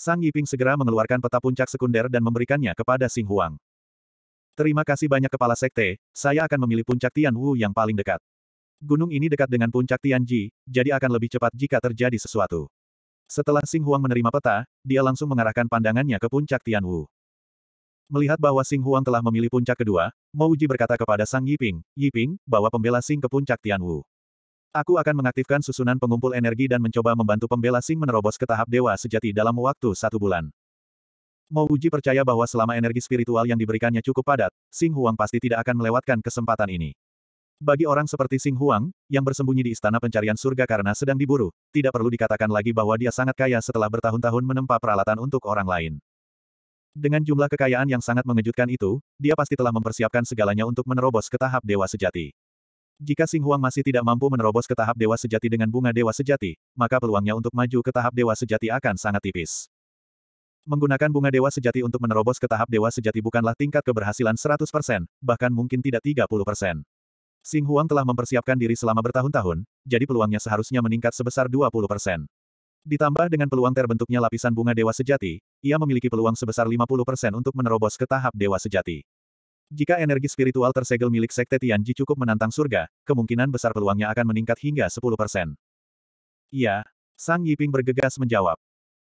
Sang Yiping segera mengeluarkan peta puncak sekunder dan memberikannya kepada Sing Huang. Terima kasih banyak kepala sekte, saya akan memilih puncak Tian Wu yang paling dekat. Gunung ini dekat dengan puncak Tian Ji, jadi akan lebih cepat jika terjadi sesuatu. Setelah Sing Huang menerima peta, dia langsung mengarahkan pandangannya ke puncak Tian Wu. Melihat bahwa Sing Huang telah memilih puncak kedua, Mouji berkata kepada Sang Yiping, Yiping, bawa pembela Sing ke puncak Tian Wu. Aku akan mengaktifkan susunan pengumpul energi dan mencoba membantu pembela Sing menerobos ke tahap dewa sejati dalam waktu satu bulan. Mau Uji percaya bahwa selama energi spiritual yang diberikannya cukup padat, Sing Huang pasti tidak akan melewatkan kesempatan ini. Bagi orang seperti Sing Huang, yang bersembunyi di istana pencarian surga karena sedang diburu, tidak perlu dikatakan lagi bahwa dia sangat kaya setelah bertahun-tahun menempa peralatan untuk orang lain. Dengan jumlah kekayaan yang sangat mengejutkan itu, dia pasti telah mempersiapkan segalanya untuk menerobos ke tahap dewa sejati. Jika Sing Huang masih tidak mampu menerobos ke tahap dewa sejati dengan bunga dewa sejati, maka peluangnya untuk maju ke tahap dewa sejati akan sangat tipis. Menggunakan bunga dewa sejati untuk menerobos ke tahap dewa sejati bukanlah tingkat keberhasilan 100%, bahkan mungkin tidak 30%. Sing Huang telah mempersiapkan diri selama bertahun-tahun, jadi peluangnya seharusnya meningkat sebesar 20%. Ditambah dengan peluang terbentuknya lapisan bunga dewa sejati, ia memiliki peluang sebesar 50% untuk menerobos ke tahap dewa sejati. Jika energi spiritual tersegel milik Sekte Tianji cukup menantang surga, kemungkinan besar peluangnya akan meningkat hingga 10%. Iya. Sang Yiping bergegas menjawab.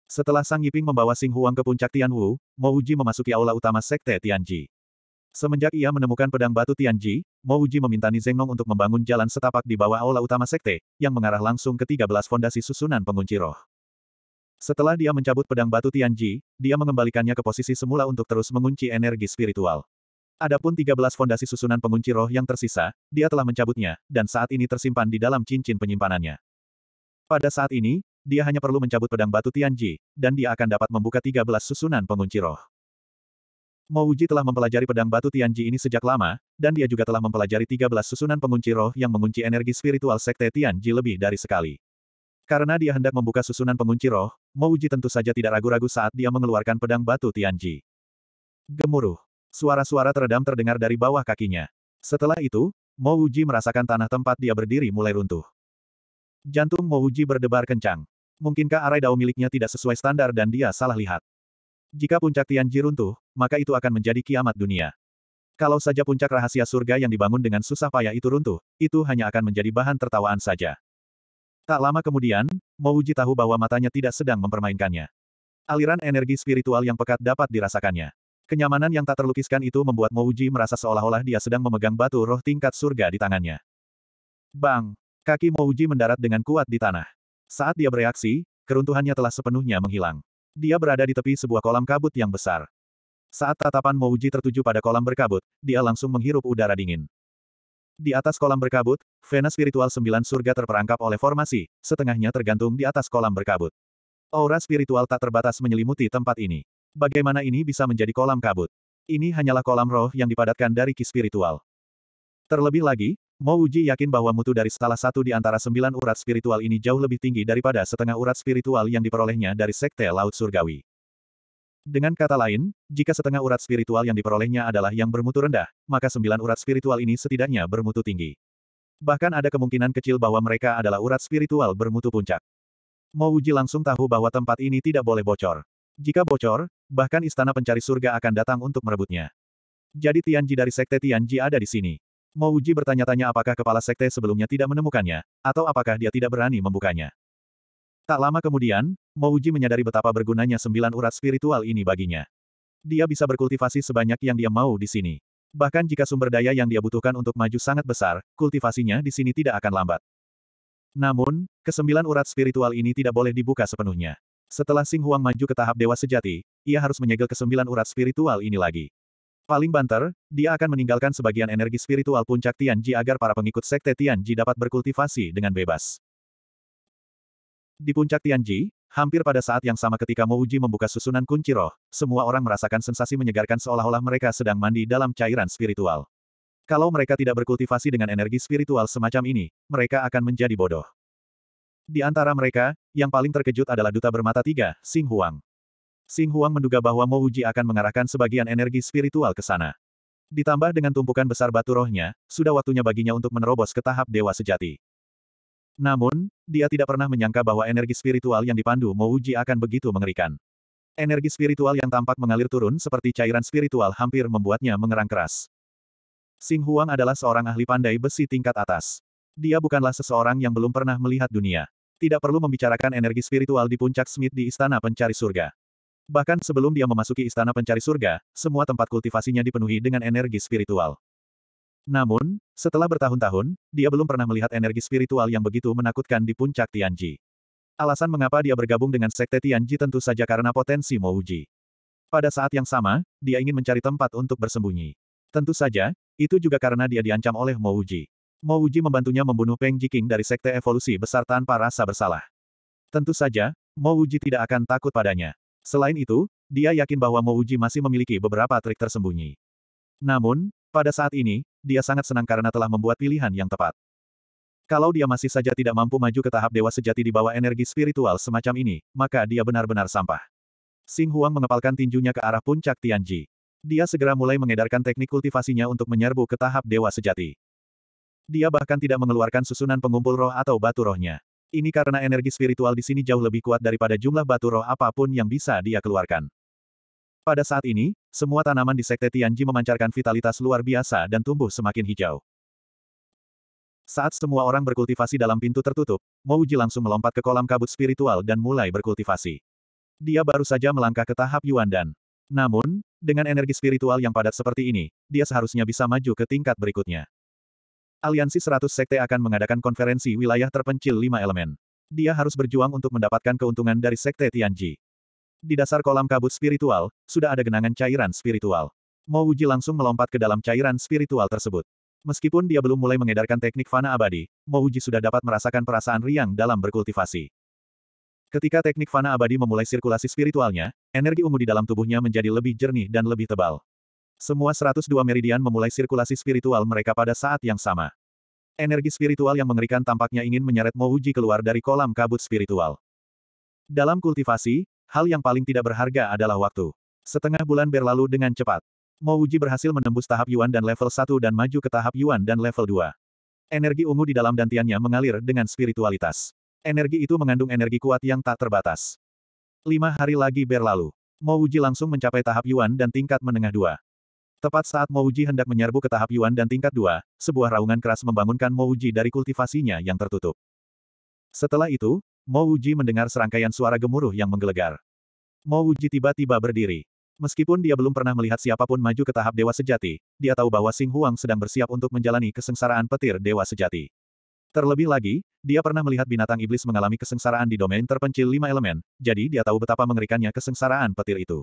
Setelah Sang Yiping membawa Sing Huang ke puncak Tianwu, Mo Uji memasuki aula utama Sekte Tianji. Semenjak ia menemukan pedang batu Tianji, Mo Uji meminta Nizengnong untuk membangun jalan setapak di bawah aula utama Sekte, yang mengarah langsung ke 13 fondasi susunan pengunci roh. Setelah dia mencabut pedang batu Tianji, dia mengembalikannya ke posisi semula untuk terus mengunci energi spiritual. Adapun 13 fondasi susunan pengunci roh yang tersisa, dia telah mencabutnya, dan saat ini tersimpan di dalam cincin penyimpanannya. Pada saat ini, dia hanya perlu mencabut pedang batu Tianji, dan dia akan dapat membuka 13 susunan pengunci roh. Mouji telah mempelajari pedang batu Tianji ini sejak lama, dan dia juga telah mempelajari 13 susunan pengunci roh yang mengunci energi spiritual sekte Tianji lebih dari sekali. Karena dia hendak membuka susunan pengunci roh, Mouji tentu saja tidak ragu-ragu saat dia mengeluarkan pedang batu Tianji. Gemuruh. Suara-suara teredam terdengar dari bawah kakinya. Setelah itu, Mo Uji merasakan tanah tempat dia berdiri mulai runtuh. Jantung Mo Uji berdebar kencang. Mungkinkah arai dao miliknya tidak sesuai standar dan dia salah lihat? Jika puncak Tianji runtuh, maka itu akan menjadi kiamat dunia. Kalau saja puncak rahasia surga yang dibangun dengan susah payah itu runtuh, itu hanya akan menjadi bahan tertawaan saja. Tak lama kemudian, Mo Uji tahu bahwa matanya tidak sedang mempermainkannya. Aliran energi spiritual yang pekat dapat dirasakannya. Kenyamanan yang tak terlukiskan itu membuat Mouji merasa seolah-olah dia sedang memegang batu roh tingkat surga di tangannya. Bang! Kaki Mouji mendarat dengan kuat di tanah. Saat dia bereaksi, keruntuhannya telah sepenuhnya menghilang. Dia berada di tepi sebuah kolam kabut yang besar. Saat tatapan Mouji tertuju pada kolam berkabut, dia langsung menghirup udara dingin. Di atas kolam berkabut, vena spiritual sembilan surga terperangkap oleh formasi, setengahnya tergantung di atas kolam berkabut. Aura spiritual tak terbatas menyelimuti tempat ini. Bagaimana ini bisa menjadi kolam kabut? Ini hanyalah kolam roh yang dipadatkan dari ki spiritual. Terlebih lagi, Mo Uji yakin bahwa mutu dari salah satu di antara sembilan urat spiritual ini jauh lebih tinggi daripada setengah urat spiritual yang diperolehnya dari Sekte Laut Surgawi. Dengan kata lain, jika setengah urat spiritual yang diperolehnya adalah yang bermutu rendah, maka sembilan urat spiritual ini setidaknya bermutu tinggi. Bahkan ada kemungkinan kecil bahwa mereka adalah urat spiritual bermutu puncak. Mo Uji langsung tahu bahwa tempat ini tidak boleh bocor. Jika bocor, Bahkan istana pencari surga akan datang untuk merebutnya. Jadi Tianji dari sekte Tianji ada di sini. Uji bertanya-tanya apakah kepala sekte sebelumnya tidak menemukannya, atau apakah dia tidak berani membukanya. Tak lama kemudian, Uji menyadari betapa bergunanya sembilan urat spiritual ini baginya. Dia bisa berkultivasi sebanyak yang dia mau di sini. Bahkan jika sumber daya yang dia butuhkan untuk maju sangat besar, kultivasinya di sini tidak akan lambat. Namun, kesembilan urat spiritual ini tidak boleh dibuka sepenuhnya. Setelah Sing Huang maju ke tahap Dewa Sejati, ia harus menyegel kesembilan urat spiritual ini lagi. Paling banter, dia akan meninggalkan sebagian energi spiritual puncak Tianji agar para pengikut sekte Tianji dapat berkultivasi dengan bebas. Di puncak Tianji, hampir pada saat yang sama ketika Uji membuka susunan kunci roh, semua orang merasakan sensasi menyegarkan seolah-olah mereka sedang mandi dalam cairan spiritual. Kalau mereka tidak berkultivasi dengan energi spiritual semacam ini, mereka akan menjadi bodoh. Di antara mereka, yang paling terkejut adalah duta bermata tiga, Sing Huang. Sing Huang menduga bahwa Mo Wuji akan mengarahkan sebagian energi spiritual ke sana. Ditambah dengan tumpukan besar batu rohnya, sudah waktunya baginya untuk menerobos ke tahap dewa sejati. Namun, dia tidak pernah menyangka bahwa energi spiritual yang dipandu Mo Wuji akan begitu mengerikan. Energi spiritual yang tampak mengalir turun seperti cairan spiritual hampir membuatnya mengerang keras. Sing Huang adalah seorang ahli pandai besi tingkat atas. Dia bukanlah seseorang yang belum pernah melihat dunia. Tidak perlu membicarakan energi spiritual di puncak Smith di Istana Pencari Surga. Bahkan sebelum dia memasuki Istana Pencari Surga, semua tempat kultivasinya dipenuhi dengan energi spiritual. Namun, setelah bertahun-tahun, dia belum pernah melihat energi spiritual yang begitu menakutkan di puncak Tianji. Alasan mengapa dia bergabung dengan Sekte Tianji tentu saja karena potensi Mouji. Pada saat yang sama, dia ingin mencari tempat untuk bersembunyi. Tentu saja, itu juga karena dia diancam oleh Mouji. Mo Uji membantunya membunuh Peng Jiking dari Sekte Evolusi Besar tanpa rasa bersalah. Tentu saja, Mo Uji tidak akan takut padanya. Selain itu, dia yakin bahwa Mo Uji masih memiliki beberapa trik tersembunyi. Namun, pada saat ini, dia sangat senang karena telah membuat pilihan yang tepat. Kalau dia masih saja tidak mampu maju ke tahap dewa sejati di bawah energi spiritual semacam ini, maka dia benar-benar sampah. Sing Huang mengepalkan tinjunya ke arah puncak Tianji. Dia segera mulai mengedarkan teknik kultivasinya untuk menyerbu ke tahap dewa sejati. Dia bahkan tidak mengeluarkan susunan pengumpul roh atau batu rohnya. Ini karena energi spiritual di sini jauh lebih kuat daripada jumlah batu roh apapun yang bisa dia keluarkan. Pada saat ini, semua tanaman di Sekte Tianji memancarkan vitalitas luar biasa dan tumbuh semakin hijau. Saat semua orang berkultivasi dalam pintu tertutup, Mouji langsung melompat ke kolam kabut spiritual dan mulai berkultivasi. Dia baru saja melangkah ke tahap Yuan dan, Namun, dengan energi spiritual yang padat seperti ini, dia seharusnya bisa maju ke tingkat berikutnya. Aliansi 100 Sekte akan mengadakan konferensi wilayah terpencil lima elemen. Dia harus berjuang untuk mendapatkan keuntungan dari Sekte Tianji. Di dasar kolam kabut spiritual, sudah ada genangan cairan spiritual. Mo Wuji langsung melompat ke dalam cairan spiritual tersebut. Meskipun dia belum mulai mengedarkan teknik fana abadi, Mo Wuji sudah dapat merasakan perasaan riang dalam berkultivasi. Ketika teknik fana abadi memulai sirkulasi spiritualnya, energi ungu di dalam tubuhnya menjadi lebih jernih dan lebih tebal. Semua 102 meridian memulai sirkulasi spiritual mereka pada saat yang sama. Energi spiritual yang mengerikan tampaknya ingin menyeret Mouji keluar dari kolam kabut spiritual. Dalam kultivasi, hal yang paling tidak berharga adalah waktu. Setengah bulan berlalu dengan cepat. Mouji berhasil menembus tahap Yuan dan level 1 dan maju ke tahap Yuan dan level 2. Energi ungu di dalam dantiannya mengalir dengan spiritualitas. Energi itu mengandung energi kuat yang tak terbatas. Lima hari lagi berlalu. Mouji langsung mencapai tahap Yuan dan tingkat menengah dua. Tepat saat Mouji hendak menyerbu ke tahap Yuan dan tingkat dua, sebuah raungan keras membangunkan Mouji dari kultivasinya yang tertutup. Setelah itu, Mouji mendengar serangkaian suara gemuruh yang menggelegar. Mouji tiba-tiba berdiri. Meskipun dia belum pernah melihat siapapun maju ke tahap Dewa Sejati, dia tahu bahwa Sing Huang sedang bersiap untuk menjalani kesengsaraan petir Dewa Sejati. Terlebih lagi, dia pernah melihat binatang iblis mengalami kesengsaraan di domain terpencil lima elemen, jadi dia tahu betapa mengerikannya kesengsaraan petir itu.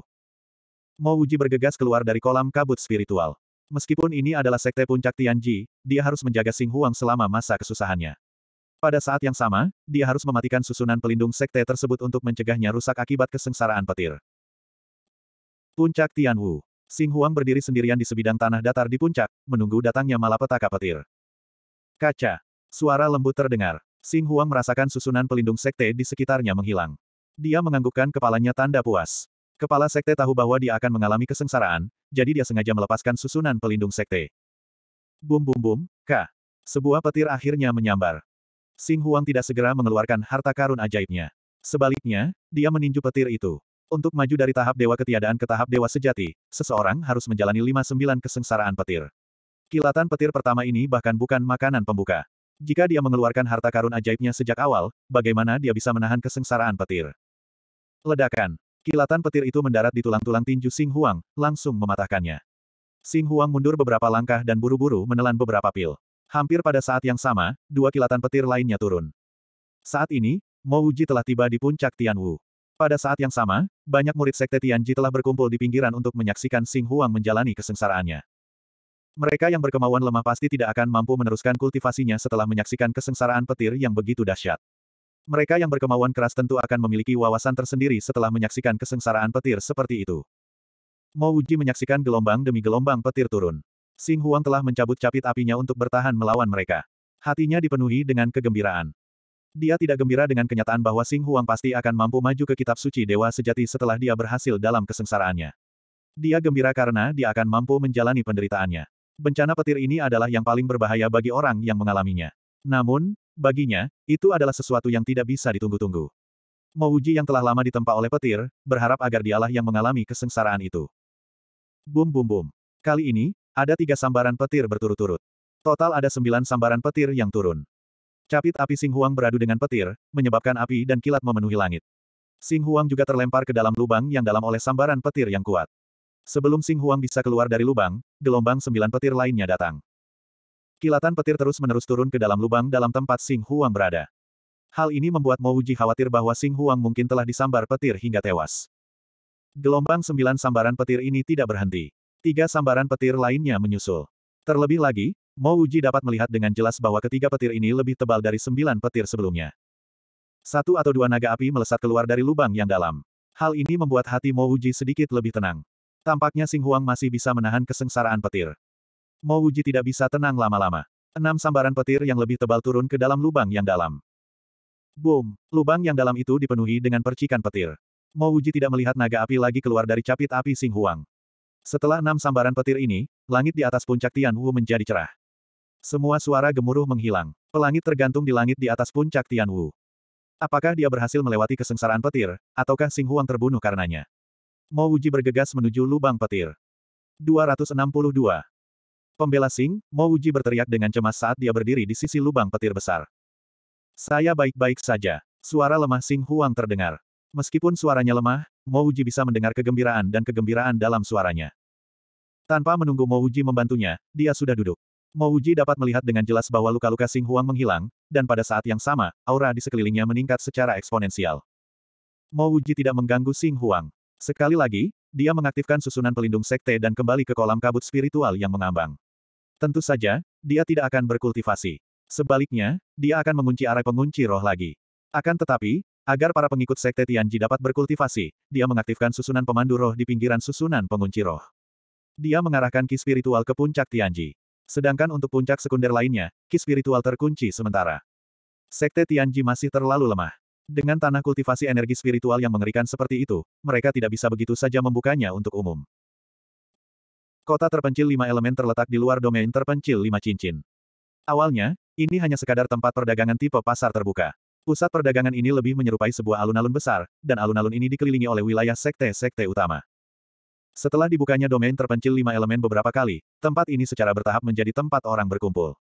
Mo Wuji bergegas keluar dari kolam kabut spiritual. Meskipun ini adalah sekte puncak Tianji, dia harus menjaga Sing Huang selama masa kesusahannya. Pada saat yang sama, dia harus mematikan susunan pelindung sekte tersebut untuk mencegahnya rusak akibat kesengsaraan petir. Puncak Tianwu. Sing Huang berdiri sendirian di sebidang tanah datar di puncak, menunggu datangnya malapetaka petir. Kaca. Suara lembut terdengar. Sing Huang merasakan susunan pelindung sekte di sekitarnya menghilang. Dia menganggukkan kepalanya tanda puas. Kepala sekte tahu bahwa dia akan mengalami kesengsaraan, jadi dia sengaja melepaskan susunan pelindung sekte. Bum bum bum, K. Sebuah petir akhirnya menyambar. Sing Huang tidak segera mengeluarkan harta karun ajaibnya. Sebaliknya, dia meninju petir itu. Untuk maju dari tahap dewa ketiadaan ke tahap dewa sejati, seseorang harus menjalani 59 kesengsaraan petir. Kilatan petir pertama ini bahkan bukan makanan pembuka. Jika dia mengeluarkan harta karun ajaibnya sejak awal, bagaimana dia bisa menahan kesengsaraan petir? Ledakan. Kilatan petir itu mendarat di tulang-tulang tinju Sing Huang, langsung mematahkannya. Sing Huang mundur beberapa langkah dan buru-buru menelan beberapa pil. Hampir pada saat yang sama, dua kilatan petir lainnya turun. Saat ini, Mo Wuji telah tiba di puncak Tianwu. Pada saat yang sama, banyak murid sekte Tianji telah berkumpul di pinggiran untuk menyaksikan Sing Huang menjalani kesengsaraannya. Mereka yang berkemauan lemah pasti tidak akan mampu meneruskan kultivasinya setelah menyaksikan kesengsaraan petir yang begitu dahsyat. Mereka yang berkemauan keras tentu akan memiliki wawasan tersendiri setelah menyaksikan kesengsaraan petir seperti itu. Mo Wuji menyaksikan gelombang demi gelombang petir turun. Sing Huang telah mencabut capit apinya untuk bertahan melawan mereka. Hatinya dipenuhi dengan kegembiraan. Dia tidak gembira dengan kenyataan bahwa Sing Huang pasti akan mampu maju ke kitab suci Dewa Sejati setelah dia berhasil dalam kesengsaraannya. Dia gembira karena dia akan mampu menjalani penderitaannya. Bencana petir ini adalah yang paling berbahaya bagi orang yang mengalaminya. Namun, Baginya, itu adalah sesuatu yang tidak bisa ditunggu-tunggu. Mouji yang telah lama ditempa oleh petir, berharap agar dialah yang mengalami kesengsaraan itu. Bum bum bum. Kali ini, ada tiga sambaran petir berturut-turut. Total ada sembilan sambaran petir yang turun. Capit api Sing Huang beradu dengan petir, menyebabkan api dan kilat memenuhi langit. Sing Huang juga terlempar ke dalam lubang yang dalam oleh sambaran petir yang kuat. Sebelum Sing Huang bisa keluar dari lubang, gelombang sembilan petir lainnya datang. Kilatan petir terus-menerus turun ke dalam lubang dalam tempat Sing Huang berada. Hal ini membuat Mo Uji khawatir bahwa Sing Huang mungkin telah disambar petir hingga tewas. Gelombang sembilan sambaran petir ini tidak berhenti. Tiga sambaran petir lainnya menyusul. Terlebih lagi, Mo Uji dapat melihat dengan jelas bahwa ketiga petir ini lebih tebal dari sembilan petir sebelumnya. Satu atau dua naga api melesat keluar dari lubang yang dalam. Hal ini membuat hati Mo Uji sedikit lebih tenang. Tampaknya Sing Huang masih bisa menahan kesengsaraan petir. Mo Wuji tidak bisa tenang lama-lama. Enam sambaran petir yang lebih tebal turun ke dalam lubang yang dalam. Boom! Lubang yang dalam itu dipenuhi dengan percikan petir. Mo Wuji tidak melihat naga api lagi keluar dari capit api Sing Huang. Setelah enam sambaran petir ini, langit di atas puncak Tian Wu menjadi cerah. Semua suara gemuruh menghilang. Pelangit tergantung di langit di atas puncak Tian Wu. Apakah dia berhasil melewati kesengsaraan petir, ataukah Sing Huang terbunuh karenanya? Mo Wuji bergegas menuju lubang petir. 262. Pembela Sing, Mo Uji berteriak dengan cemas saat dia berdiri di sisi lubang petir besar. Saya baik-baik saja. Suara lemah Sing Huang terdengar. Meskipun suaranya lemah, Mo Uji bisa mendengar kegembiraan dan kegembiraan dalam suaranya. Tanpa menunggu Mo Uji membantunya, dia sudah duduk. Mo Uji dapat melihat dengan jelas bahwa luka-luka Sing Huang menghilang, dan pada saat yang sama, aura di sekelilingnya meningkat secara eksponensial. Mo Uji tidak mengganggu Sing Huang. Sekali lagi, dia mengaktifkan susunan pelindung sekte dan kembali ke kolam kabut spiritual yang mengambang. Tentu saja, dia tidak akan berkultivasi. Sebaliknya, dia akan mengunci arah pengunci roh lagi. Akan tetapi, agar para pengikut sekte Tianji dapat berkultivasi, dia mengaktifkan susunan pemandu roh di pinggiran susunan pengunci roh. Dia mengarahkan ki spiritual ke puncak Tianji. Sedangkan untuk puncak sekunder lainnya, ki spiritual terkunci sementara. Sekte Tianji masih terlalu lemah. Dengan tanah kultivasi energi spiritual yang mengerikan seperti itu, mereka tidak bisa begitu saja membukanya untuk umum. Kota terpencil lima elemen terletak di luar domain terpencil lima cincin. Awalnya, ini hanya sekadar tempat perdagangan tipe pasar terbuka. Pusat perdagangan ini lebih menyerupai sebuah alun-alun besar, dan alun-alun ini dikelilingi oleh wilayah sekte-sekte utama. Setelah dibukanya domain terpencil lima elemen beberapa kali, tempat ini secara bertahap menjadi tempat orang berkumpul.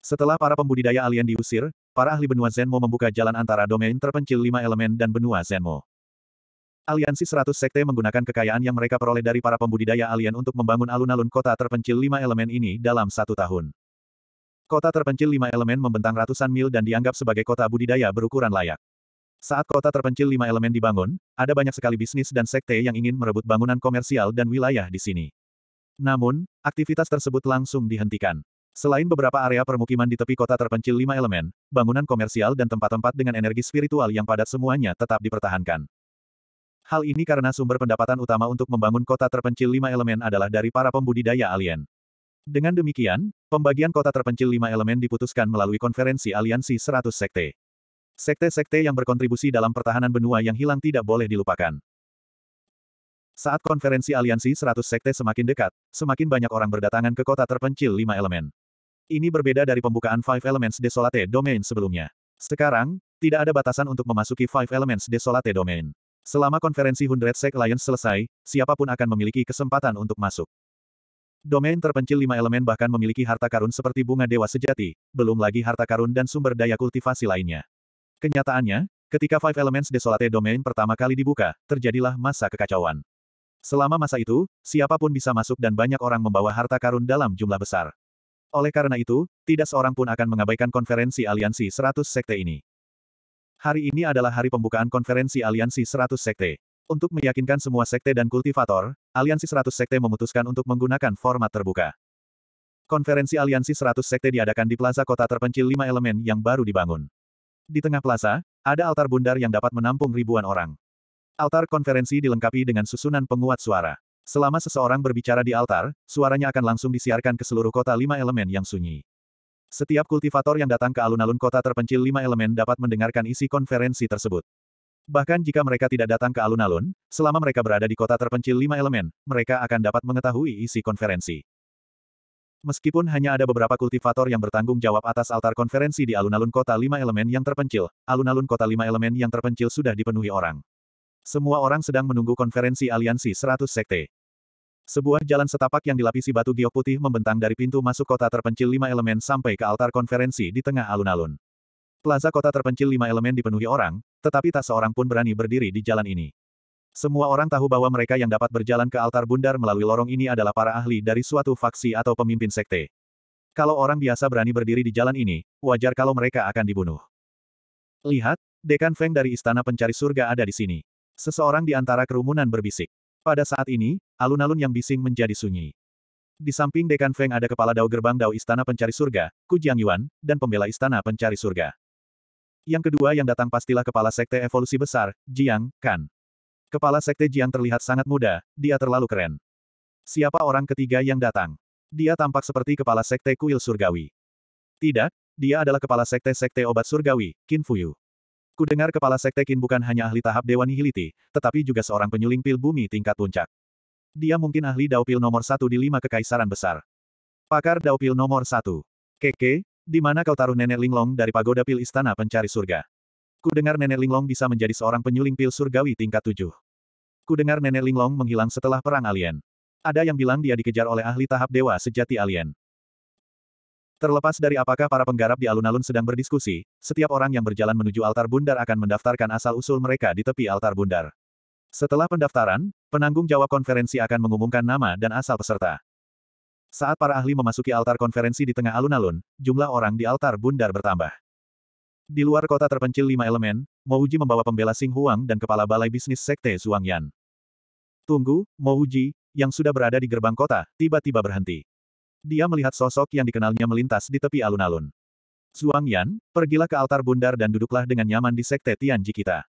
Setelah para pembudidaya alien diusir, para ahli benua Zenmo membuka jalan antara domain terpencil lima elemen dan benua Zenmo. Aliansi 100 sekte menggunakan kekayaan yang mereka peroleh dari para pembudidaya alien untuk membangun alun-alun kota terpencil lima elemen ini dalam satu tahun. Kota terpencil lima elemen membentang ratusan mil dan dianggap sebagai kota budidaya berukuran layak. Saat kota terpencil lima elemen dibangun, ada banyak sekali bisnis dan sekte yang ingin merebut bangunan komersial dan wilayah di sini. Namun, aktivitas tersebut langsung dihentikan. Selain beberapa area permukiman di tepi kota terpencil lima elemen, bangunan komersial dan tempat-tempat dengan energi spiritual yang padat semuanya tetap dipertahankan. Hal ini karena sumber pendapatan utama untuk membangun kota terpencil lima elemen adalah dari para pembudidaya alien. Dengan demikian, pembagian kota terpencil lima elemen diputuskan melalui konferensi aliansi 100 sekte. Sekte-sekte yang berkontribusi dalam pertahanan benua yang hilang tidak boleh dilupakan. Saat konferensi aliansi 100 sekte semakin dekat, semakin banyak orang berdatangan ke kota terpencil lima elemen. Ini berbeda dari pembukaan Five Elements Desolate Domain sebelumnya. Sekarang, tidak ada batasan untuk memasuki Five Elements Desolate Domain. Selama konferensi 100 Sek Alliance selesai, siapapun akan memiliki kesempatan untuk masuk. Domain terpencil lima elemen bahkan memiliki harta karun seperti bunga dewa sejati, belum lagi harta karun dan sumber daya kultivasi lainnya. Kenyataannya, ketika Five Elements Desolate Domain pertama kali dibuka, terjadilah masa kekacauan. Selama masa itu, siapapun bisa masuk dan banyak orang membawa harta karun dalam jumlah besar. Oleh karena itu, tidak seorang pun akan mengabaikan konferensi aliansi 100 sekte ini. Hari ini adalah hari pembukaan konferensi Aliansi 100 Sekte. Untuk meyakinkan semua sekte dan kultivator, Aliansi 100 Sekte memutuskan untuk menggunakan format terbuka. Konferensi Aliansi 100 Sekte diadakan di plaza kota terpencil lima elemen yang baru dibangun. Di tengah plaza, ada altar bundar yang dapat menampung ribuan orang. Altar konferensi dilengkapi dengan susunan penguat suara. Selama seseorang berbicara di altar, suaranya akan langsung disiarkan ke seluruh kota lima elemen yang sunyi. Setiap kultivator yang datang ke alun-alun kota terpencil lima elemen dapat mendengarkan isi konferensi tersebut. Bahkan jika mereka tidak datang ke alun-alun, selama mereka berada di kota terpencil lima elemen, mereka akan dapat mengetahui isi konferensi. Meskipun hanya ada beberapa kultivator yang bertanggung jawab atas altar konferensi di alun-alun kota lima elemen yang terpencil, alun-alun kota lima elemen yang terpencil sudah dipenuhi orang. Semua orang sedang menunggu konferensi aliansi 100 sekte. Sebuah jalan setapak yang dilapisi batu giok putih membentang dari pintu masuk kota terpencil lima elemen sampai ke altar konferensi di tengah alun-alun. Plaza kota terpencil lima elemen dipenuhi orang, tetapi tak seorang pun berani berdiri di jalan ini. Semua orang tahu bahwa mereka yang dapat berjalan ke altar bundar melalui lorong ini adalah para ahli dari suatu faksi atau pemimpin sekte. Kalau orang biasa berani berdiri di jalan ini, wajar kalau mereka akan dibunuh. Lihat, Dekan Feng dari Istana Pencari Surga ada di sini. Seseorang di antara kerumunan berbisik. Pada saat ini, alun-alun yang bising menjadi sunyi. Di samping Dekan Feng ada kepala dao gerbang dao istana pencari surga, Ku Jiang Yuan, dan pembela istana pencari surga. Yang kedua yang datang pastilah kepala sekte evolusi besar, Jiang, Kan. Kepala sekte Jiang terlihat sangat muda, dia terlalu keren. Siapa orang ketiga yang datang? Dia tampak seperti kepala sekte kuil surgawi. Tidak, dia adalah kepala sekte sekte obat surgawi, Qin Fuyu. Kudengar kepala Sekte Kin bukan hanya ahli tahap dewa nihiliti, tetapi juga seorang penyuling pil bumi tingkat puncak. Dia mungkin ahli Dao Pil nomor satu di lima kekaisaran besar. Pakar Dao Pil nomor satu. Keke, di mana kau taruh nenek Linglong dari pagoda pil istana pencari surga? Kudengar nenek Linglong bisa menjadi seorang penyuling pil surgawi tingkat tujuh. Kudengar nenek Linglong menghilang setelah perang alien. Ada yang bilang dia dikejar oleh ahli tahap dewa sejati alien. Terlepas dari apakah para penggarap di alun-alun sedang berdiskusi, setiap orang yang berjalan menuju altar bundar akan mendaftarkan asal-usul mereka di tepi altar bundar. Setelah pendaftaran, penanggung jawab konferensi akan mengumumkan nama dan asal peserta. Saat para ahli memasuki altar konferensi di tengah alun-alun, jumlah orang di altar bundar bertambah. Di luar kota terpencil lima elemen, Mouji membawa pembela Sing Huang dan kepala balai bisnis sekte Zhuang Yan. Tunggu, Mouji, yang sudah berada di gerbang kota, tiba-tiba berhenti dia melihat sosok yang dikenalnya melintas di tepi alun-alun. Zhuang Yan, pergilah ke altar bundar dan duduklah dengan nyaman di sekte Tianji kita.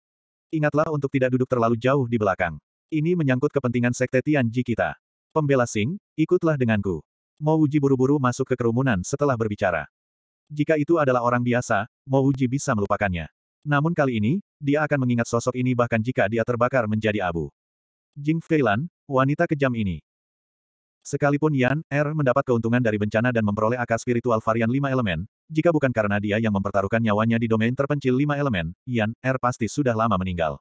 Ingatlah untuk tidak duduk terlalu jauh di belakang. Ini menyangkut kepentingan sekte Tianji kita. Pembela Sing, ikutlah denganku. Mo Uji buru-buru masuk ke kerumunan setelah berbicara. Jika itu adalah orang biasa, Mo Uji bisa melupakannya. Namun kali ini, dia akan mengingat sosok ini bahkan jika dia terbakar menjadi abu. Jing Feilan, wanita kejam ini. Sekalipun Yan Er mendapat keuntungan dari bencana dan memperoleh akar spiritual varian lima elemen, jika bukan karena dia yang mempertaruhkan nyawanya di domain terpencil lima elemen, Yan Er pasti sudah lama meninggal.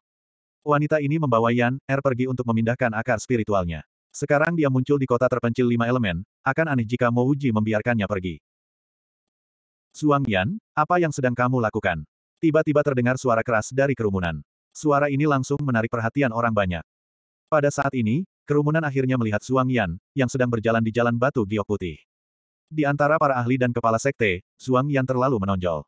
Wanita ini membawa Yan Er pergi untuk memindahkan akar spiritualnya. Sekarang dia muncul di kota terpencil lima elemen, akan aneh jika Mo Uji membiarkannya pergi. Suang Yan, apa yang sedang kamu lakukan? Tiba-tiba terdengar suara keras dari kerumunan. Suara ini langsung menarik perhatian orang banyak. Pada saat ini, Kerumunan akhirnya melihat Suang Yan, yang sedang berjalan di jalan batu giok putih. Di antara para ahli dan kepala sekte, Suang Yan terlalu menonjol.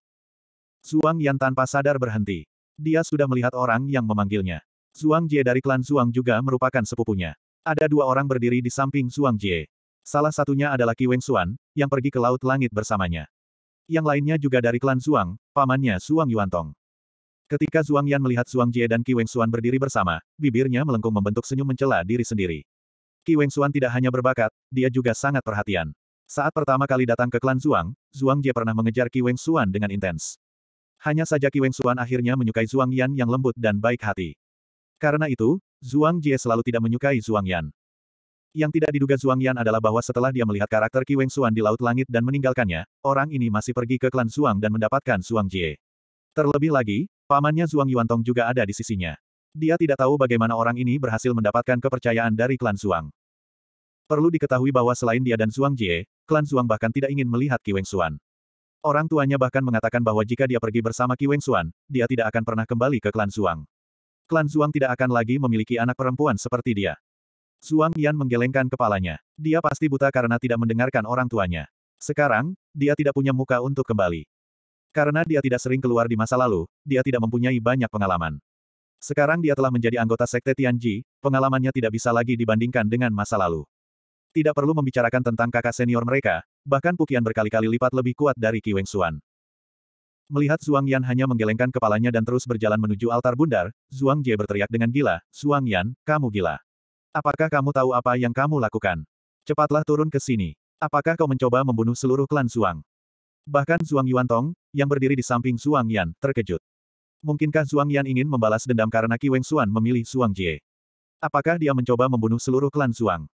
Suang Yan tanpa sadar berhenti. Dia sudah melihat orang yang memanggilnya. Suang Jie dari klan Suang juga merupakan sepupunya. Ada dua orang berdiri di samping Suang Jie. Salah satunya adalah Ki Weng Suan, yang pergi ke Laut Langit bersamanya. Yang lainnya juga dari klan Suang, pamannya Suang Yuantong. Ketika Zhuang Yan melihat Zhuang Jie dan Qi Xuan berdiri bersama, bibirnya melengkung membentuk senyum mencela diri sendiri. Qi Xuan tidak hanya berbakat, dia juga sangat perhatian. Saat pertama kali datang ke klan Zhuang, Zhuang Jie pernah mengejar Qi Xuan dengan intens. Hanya saja Qi Xuan akhirnya menyukai Zhuang Yan yang lembut dan baik hati. Karena itu, Zhuang Jie selalu tidak menyukai Zhuang Yan. Yang tidak diduga Zhuang Yan adalah bahwa setelah dia melihat karakter Qi Xuan di Laut Langit dan meninggalkannya, orang ini masih pergi ke klan Zhuang dan mendapatkan Zhuang Jie. Terlebih lagi, Pamannya Zhuang Yuantong juga ada di sisinya. Dia tidak tahu bagaimana orang ini berhasil mendapatkan kepercayaan dari klan Zhuang. Perlu diketahui bahwa selain dia dan Zhuang Jie, klan Zhuang bahkan tidak ingin melihat Ki Weng Xuan. Orang tuanya bahkan mengatakan bahwa jika dia pergi bersama Ki Weng Xuan, dia tidak akan pernah kembali ke klan Zhuang. Klan Zhuang tidak akan lagi memiliki anak perempuan seperti dia. Zhuang Yan menggelengkan kepalanya. Dia pasti buta karena tidak mendengarkan orang tuanya. Sekarang, dia tidak punya muka untuk kembali. Karena dia tidak sering keluar di masa lalu, dia tidak mempunyai banyak pengalaman. Sekarang dia telah menjadi anggota Sekte Tianji, pengalamannya tidak bisa lagi dibandingkan dengan masa lalu. Tidak perlu membicarakan tentang kakak senior mereka, bahkan Pukian berkali-kali lipat lebih kuat dari Ki Qi Xuan. Melihat Zhuang Yan hanya menggelengkan kepalanya dan terus berjalan menuju altar bundar, Zhuang Jie berteriak dengan gila, Zhuang Yan, kamu gila. Apakah kamu tahu apa yang kamu lakukan? Cepatlah turun ke sini. Apakah kau mencoba membunuh seluruh klan Zhuang? Bahkan Zhuang Yuantong, yang berdiri di samping Zhuang Yan, terkejut. Mungkinkah Zhuang Yan ingin membalas dendam karena Qi Weng Xuan memilih Zhuang Jie? Apakah dia mencoba membunuh seluruh klan Zhuang?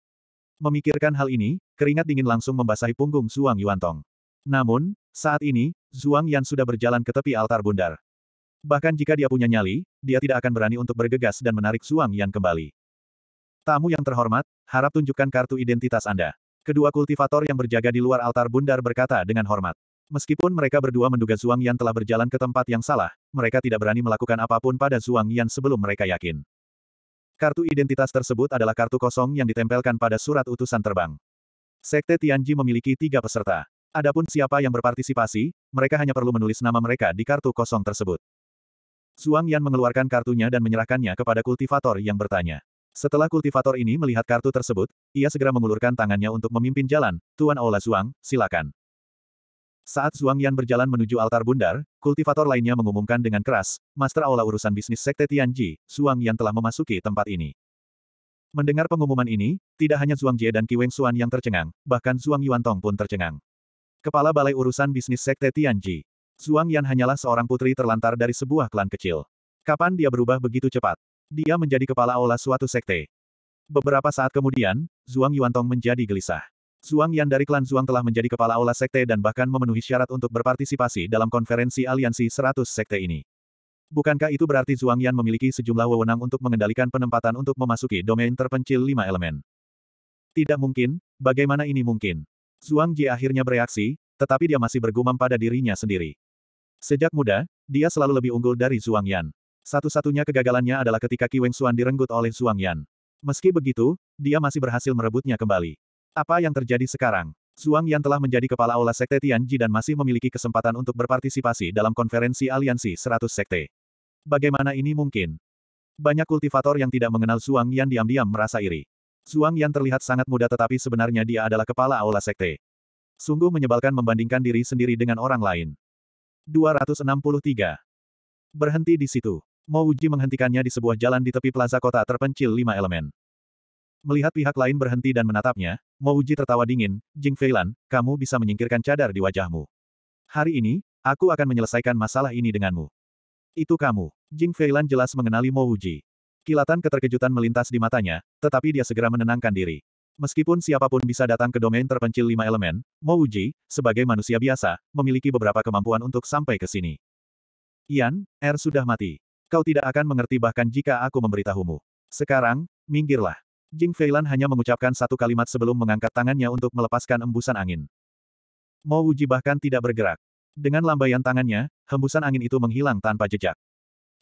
Memikirkan hal ini, keringat dingin langsung membasahi punggung Zhuang Yuantong. Namun, saat ini, Zhuang Yan sudah berjalan ke tepi altar bundar. Bahkan jika dia punya nyali, dia tidak akan berani untuk bergegas dan menarik Zhuang Yan kembali. Tamu yang terhormat, harap tunjukkan kartu identitas Anda. Kedua kultivator yang berjaga di luar altar bundar berkata dengan hormat. Meskipun mereka berdua menduga Zhuang Yan telah berjalan ke tempat yang salah, mereka tidak berani melakukan apapun pada Zhuang Yan sebelum mereka yakin. Kartu identitas tersebut adalah kartu kosong yang ditempelkan pada surat utusan terbang. Sekte Tianji memiliki tiga peserta. Adapun siapa yang berpartisipasi, mereka hanya perlu menulis nama mereka di kartu kosong tersebut. Zhuang Yan mengeluarkan kartunya dan menyerahkannya kepada kultivator yang bertanya. Setelah kultivator ini melihat kartu tersebut, ia segera mengulurkan tangannya untuk memimpin jalan, Tuan Aula Zhuang, silakan. Saat Zhuang Yan berjalan menuju altar bundar, kultivator lainnya mengumumkan dengan keras, Master Aula urusan bisnis Sekte Tianji, Zhuang Yan telah memasuki tempat ini. Mendengar pengumuman ini, tidak hanya Zhuang Jie dan Qi Weng Xuan yang tercengang, bahkan Zhuang Yuan Tong pun tercengang. Kepala Balai Urusan Bisnis Sekte Tianji, Zhuang Yan hanyalah seorang putri terlantar dari sebuah klan kecil. Kapan dia berubah begitu cepat? Dia menjadi kepala aula suatu sekte. Beberapa saat kemudian, Zhuang Yuan Tong menjadi gelisah. Zhuang Yan dari klan Zhuang telah menjadi kepala aula sekte dan bahkan memenuhi syarat untuk berpartisipasi dalam konferensi aliansi 100 sekte ini. Bukankah itu berarti Zhuang Yan memiliki sejumlah wewenang untuk mengendalikan penempatan untuk memasuki domain terpencil lima elemen? Tidak mungkin, bagaimana ini mungkin? Zhuang Ji akhirnya bereaksi, tetapi dia masih bergumam pada dirinya sendiri. Sejak muda, dia selalu lebih unggul dari Zhuang Yan. Satu-satunya kegagalannya adalah ketika Ki Weng Xuan direnggut oleh Zhuang Yan. Meski begitu, dia masih berhasil merebutnya kembali. Apa yang terjadi sekarang? Zhuang yang telah menjadi kepala aula Sekte Tianji dan masih memiliki kesempatan untuk berpartisipasi dalam konferensi aliansi 100 Sekte. Bagaimana ini mungkin? Banyak kultivator yang tidak mengenal Zhuang Yan diam-diam merasa iri. Zhuang Yan terlihat sangat muda tetapi sebenarnya dia adalah kepala aula Sekte. Sungguh menyebalkan membandingkan diri sendiri dengan orang lain. 263. Berhenti di situ. Mouji menghentikannya di sebuah jalan di tepi plaza kota terpencil lima elemen. Melihat pihak lain berhenti dan menatapnya, Mo Uji tertawa dingin, Jing Feilan, kamu bisa menyingkirkan cadar di wajahmu. Hari ini, aku akan menyelesaikan masalah ini denganmu. Itu kamu. Jing Feilan jelas mengenali Mo Uji. Kilatan keterkejutan melintas di matanya, tetapi dia segera menenangkan diri. Meskipun siapapun bisa datang ke domain terpencil lima elemen, Mo Uji, sebagai manusia biasa, memiliki beberapa kemampuan untuk sampai ke sini. Ian, R er sudah mati. Kau tidak akan mengerti bahkan jika aku memberitahumu. Sekarang, minggirlah. Jing Feilan hanya mengucapkan satu kalimat sebelum mengangkat tangannya untuk melepaskan embusan angin. Mo Wuji bahkan tidak bergerak. Dengan lambaian tangannya, hembusan angin itu menghilang tanpa jejak.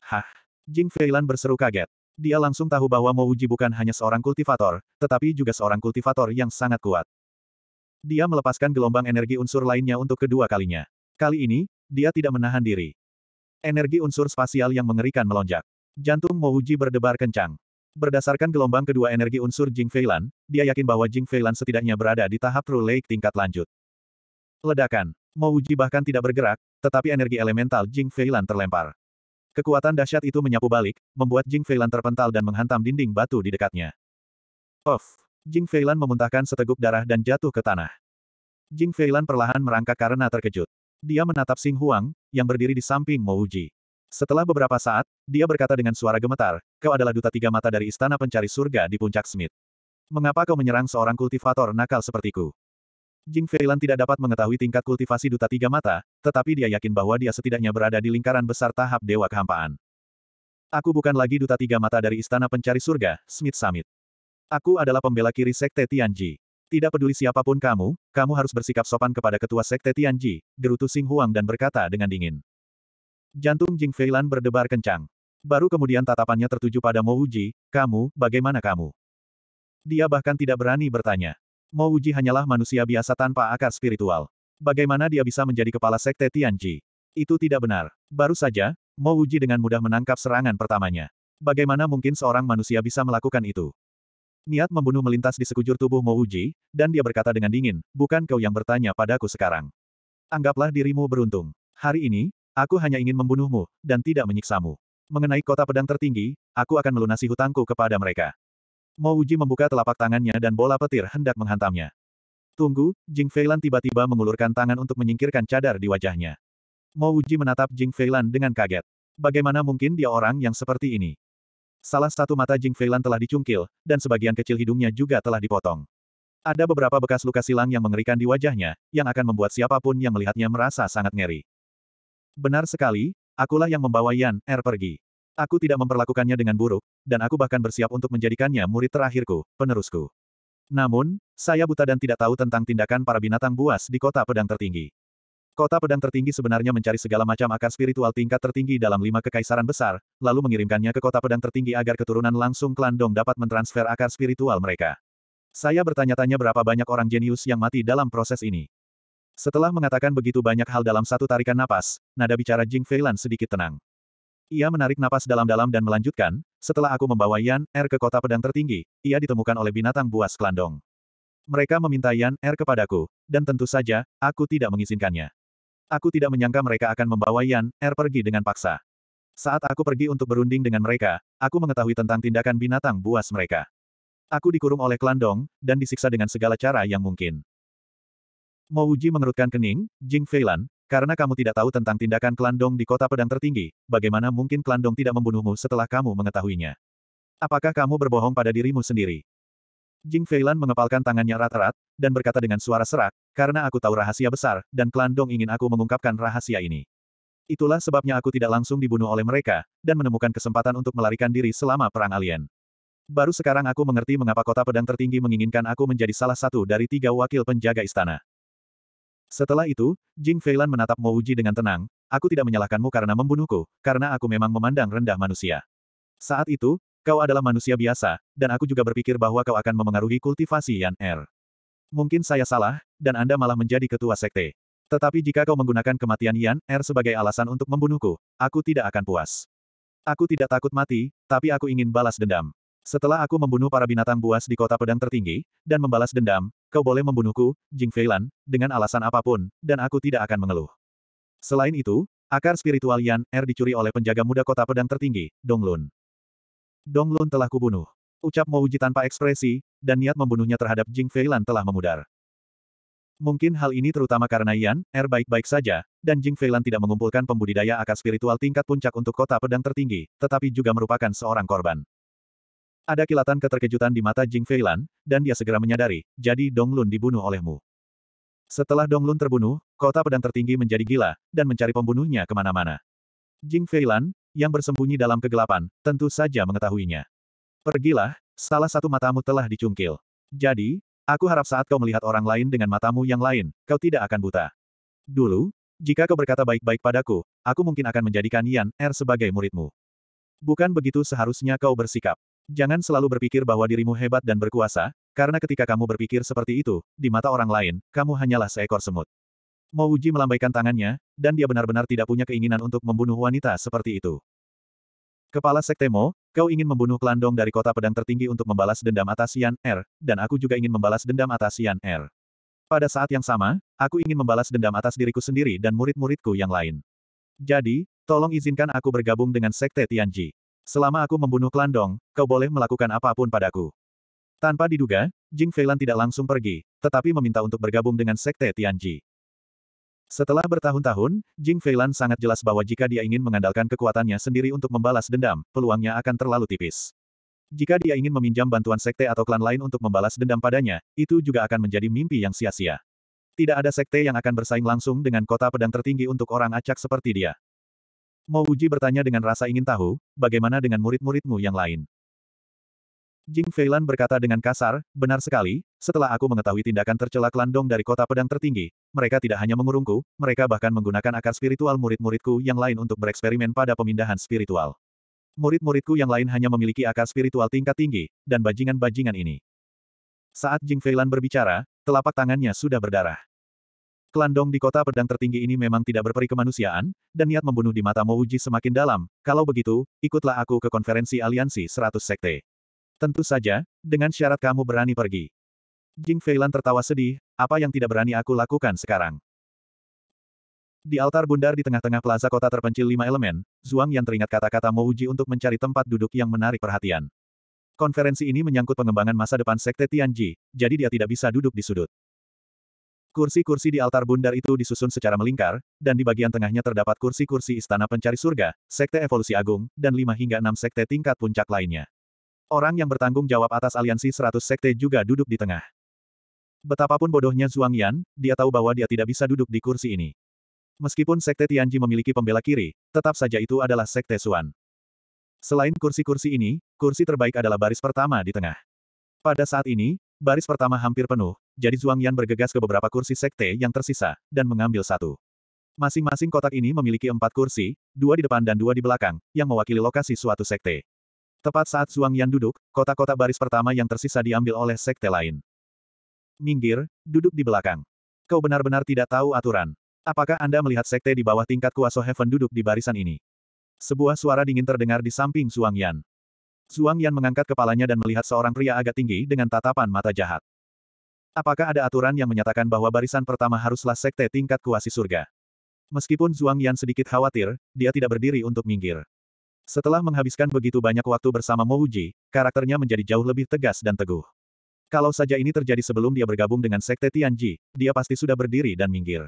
Hah! Jing Feilan berseru kaget. Dia langsung tahu bahwa Mo Wuji bukan hanya seorang kultivator, tetapi juga seorang kultivator yang sangat kuat. Dia melepaskan gelombang energi unsur lainnya untuk kedua kalinya. Kali ini, dia tidak menahan diri. Energi unsur spasial yang mengerikan melonjak. Jantung Mo Wuji berdebar kencang. Berdasarkan gelombang kedua energi unsur Jing Feilan, dia yakin bahwa Jing Feilan setidaknya berada di tahap True Lake tingkat lanjut. Ledakan. Mo Wuji bahkan tidak bergerak, tetapi energi elemental Jing Feilan terlempar. Kekuatan dahsyat itu menyapu balik, membuat Jing Feilan terpental dan menghantam dinding batu di dekatnya. Off! Jing Feilan memuntahkan seteguk darah dan jatuh ke tanah. Jing Feilan perlahan merangkak karena terkejut. Dia menatap Sing Huang, yang berdiri di samping Mo Wuji. Setelah beberapa saat, dia berkata dengan suara gemetar, kau adalah duta tiga mata dari istana pencari surga di puncak Smith. Mengapa kau menyerang seorang kultivator nakal sepertiku? Jing Feilan tidak dapat mengetahui tingkat kultivasi duta tiga mata, tetapi dia yakin bahwa dia setidaknya berada di lingkaran besar tahap dewa kehampaan. Aku bukan lagi duta tiga mata dari istana pencari surga, Smith Summit. Aku adalah pembela kiri Sekte Tianji. Tidak peduli siapapun kamu, kamu harus bersikap sopan kepada ketua Sekte Tianji, gerutu Sing Huang dan berkata dengan dingin. Jantung Jing Feilan berdebar kencang. Baru kemudian tatapannya tertuju pada Mo Uji, kamu, bagaimana kamu? Dia bahkan tidak berani bertanya. Mo Uji hanyalah manusia biasa tanpa akar spiritual. Bagaimana dia bisa menjadi kepala sekte Tianji? Itu tidak benar. Baru saja, Mo Uji dengan mudah menangkap serangan pertamanya. Bagaimana mungkin seorang manusia bisa melakukan itu? Niat membunuh melintas di sekujur tubuh Mo Uji, dan dia berkata dengan dingin, bukan kau yang bertanya padaku sekarang. Anggaplah dirimu beruntung. Hari ini, Aku hanya ingin membunuhmu, dan tidak menyiksamu. Mengenai kota pedang tertinggi, aku akan melunasi hutangku kepada mereka. Mo Uji membuka telapak tangannya dan bola petir hendak menghantamnya. Tunggu, Jing Feilan tiba-tiba mengulurkan tangan untuk menyingkirkan cadar di wajahnya. Mo Uji menatap Jing Feilan dengan kaget. Bagaimana mungkin dia orang yang seperti ini? Salah satu mata Jing Feilan telah dicungkil, dan sebagian kecil hidungnya juga telah dipotong. Ada beberapa bekas luka silang yang mengerikan di wajahnya, yang akan membuat siapapun yang melihatnya merasa sangat ngeri. Benar sekali, akulah yang membawa Yan Er pergi. Aku tidak memperlakukannya dengan buruk, dan aku bahkan bersiap untuk menjadikannya murid terakhirku, penerusku. Namun, saya buta dan tidak tahu tentang tindakan para binatang buas di kota pedang tertinggi. Kota pedang tertinggi sebenarnya mencari segala macam akar spiritual tingkat tertinggi dalam lima kekaisaran besar, lalu mengirimkannya ke kota pedang tertinggi agar keturunan langsung klan Dong dapat mentransfer akar spiritual mereka. Saya bertanya-tanya berapa banyak orang jenius yang mati dalam proses ini. Setelah mengatakan begitu banyak hal dalam satu tarikan napas, nada bicara Jing Feilan sedikit tenang. Ia menarik napas dalam-dalam dan melanjutkan, setelah aku membawa Yan Er ke kota pedang tertinggi, ia ditemukan oleh binatang buas klandong. Mereka meminta Yan Er kepadaku, dan tentu saja, aku tidak mengizinkannya. Aku tidak menyangka mereka akan membawa Yan Er pergi dengan paksa. Saat aku pergi untuk berunding dengan mereka, aku mengetahui tentang tindakan binatang buas mereka. Aku dikurung oleh klandong, dan disiksa dengan segala cara yang mungkin. Mo Uji mengerutkan kening, Jing Feilan, karena kamu tidak tahu tentang tindakan Klandong di kota pedang tertinggi, bagaimana mungkin Klandong tidak membunuhmu setelah kamu mengetahuinya? Apakah kamu berbohong pada dirimu sendiri? Jing Feilan mengepalkan tangannya rat-rat, dan berkata dengan suara serak, karena aku tahu rahasia besar, dan Klandong ingin aku mengungkapkan rahasia ini. Itulah sebabnya aku tidak langsung dibunuh oleh mereka, dan menemukan kesempatan untuk melarikan diri selama perang alien. Baru sekarang aku mengerti mengapa kota pedang tertinggi menginginkan aku menjadi salah satu dari tiga wakil penjaga istana. Setelah itu, Jing Feilan menatap Uji dengan tenang, aku tidak menyalahkanmu karena membunuhku, karena aku memang memandang rendah manusia. Saat itu, kau adalah manusia biasa, dan aku juga berpikir bahwa kau akan memengaruhi kultivasi Yan Er. Mungkin saya salah, dan Anda malah menjadi ketua sekte. Tetapi jika kau menggunakan kematian Yan Er sebagai alasan untuk membunuhku, aku tidak akan puas. Aku tidak takut mati, tapi aku ingin balas dendam. Setelah aku membunuh para binatang buas di kota pedang tertinggi, dan membalas dendam, kau boleh membunuhku, Jing Feilan, dengan alasan apapun, dan aku tidak akan mengeluh. Selain itu, akar spiritual Yan Er dicuri oleh penjaga muda kota pedang tertinggi, Dong Lun. Dong Lun telah kubunuh. Ucap Mo Mouji tanpa ekspresi, dan niat membunuhnya terhadap Jing Feilan telah memudar. Mungkin hal ini terutama karena Yan Er baik-baik saja, dan Jing Feilan tidak mengumpulkan pembudidaya akar spiritual tingkat puncak untuk kota pedang tertinggi, tetapi juga merupakan seorang korban. Ada kilatan keterkejutan di mata Jing Feilan, dan dia segera menyadari, jadi Dong Lun dibunuh olehmu. Setelah Dong Lun terbunuh, kota pedang tertinggi menjadi gila, dan mencari pembunuhnya kemana-mana. Jing Feilan, yang bersembunyi dalam kegelapan, tentu saja mengetahuinya. Pergilah, salah satu matamu telah dicungkil. Jadi, aku harap saat kau melihat orang lain dengan matamu yang lain, kau tidak akan buta. Dulu, jika kau berkata baik-baik padaku, aku mungkin akan menjadikan Yan Er sebagai muridmu. Bukan begitu seharusnya kau bersikap. Jangan selalu berpikir bahwa dirimu hebat dan berkuasa, karena ketika kamu berpikir seperti itu, di mata orang lain, kamu hanyalah seekor semut. Uji melambaikan tangannya, dan dia benar-benar tidak punya keinginan untuk membunuh wanita seperti itu. Kepala Sekte Mo, kau ingin membunuh Klandong dari kota pedang tertinggi untuk membalas dendam atas Yan Er, dan aku juga ingin membalas dendam atas Yan Er. Pada saat yang sama, aku ingin membalas dendam atas diriku sendiri dan murid-muridku yang lain. Jadi, tolong izinkan aku bergabung dengan Sekte Tianji. Selama aku membunuh Klandong, kau boleh melakukan apapun padaku. Tanpa diduga, Jing Feilan tidak langsung pergi, tetapi meminta untuk bergabung dengan Sekte Tianji. Setelah bertahun-tahun, Jing Feilan sangat jelas bahwa jika dia ingin mengandalkan kekuatannya sendiri untuk membalas dendam, peluangnya akan terlalu tipis. Jika dia ingin meminjam bantuan sekte atau klan lain untuk membalas dendam padanya, itu juga akan menjadi mimpi yang sia-sia. Tidak ada sekte yang akan bersaing langsung dengan kota pedang tertinggi untuk orang acak seperti dia. Mo Uji bertanya dengan rasa ingin tahu, bagaimana dengan murid-muridmu yang lain? Jing Feilan berkata dengan kasar, benar sekali, setelah aku mengetahui tindakan tercela Klandong dari kota pedang tertinggi, mereka tidak hanya mengurungku, mereka bahkan menggunakan akar spiritual murid-muridku yang lain untuk bereksperimen pada pemindahan spiritual. Murid-muridku yang lain hanya memiliki akar spiritual tingkat tinggi, dan bajingan-bajingan ini. Saat Jing Feilan berbicara, telapak tangannya sudah berdarah. Klandong di kota pedang tertinggi ini memang tidak berperi kemanusiaan, dan niat membunuh di mata Mo Uji semakin dalam, kalau begitu, ikutlah aku ke konferensi aliansi 100 sekte. Tentu saja, dengan syarat kamu berani pergi. Jing Feilan tertawa sedih, apa yang tidak berani aku lakukan sekarang? Di altar bundar di tengah-tengah plaza kota terpencil lima elemen, Zhuang yang teringat kata-kata Mo Uji untuk mencari tempat duduk yang menarik perhatian. Konferensi ini menyangkut pengembangan masa depan Sekte Tianji, jadi dia tidak bisa duduk di sudut. Kursi-kursi di altar bundar itu disusun secara melingkar, dan di bagian tengahnya terdapat kursi-kursi istana pencari surga, sekte evolusi agung, dan lima hingga enam sekte tingkat puncak lainnya. Orang yang bertanggung jawab atas aliansi seratus sekte juga duduk di tengah. Betapapun bodohnya Zhuang Yan, dia tahu bahwa dia tidak bisa duduk di kursi ini. Meskipun sekte Tianji memiliki pembela kiri, tetap saja itu adalah sekte Suan. Selain kursi-kursi ini, kursi terbaik adalah baris pertama di tengah. Pada saat ini, Baris pertama hampir penuh, jadi Zhuang Yan bergegas ke beberapa kursi sekte yang tersisa, dan mengambil satu. Masing-masing kotak ini memiliki empat kursi, dua di depan dan dua di belakang, yang mewakili lokasi suatu sekte. Tepat saat Zhuang Yan duduk, kotak-kotak baris pertama yang tersisa diambil oleh sekte lain. Minggir, duduk di belakang. Kau benar-benar tidak tahu aturan. Apakah Anda melihat sekte di bawah tingkat Kuasa Heaven duduk di barisan ini? Sebuah suara dingin terdengar di samping Zhuang Yan. Zhuang Yan mengangkat kepalanya dan melihat seorang pria agak tinggi dengan tatapan mata jahat. Apakah ada aturan yang menyatakan bahwa barisan pertama haruslah sekte tingkat kuasi surga? Meskipun Zhuang Yan sedikit khawatir, dia tidak berdiri untuk minggir. Setelah menghabiskan begitu banyak waktu bersama Mo Uji, karakternya menjadi jauh lebih tegas dan teguh. Kalau saja ini terjadi sebelum dia bergabung dengan sekte Tianji, dia pasti sudah berdiri dan minggir.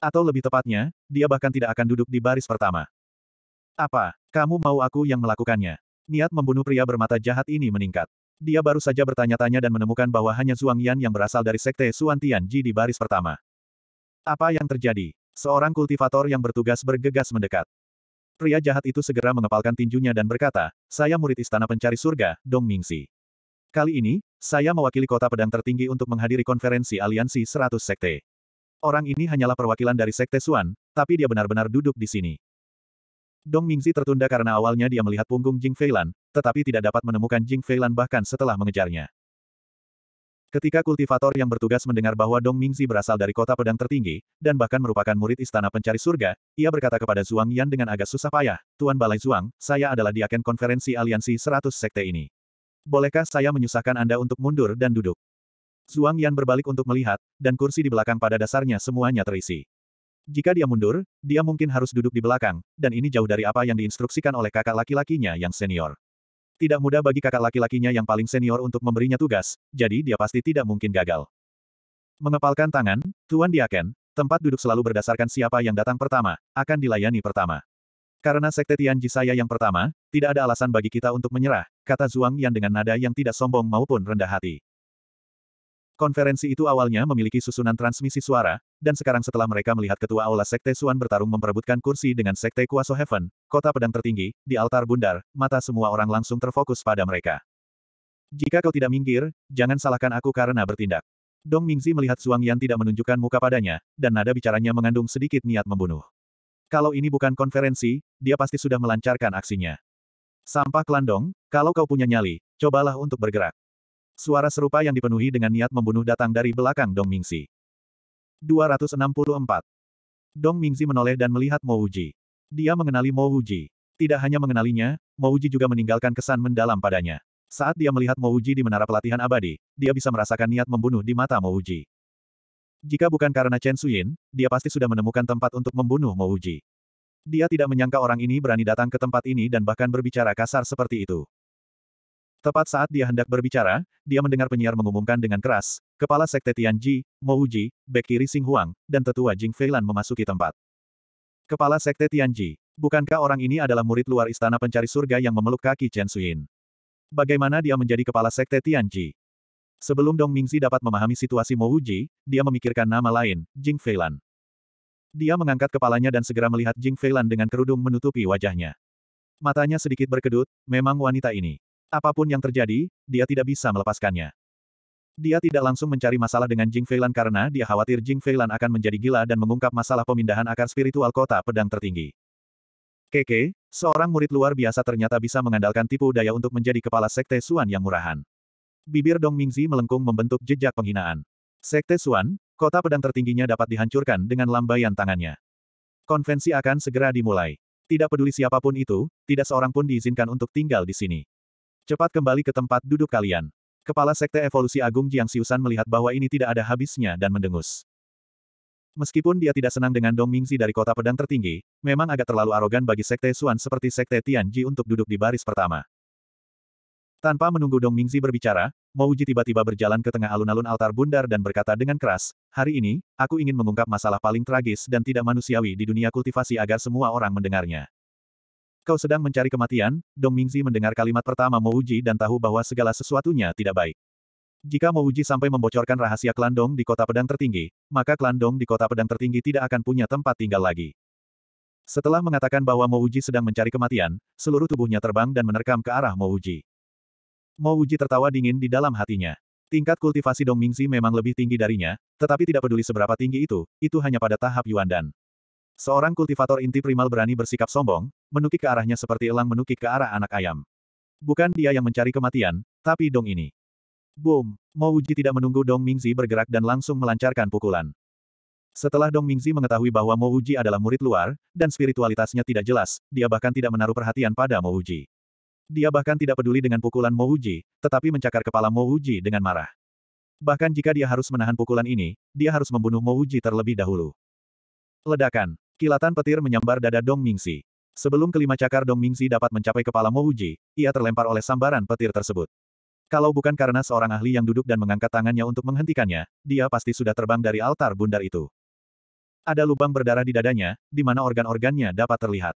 Atau lebih tepatnya, dia bahkan tidak akan duduk di baris pertama. Apa, kamu mau aku yang melakukannya? Niat membunuh pria bermata jahat ini meningkat. Dia baru saja bertanya-tanya dan menemukan bahwa hanya Zhuang Yan yang berasal dari sekte Suan Tianji di baris pertama. Apa yang terjadi? Seorang kultivator yang bertugas bergegas mendekat. Pria jahat itu segera mengepalkan tinjunya dan berkata, saya murid istana pencari surga, Dong Mingxi. Kali ini, saya mewakili kota pedang tertinggi untuk menghadiri konferensi aliansi 100 sekte. Orang ini hanyalah perwakilan dari sekte Suan, tapi dia benar-benar duduk di sini. Dong Mingzi tertunda karena awalnya dia melihat punggung Jing Feilan, tetapi tidak dapat menemukan Jing Feilan bahkan setelah mengejarnya. Ketika kultivator yang bertugas mendengar bahwa Dong Mingzi berasal dari kota pedang tertinggi, dan bahkan merupakan murid istana pencari surga, ia berkata kepada Zhuang Yan dengan agak susah payah, Tuan Balai Zhuang, saya adalah diaken konferensi aliansi 100 sekte ini. Bolehkah saya menyusahkan Anda untuk mundur dan duduk? Zhuang Yan berbalik untuk melihat, dan kursi di belakang pada dasarnya semuanya terisi. Jika dia mundur, dia mungkin harus duduk di belakang, dan ini jauh dari apa yang diinstruksikan oleh kakak laki-lakinya yang senior. Tidak mudah bagi kakak laki-lakinya yang paling senior untuk memberinya tugas, jadi dia pasti tidak mungkin gagal. Mengepalkan tangan, Tuan Diaken, tempat duduk selalu berdasarkan siapa yang datang pertama, akan dilayani pertama. Karena Sekte Tianji saya yang pertama, tidak ada alasan bagi kita untuk menyerah, kata Zhuang Yan dengan nada yang tidak sombong maupun rendah hati. Konferensi itu awalnya memiliki susunan transmisi suara, dan sekarang setelah mereka melihat ketua aula Sekte Suan bertarung memperebutkan kursi dengan Sekte Kuaso Heaven, kota pedang tertinggi, di altar bundar, mata semua orang langsung terfokus pada mereka. Jika kau tidak minggir, jangan salahkan aku karena bertindak. Dong Mingzi melihat Suang Yan tidak menunjukkan muka padanya, dan nada bicaranya mengandung sedikit niat membunuh. Kalau ini bukan konferensi, dia pasti sudah melancarkan aksinya. Sampah klandong, kalau kau punya nyali, cobalah untuk bergerak. Suara serupa yang dipenuhi dengan niat membunuh datang dari belakang Dong Mingxi. 264. Dong Mingxi menoleh dan melihat Mo Uji. Dia mengenali Mo Uji. Tidak hanya mengenalinya, Mo Uji juga meninggalkan kesan mendalam padanya. Saat dia melihat Mo Uji di menara pelatihan abadi, dia bisa merasakan niat membunuh di mata Mo Uji. Jika bukan karena Chen Suyin, dia pasti sudah menemukan tempat untuk membunuh Mo Uji. Dia tidak menyangka orang ini berani datang ke tempat ini dan bahkan berbicara kasar seperti itu. Tepat saat dia hendak berbicara, dia mendengar penyiar mengumumkan dengan keras, Kepala Sekte Tianji, Mo Uji, bek kiri Sing Huang, dan tetua Jing Feilan memasuki tempat. Kepala Sekte Tianji, bukankah orang ini adalah murid luar istana pencari surga yang memeluk kaki Chen Suyin? Bagaimana dia menjadi Kepala Sekte Tianji? Sebelum Dong Mingzi dapat memahami situasi Mo Uji, dia memikirkan nama lain, Jing Feilan. Dia mengangkat kepalanya dan segera melihat Jing Feilan dengan kerudung menutupi wajahnya. Matanya sedikit berkedut, memang wanita ini. Apapun yang terjadi, dia tidak bisa melepaskannya. Dia tidak langsung mencari masalah dengan Jing Feilan karena dia khawatir Jing Feilan akan menjadi gila dan mengungkap masalah pemindahan akar spiritual kota pedang tertinggi. Keke, seorang murid luar biasa ternyata bisa mengandalkan tipu daya untuk menjadi kepala sekte Suan yang murahan. Bibir Dong Mingzi melengkung membentuk jejak penghinaan. Sekte Suan, kota pedang tertingginya dapat dihancurkan dengan lambaian tangannya. Konvensi akan segera dimulai. Tidak peduli siapapun itu, tidak seorang pun diizinkan untuk tinggal di sini. Cepat kembali ke tempat duduk kalian. Kepala Sekte Evolusi Agung Jiang Siusan melihat bahwa ini tidak ada habisnya dan mendengus. Meskipun dia tidak senang dengan Dong Mingzi dari kota pedang tertinggi, memang agak terlalu arogan bagi Sekte Suan seperti Sekte Tianji untuk duduk di baris pertama. Tanpa menunggu Dong Mingzi berbicara, Mouji tiba-tiba berjalan ke tengah alun-alun altar bundar dan berkata dengan keras, Hari ini, aku ingin mengungkap masalah paling tragis dan tidak manusiawi di dunia kultivasi agar semua orang mendengarnya. Kau sedang mencari kematian, Dong Mingzi mendengar kalimat pertama Mouji dan tahu bahwa segala sesuatunya tidak baik. Jika Mouji sampai membocorkan rahasia klan Dong di kota pedang tertinggi, maka klan Dong di kota pedang tertinggi tidak akan punya tempat tinggal lagi. Setelah mengatakan bahwa Mouji sedang mencari kematian, seluruh tubuhnya terbang dan menerkam ke arah Mouji. Mouji tertawa dingin di dalam hatinya. Tingkat kultivasi Dong Mingzi memang lebih tinggi darinya, tetapi tidak peduli seberapa tinggi itu, itu hanya pada tahap Yuan Dan. Seorang kultivator inti primal berani bersikap sombong, menukik ke arahnya seperti elang menukik ke arah anak ayam. Bukan dia yang mencari kematian, tapi Dong ini. Boom! Mo Uji tidak menunggu Dong Mingzi bergerak dan langsung melancarkan pukulan. Setelah Dong Mingzi mengetahui bahwa Mo Uji adalah murid luar, dan spiritualitasnya tidak jelas, dia bahkan tidak menaruh perhatian pada Mo Uji. Dia bahkan tidak peduli dengan pukulan Mo Uji, tetapi mencakar kepala Mo Uji dengan marah. Bahkan jika dia harus menahan pukulan ini, dia harus membunuh Mo Uji terlebih dahulu. Ledakan. Kilatan petir menyambar dada Dong Mingxi. Sebelum kelima cakar Dong Mingxi dapat mencapai kepala Mo Wuji, ia terlempar oleh sambaran petir tersebut. Kalau bukan karena seorang ahli yang duduk dan mengangkat tangannya untuk menghentikannya, dia pasti sudah terbang dari altar bundar itu. Ada lubang berdarah di dadanya, di mana organ-organnya dapat terlihat.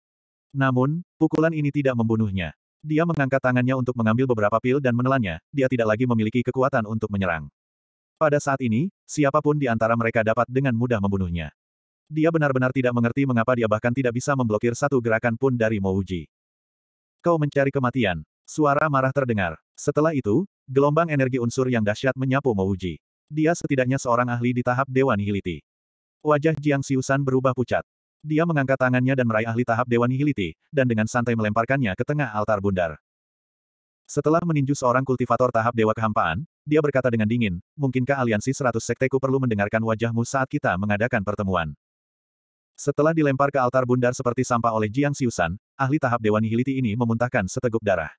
Namun, pukulan ini tidak membunuhnya. Dia mengangkat tangannya untuk mengambil beberapa pil dan menelannya, dia tidak lagi memiliki kekuatan untuk menyerang. Pada saat ini, siapapun di antara mereka dapat dengan mudah membunuhnya. Dia benar-benar tidak mengerti mengapa dia bahkan tidak bisa memblokir satu gerakan pun dari Mouji. Kau mencari kematian. Suara marah terdengar. Setelah itu, gelombang energi unsur yang dahsyat menyapu Mouji. Dia setidaknya seorang ahli di tahap Dewan Hiliti. Wajah Jiang Siusan berubah pucat. Dia mengangkat tangannya dan meraih ahli tahap Dewan Hiliti, dan dengan santai melemparkannya ke tengah altar bundar. Setelah meninju seorang kultivator tahap Dewa Kehampaan, dia berkata dengan dingin, mungkinkah aliansi seratus sekteku perlu mendengarkan wajahmu saat kita mengadakan pertemuan. Setelah dilempar ke altar bundar seperti sampah oleh Jiang Xiusan, ahli tahap Dewa Nihiliti ini memuntahkan seteguk darah.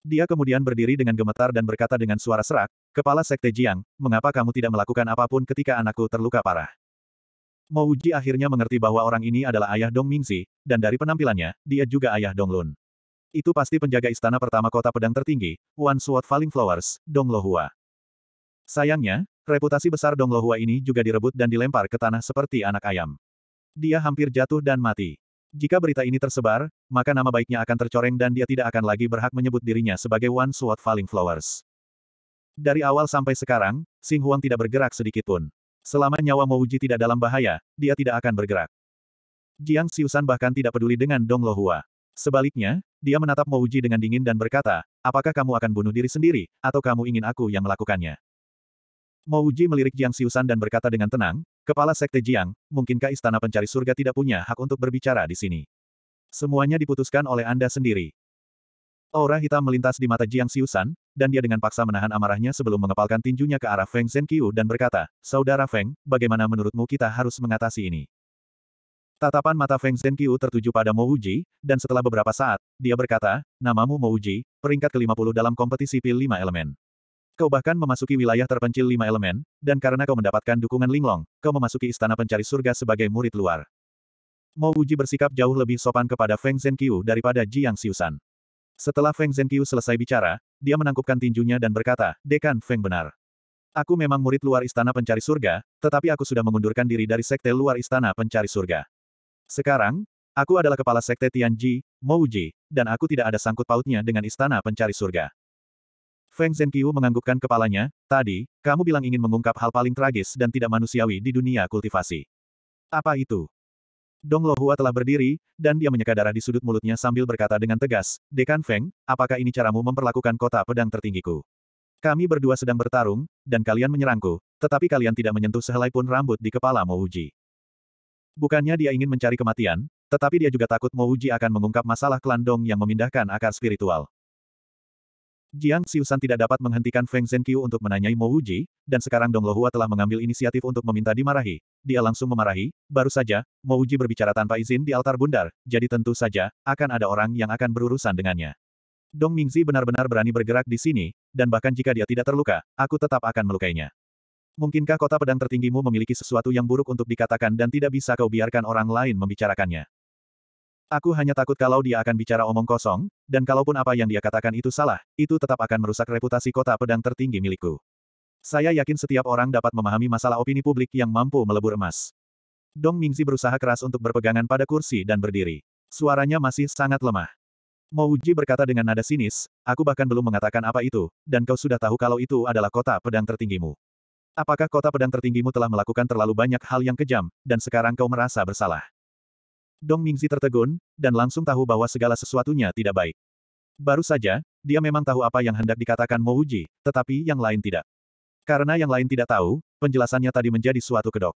Dia kemudian berdiri dengan gemetar dan berkata dengan suara serak, Kepala Sekte Jiang, mengapa kamu tidak melakukan apapun ketika anakku terluka parah? Mouji akhirnya mengerti bahwa orang ini adalah ayah Dong Mingzi, dan dari penampilannya, dia juga ayah Dong Lun. Itu pasti penjaga istana pertama kota pedang tertinggi, One Sword Falling Flowers, Dong Lohua. Sayangnya, reputasi besar Dong Lohua ini juga direbut dan dilempar ke tanah seperti anak ayam dia hampir jatuh dan mati. Jika berita ini tersebar, maka nama baiknya akan tercoreng dan dia tidak akan lagi berhak menyebut dirinya sebagai One Sword Falling Flowers. Dari awal sampai sekarang, Sing Huang tidak bergerak sedikit pun. Selama nyawa Mouji tidak dalam bahaya, dia tidak akan bergerak. Jiang Xiusan bahkan tidak peduli dengan Dong Lohua. Sebaliknya, dia menatap Mouji dengan dingin dan berkata, apakah kamu akan bunuh diri sendiri, atau kamu ingin aku yang melakukannya? Mouji melirik Jiang Xiusan dan berkata dengan tenang, Kepala Sekte Jiang, mungkinkah istana pencari surga tidak punya hak untuk berbicara di sini? Semuanya diputuskan oleh Anda sendiri. Aura hitam melintas di mata Jiang Siusan, dan dia dengan paksa menahan amarahnya sebelum mengepalkan tinjunya ke arah Feng Zhenqiu dan berkata, Saudara Feng, bagaimana menurutmu kita harus mengatasi ini? Tatapan mata Feng Zhenqiu tertuju pada Mo Wuji, dan setelah beberapa saat, dia berkata, namamu Mo Wuji, peringkat ke-50 dalam kompetisi pil 5 elemen. Kau bahkan memasuki wilayah terpencil lima elemen, dan karena kau mendapatkan dukungan Linglong, kau memasuki istana pencari surga sebagai murid luar. Mo Uji bersikap jauh lebih sopan kepada Feng Zhenqiu daripada Jiang Xiusan. Setelah Feng Zhenqiu selesai bicara, dia menangkupkan tinjunya dan berkata, Dekan Feng benar. Aku memang murid luar istana pencari surga, tetapi aku sudah mengundurkan diri dari sekte luar istana pencari surga. Sekarang, aku adalah kepala sekte Tianji, Mo Uji, dan aku tidak ada sangkut pautnya dengan istana pencari surga. Feng Zhenqiu menganggukkan kepalanya, tadi, kamu bilang ingin mengungkap hal paling tragis dan tidak manusiawi di dunia kultivasi. Apa itu? Dong Lohua telah berdiri, dan dia menyeka darah di sudut mulutnya sambil berkata dengan tegas, Dekan Feng, apakah ini caramu memperlakukan kota pedang tertinggiku? Kami berdua sedang bertarung, dan kalian menyerangku, tetapi kalian tidak menyentuh sehelai pun rambut di kepala Mouji. Bukannya dia ingin mencari kematian, tetapi dia juga takut Mouji akan mengungkap masalah klan Dong yang memindahkan akar spiritual. Jiang Xiusan tidak dapat menghentikan Feng Zhenqiu untuk menanyai Mo Wuji, dan sekarang Dong Lohua telah mengambil inisiatif untuk meminta dimarahi. Dia langsung memarahi, baru saja, Mo Wuji berbicara tanpa izin di altar bundar, jadi tentu saja, akan ada orang yang akan berurusan dengannya. Dong Mingzi benar-benar berani bergerak di sini, dan bahkan jika dia tidak terluka, aku tetap akan melukainya. Mungkinkah kota pedang tertinggimu memiliki sesuatu yang buruk untuk dikatakan dan tidak bisa kau biarkan orang lain membicarakannya? Aku hanya takut kalau dia akan bicara omong kosong, dan kalaupun apa yang dia katakan itu salah, itu tetap akan merusak reputasi kota pedang tertinggi milikku. Saya yakin setiap orang dapat memahami masalah opini publik yang mampu melebur emas. Dong Mingzi berusaha keras untuk berpegangan pada kursi dan berdiri. Suaranya masih sangat lemah. Mouji berkata dengan nada sinis, aku bahkan belum mengatakan apa itu, dan kau sudah tahu kalau itu adalah kota pedang tertinggimu. Apakah kota pedang tertinggimu telah melakukan terlalu banyak hal yang kejam, dan sekarang kau merasa bersalah? Dong Mingzi tertegun, dan langsung tahu bahwa segala sesuatunya tidak baik. Baru saja, dia memang tahu apa yang hendak dikatakan Mo Uji, tetapi yang lain tidak. Karena yang lain tidak tahu, penjelasannya tadi menjadi suatu kedok.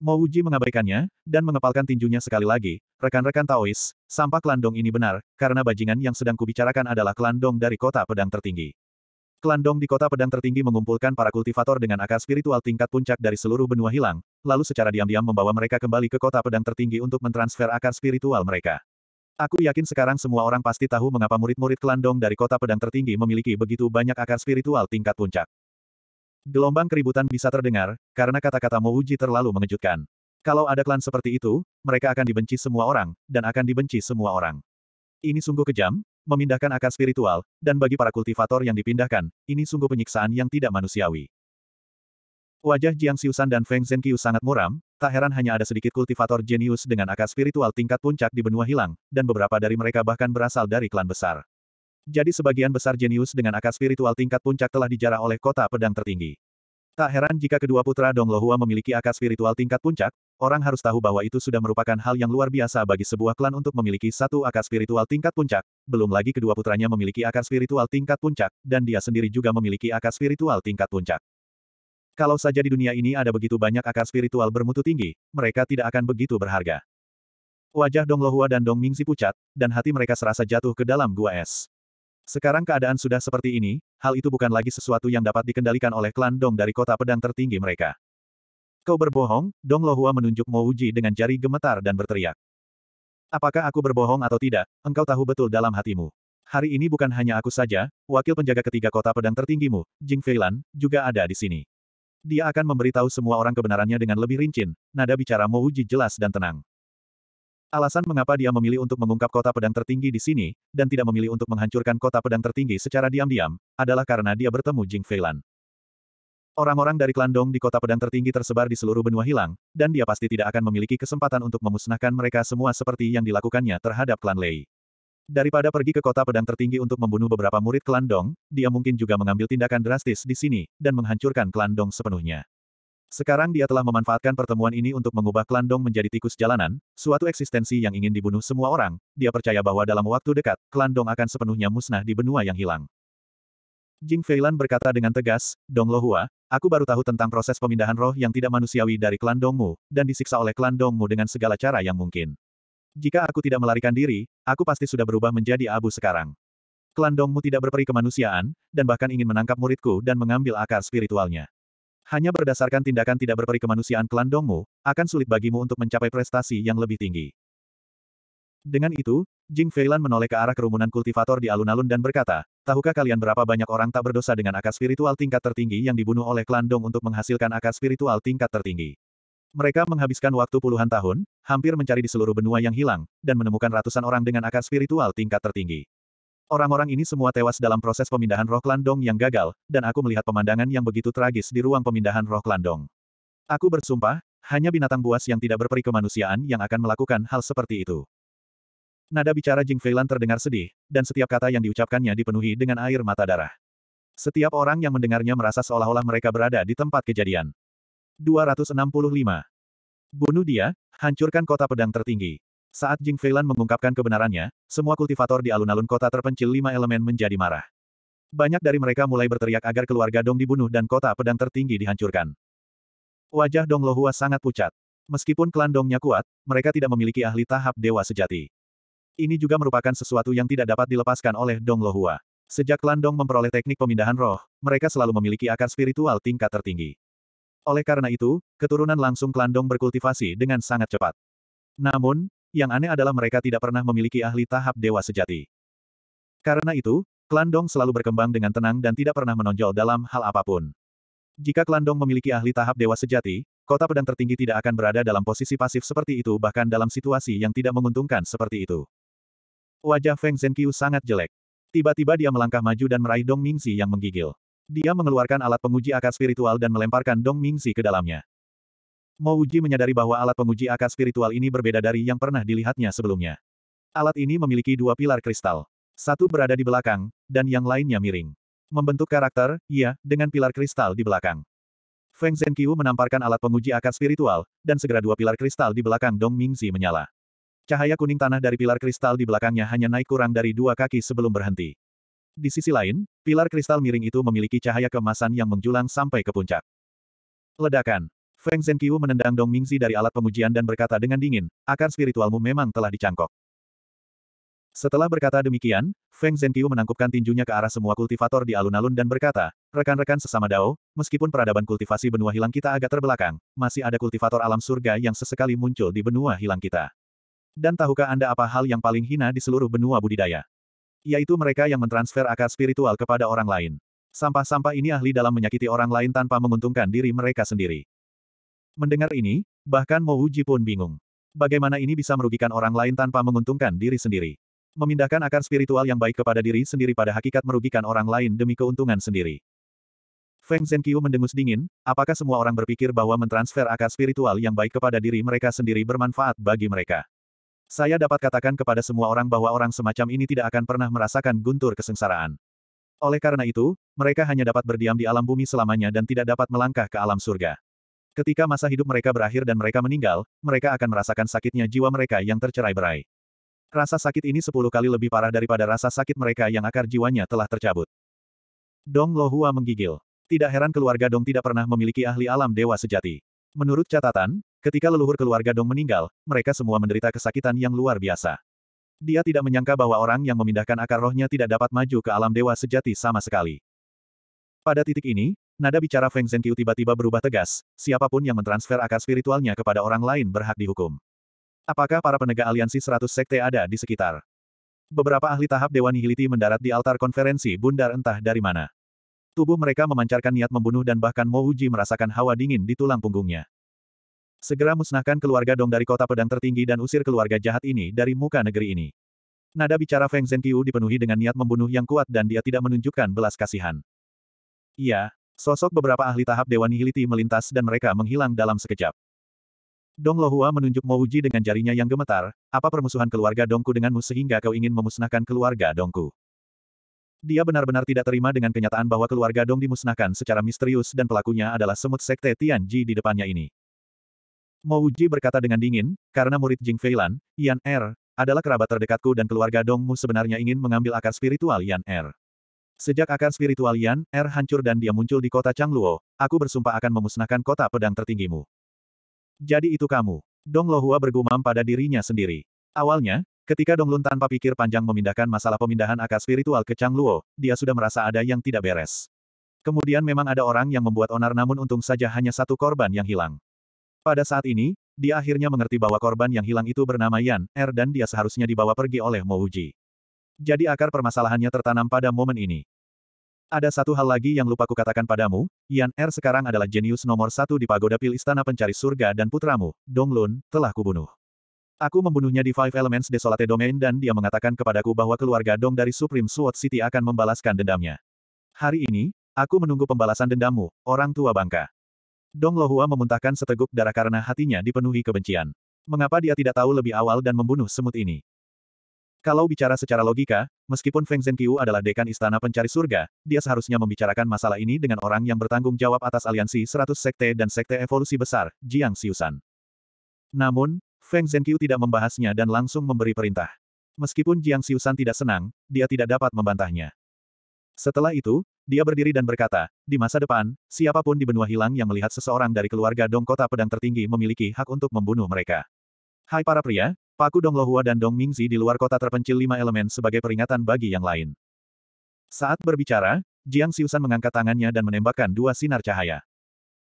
Mo Uji mengabaikannya, dan mengepalkan tinjunya sekali lagi. Rekan-rekan Taois, sampah klandong ini benar, karena bajingan yang sedang kubicarakan adalah klandong dari kota pedang tertinggi. Klan Dong di kota pedang tertinggi mengumpulkan para kultivator dengan akar spiritual tingkat puncak dari seluruh benua hilang, lalu secara diam-diam membawa mereka kembali ke kota pedang tertinggi untuk mentransfer akar spiritual mereka. Aku yakin sekarang semua orang pasti tahu mengapa murid-murid klan Dong dari kota pedang tertinggi memiliki begitu banyak akar spiritual tingkat puncak. Gelombang keributan bisa terdengar, karena kata-kata Mouji terlalu mengejutkan. Kalau ada klan seperti itu, mereka akan dibenci semua orang, dan akan dibenci semua orang. Ini sungguh kejam, memindahkan akar spiritual, dan bagi para kultivator yang dipindahkan, ini sungguh penyiksaan yang tidak manusiawi. Wajah Jiang Xiusan dan Feng Zhenqiu sangat muram, tak heran hanya ada sedikit kultivator jenius dengan akar spiritual tingkat puncak di benua hilang, dan beberapa dari mereka bahkan berasal dari klan besar. Jadi sebagian besar jenius dengan akar spiritual tingkat puncak telah dijarah oleh kota pedang tertinggi. Tak heran jika kedua putra Dong Lohua memiliki akar spiritual tingkat puncak, orang harus tahu bahwa itu sudah merupakan hal yang luar biasa bagi sebuah klan untuk memiliki satu akar spiritual tingkat puncak, belum lagi kedua putranya memiliki akar spiritual tingkat puncak, dan dia sendiri juga memiliki akar spiritual tingkat puncak. Kalau saja di dunia ini ada begitu banyak akar spiritual bermutu tinggi, mereka tidak akan begitu berharga. Wajah Dong Lohua dan Dong Mingzi pucat, dan hati mereka serasa jatuh ke dalam gua es. Sekarang keadaan sudah seperti ini, hal itu bukan lagi sesuatu yang dapat dikendalikan oleh klan Dong dari kota pedang tertinggi mereka. Kau berbohong, Dong Lohua menunjuk Mo Uji dengan jari gemetar dan berteriak. Apakah aku berbohong atau tidak, engkau tahu betul dalam hatimu. Hari ini bukan hanya aku saja, wakil penjaga ketiga kota pedang tertinggimu, Jing Feilan, juga ada di sini. Dia akan memberitahu semua orang kebenarannya dengan lebih rinci. nada bicara Mo Uji jelas dan tenang. Alasan mengapa dia memilih untuk mengungkap kota pedang tertinggi di sini, dan tidak memilih untuk menghancurkan kota pedang tertinggi secara diam-diam, adalah karena dia bertemu Jing Fei Lan. Orang-orang dari klan Dong di kota pedang tertinggi tersebar di seluruh benua hilang, dan dia pasti tidak akan memiliki kesempatan untuk memusnahkan mereka semua seperti yang dilakukannya terhadap klan Lei. Daripada pergi ke kota pedang tertinggi untuk membunuh beberapa murid klan Dong, dia mungkin juga mengambil tindakan drastis di sini, dan menghancurkan klan Dong sepenuhnya. Sekarang dia telah memanfaatkan pertemuan ini untuk mengubah Klandong menjadi tikus jalanan, suatu eksistensi yang ingin dibunuh semua orang, dia percaya bahwa dalam waktu dekat, Klandong akan sepenuhnya musnah di benua yang hilang. Jing Feilan berkata dengan tegas, Dong Lohua, aku baru tahu tentang proses pemindahan roh yang tidak manusiawi dari Klandongmu, dan disiksa oleh Klandongmu dengan segala cara yang mungkin. Jika aku tidak melarikan diri, aku pasti sudah berubah menjadi abu sekarang. Klandongmu tidak berperi kemanusiaan, dan bahkan ingin menangkap muridku dan mengambil akar spiritualnya. Hanya berdasarkan tindakan tidak berperi kemanusiaan klan Dongmu, akan sulit bagimu untuk mencapai prestasi yang lebih tinggi. Dengan itu, Jing Feilan menoleh ke arah kerumunan kultivator di alun-alun dan berkata, tahukah kalian berapa banyak orang tak berdosa dengan akar spiritual tingkat tertinggi yang dibunuh oleh klan Dong untuk menghasilkan akar spiritual tingkat tertinggi? Mereka menghabiskan waktu puluhan tahun, hampir mencari di seluruh benua yang hilang, dan menemukan ratusan orang dengan akar spiritual tingkat tertinggi. Orang-orang ini semua tewas dalam proses pemindahan roh Klandong yang gagal, dan aku melihat pemandangan yang begitu tragis di ruang pemindahan roh Klandong. Aku bersumpah, hanya binatang buas yang tidak berperi kemanusiaan yang akan melakukan hal seperti itu. Nada bicara Jing Feilan terdengar sedih, dan setiap kata yang diucapkannya dipenuhi dengan air mata darah. Setiap orang yang mendengarnya merasa seolah-olah mereka berada di tempat kejadian. 265. Bunuh dia, hancurkan kota pedang tertinggi. Saat Jing Feilan mengungkapkan kebenarannya, semua kultivator di alun-alun kota terpencil lima elemen menjadi marah. Banyak dari mereka mulai berteriak agar keluarga Dong dibunuh dan kota pedang tertinggi dihancurkan. Wajah Dong Lohua sangat pucat. Meskipun klan Dongnya kuat, mereka tidak memiliki ahli tahap dewa sejati. Ini juga merupakan sesuatu yang tidak dapat dilepaskan oleh Dong Lohua. Sejak klan Dong memperoleh teknik pemindahan roh, mereka selalu memiliki akar spiritual tingkat tertinggi. Oleh karena itu, keturunan langsung klan Dong berkultivasi dengan sangat cepat. Namun, yang aneh adalah mereka tidak pernah memiliki ahli tahap dewa sejati. Karena itu, klan Dong selalu berkembang dengan tenang dan tidak pernah menonjol dalam hal apapun. Jika klan Dong memiliki ahli tahap dewa sejati, kota pedang tertinggi tidak akan berada dalam posisi pasif seperti itu bahkan dalam situasi yang tidak menguntungkan seperti itu. Wajah Feng Zhenqiu sangat jelek. Tiba-tiba dia melangkah maju dan meraih Dong Mingxi yang menggigil. Dia mengeluarkan alat penguji akar spiritual dan melemparkan Dong Mingxi ke dalamnya. Mouji menyadari bahwa alat penguji akar spiritual ini berbeda dari yang pernah dilihatnya sebelumnya. Alat ini memiliki dua pilar kristal. Satu berada di belakang, dan yang lainnya miring. Membentuk karakter, iya, dengan pilar kristal di belakang. Feng Zhenqiu menamparkan alat penguji akar spiritual, dan segera dua pilar kristal di belakang Dong Mingzi menyala. Cahaya kuning tanah dari pilar kristal di belakangnya hanya naik kurang dari dua kaki sebelum berhenti. Di sisi lain, pilar kristal miring itu memiliki cahaya kemasan yang menjulang sampai ke puncak. Ledakan. Feng Zhenqiu menendang Dong Mingzi dari alat pengujian dan berkata dengan dingin, akar spiritualmu memang telah dicangkok. Setelah berkata demikian, Feng Zhenqiu menangkupkan tinjunya ke arah semua kultivator di alun-alun dan berkata, rekan-rekan sesama Dao, meskipun peradaban kultivasi benua hilang kita agak terbelakang, masih ada kultivator alam surga yang sesekali muncul di benua hilang kita. Dan tahukah Anda apa hal yang paling hina di seluruh benua budidaya? Yaitu mereka yang mentransfer akar spiritual kepada orang lain. Sampah-sampah ini ahli dalam menyakiti orang lain tanpa menguntungkan diri mereka sendiri. Mendengar ini, bahkan Mo Uji pun bingung. Bagaimana ini bisa merugikan orang lain tanpa menguntungkan diri sendiri? Memindahkan akar spiritual yang baik kepada diri sendiri pada hakikat merugikan orang lain demi keuntungan sendiri. Feng Zhenqiu mendengus dingin, apakah semua orang berpikir bahwa mentransfer akar spiritual yang baik kepada diri mereka sendiri bermanfaat bagi mereka? Saya dapat katakan kepada semua orang bahwa orang semacam ini tidak akan pernah merasakan guntur kesengsaraan. Oleh karena itu, mereka hanya dapat berdiam di alam bumi selamanya dan tidak dapat melangkah ke alam surga. Ketika masa hidup mereka berakhir dan mereka meninggal, mereka akan merasakan sakitnya jiwa mereka yang tercerai berai. Rasa sakit ini sepuluh kali lebih parah daripada rasa sakit mereka yang akar jiwanya telah tercabut. Dong Lohua menggigil. Tidak heran keluarga Dong tidak pernah memiliki ahli alam dewa sejati. Menurut catatan, ketika leluhur keluarga Dong meninggal, mereka semua menderita kesakitan yang luar biasa. Dia tidak menyangka bahwa orang yang memindahkan akar rohnya tidak dapat maju ke alam dewa sejati sama sekali. Pada titik ini, Nada bicara Feng Zhenqiu tiba-tiba berubah tegas, siapapun yang mentransfer akar spiritualnya kepada orang lain berhak dihukum. Apakah para penegak aliansi seratus sekte ada di sekitar? Beberapa ahli tahap Dewan Hiliti mendarat di altar konferensi bundar entah dari mana. Tubuh mereka memancarkan niat membunuh dan bahkan Mo Uji merasakan hawa dingin di tulang punggungnya. Segera musnahkan keluarga Dong dari kota pedang tertinggi dan usir keluarga jahat ini dari muka negeri ini. Nada bicara Feng Zhenqiu dipenuhi dengan niat membunuh yang kuat dan dia tidak menunjukkan belas kasihan. Iya, Sosok beberapa ahli tahap Dewan Nihiliti melintas dan mereka menghilang dalam sekejap. Dong Lohua menunjuk Mouji dengan jarinya yang gemetar, apa permusuhan keluarga Dongku denganmu sehingga kau ingin memusnahkan keluarga Dongku? Dia benar-benar tidak terima dengan kenyataan bahwa keluarga Dong dimusnahkan secara misterius dan pelakunya adalah semut sekte Tianji di depannya ini. Mouji berkata dengan dingin, karena murid Jing Feilan, Yan Er, adalah kerabat terdekatku dan keluarga Dongmu sebenarnya ingin mengambil akar spiritual Yan Er. Sejak akan spiritual Yan, Er hancur dan dia muncul di kota Changluo, aku bersumpah akan memusnahkan kota pedang tertinggimu. Jadi itu kamu. Dong Lohua bergumam pada dirinya sendiri. Awalnya, ketika Dong Lun tanpa pikir panjang memindahkan masalah pemindahan akar spiritual ke Changluo, dia sudah merasa ada yang tidak beres. Kemudian memang ada orang yang membuat onar namun untung saja hanya satu korban yang hilang. Pada saat ini, dia akhirnya mengerti bahwa korban yang hilang itu bernama Yan, Er dan dia seharusnya dibawa pergi oleh Mo Uji. Jadi akar permasalahannya tertanam pada momen ini. Ada satu hal lagi yang lupa kukatakan padamu, Yan Er sekarang adalah jenius nomor satu di pagoda pil istana pencari surga dan putramu, Dong Lun, telah kubunuh. Aku membunuhnya di Five Elements Desolate Domain dan dia mengatakan kepadaku bahwa keluarga Dong dari Supreme Sword City akan membalaskan dendamnya. Hari ini, aku menunggu pembalasan dendammu, orang tua bangka. Dong Lohua memuntahkan seteguk darah karena hatinya dipenuhi kebencian. Mengapa dia tidak tahu lebih awal dan membunuh semut ini? Kalau bicara secara logika, meskipun Feng Zhenqiu adalah dekan istana pencari surga, dia seharusnya membicarakan masalah ini dengan orang yang bertanggung jawab atas aliansi 100 sekte dan sekte evolusi besar, Jiang Xiusan. Namun, Feng Zhenqiu tidak membahasnya dan langsung memberi perintah. Meskipun Jiang Xiusan tidak senang, dia tidak dapat membantahnya. Setelah itu, dia berdiri dan berkata, di masa depan, siapapun di benua hilang yang melihat seseorang dari keluarga Dong Kota Pedang Tertinggi memiliki hak untuk membunuh mereka. Hai para pria, Paku Dong Lohua dan Dong Mingzi di luar kota terpencil lima elemen sebagai peringatan bagi yang lain. Saat berbicara, Jiang Xiusan mengangkat tangannya dan menembakkan dua sinar cahaya.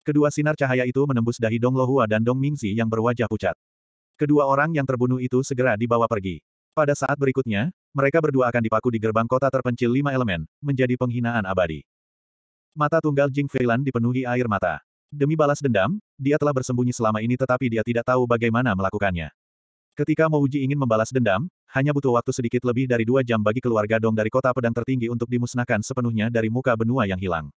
Kedua sinar cahaya itu menembus dahi Dong Lohua dan Dong Mingzi yang berwajah pucat. Kedua orang yang terbunuh itu segera dibawa pergi. Pada saat berikutnya, mereka berdua akan dipaku di gerbang kota terpencil lima elemen, menjadi penghinaan abadi. Mata tunggal Jing Feilan dipenuhi air mata. Demi balas dendam, dia telah bersembunyi selama ini tetapi dia tidak tahu bagaimana melakukannya. Ketika Mouji ingin membalas dendam, hanya butuh waktu sedikit lebih dari dua jam bagi keluarga Dong dari kota pedang tertinggi untuk dimusnahkan sepenuhnya dari muka benua yang hilang.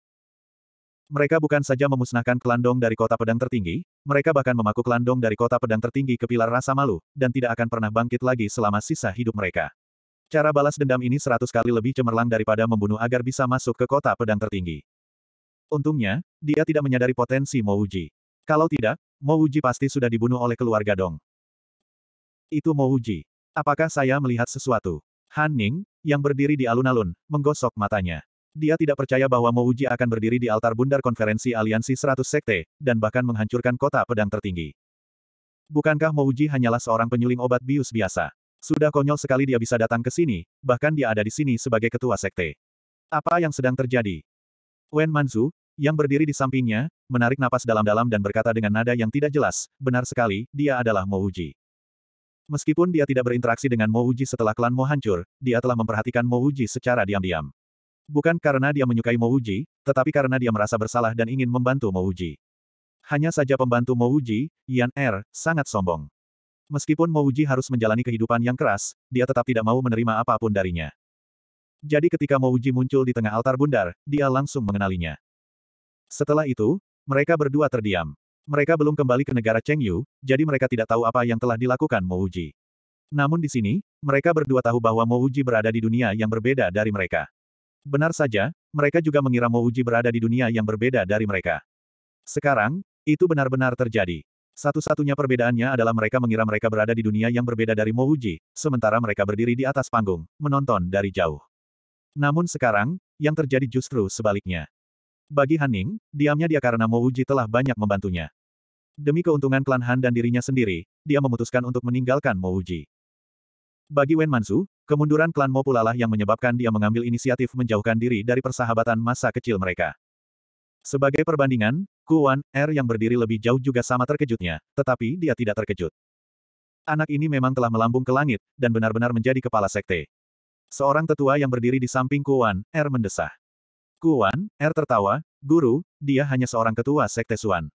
Mereka bukan saja memusnahkan klan Dong dari kota pedang tertinggi, mereka bahkan memaku klan Dong dari kota pedang tertinggi ke pilar rasa malu, dan tidak akan pernah bangkit lagi selama sisa hidup mereka. Cara balas dendam ini seratus kali lebih cemerlang daripada membunuh agar bisa masuk ke kota pedang tertinggi. Untungnya, dia tidak menyadari potensi Mouji. Kalau tidak, Mouji pasti sudah dibunuh oleh keluarga Dong. Itu Mo Uji. Apakah saya melihat sesuatu? Han Ning, yang berdiri di alun-alun, menggosok matanya. Dia tidak percaya bahwa Mo Uji akan berdiri di altar bundar konferensi aliansi 100 sekte, dan bahkan menghancurkan kota pedang tertinggi. Bukankah Mo Uji hanyalah seorang penyuling obat bius biasa? Sudah konyol sekali dia bisa datang ke sini, bahkan dia ada di sini sebagai ketua sekte. Apa yang sedang terjadi? Wen Manzu, yang berdiri di sampingnya, menarik napas dalam-dalam dan berkata dengan nada yang tidak jelas, benar sekali, dia adalah Mo Uji. Meskipun dia tidak berinteraksi dengan Mo Uji setelah klan Mo hancur, dia telah memperhatikan Mo Uji secara diam-diam. Bukan karena dia menyukai Mo Uji, tetapi karena dia merasa bersalah dan ingin membantu Mo Uji. Hanya saja pembantu Mo Uji, Yan Er, sangat sombong. Meskipun Mo Uji harus menjalani kehidupan yang keras, dia tetap tidak mau menerima apapun darinya. Jadi ketika Mo Uji muncul di tengah altar bundar, dia langsung mengenalinya. Setelah itu, mereka berdua terdiam. Mereka belum kembali ke negara Chengyu, jadi mereka tidak tahu apa yang telah dilakukan Mo Uji. Namun di sini, mereka berdua tahu bahwa Mo Uji berada di dunia yang berbeda dari mereka. Benar saja, mereka juga mengira Mo Uji berada di dunia yang berbeda dari mereka. Sekarang, itu benar-benar terjadi. Satu-satunya perbedaannya adalah mereka mengira mereka berada di dunia yang berbeda dari Mo Uji, sementara mereka berdiri di atas panggung, menonton dari jauh. Namun sekarang, yang terjadi justru sebaliknya. Bagi Haning, diamnya dia karena Mo Uji telah banyak membantunya. Demi keuntungan klan Han dan dirinya sendiri, dia memutuskan untuk meninggalkan Mo Uji. Bagi Wen Mansu, kemunduran klan Mo pulalah yang menyebabkan dia mengambil inisiatif menjauhkan diri dari persahabatan masa kecil mereka. Sebagai perbandingan, Kuan Er yang berdiri lebih jauh juga sama terkejutnya, tetapi dia tidak terkejut. Anak ini memang telah melambung ke langit, dan benar-benar menjadi kepala sekte. Seorang tetua yang berdiri di samping Kuan Er mendesah. Kuan, Er tertawa, guru, dia hanya seorang ketua Sekte Suan.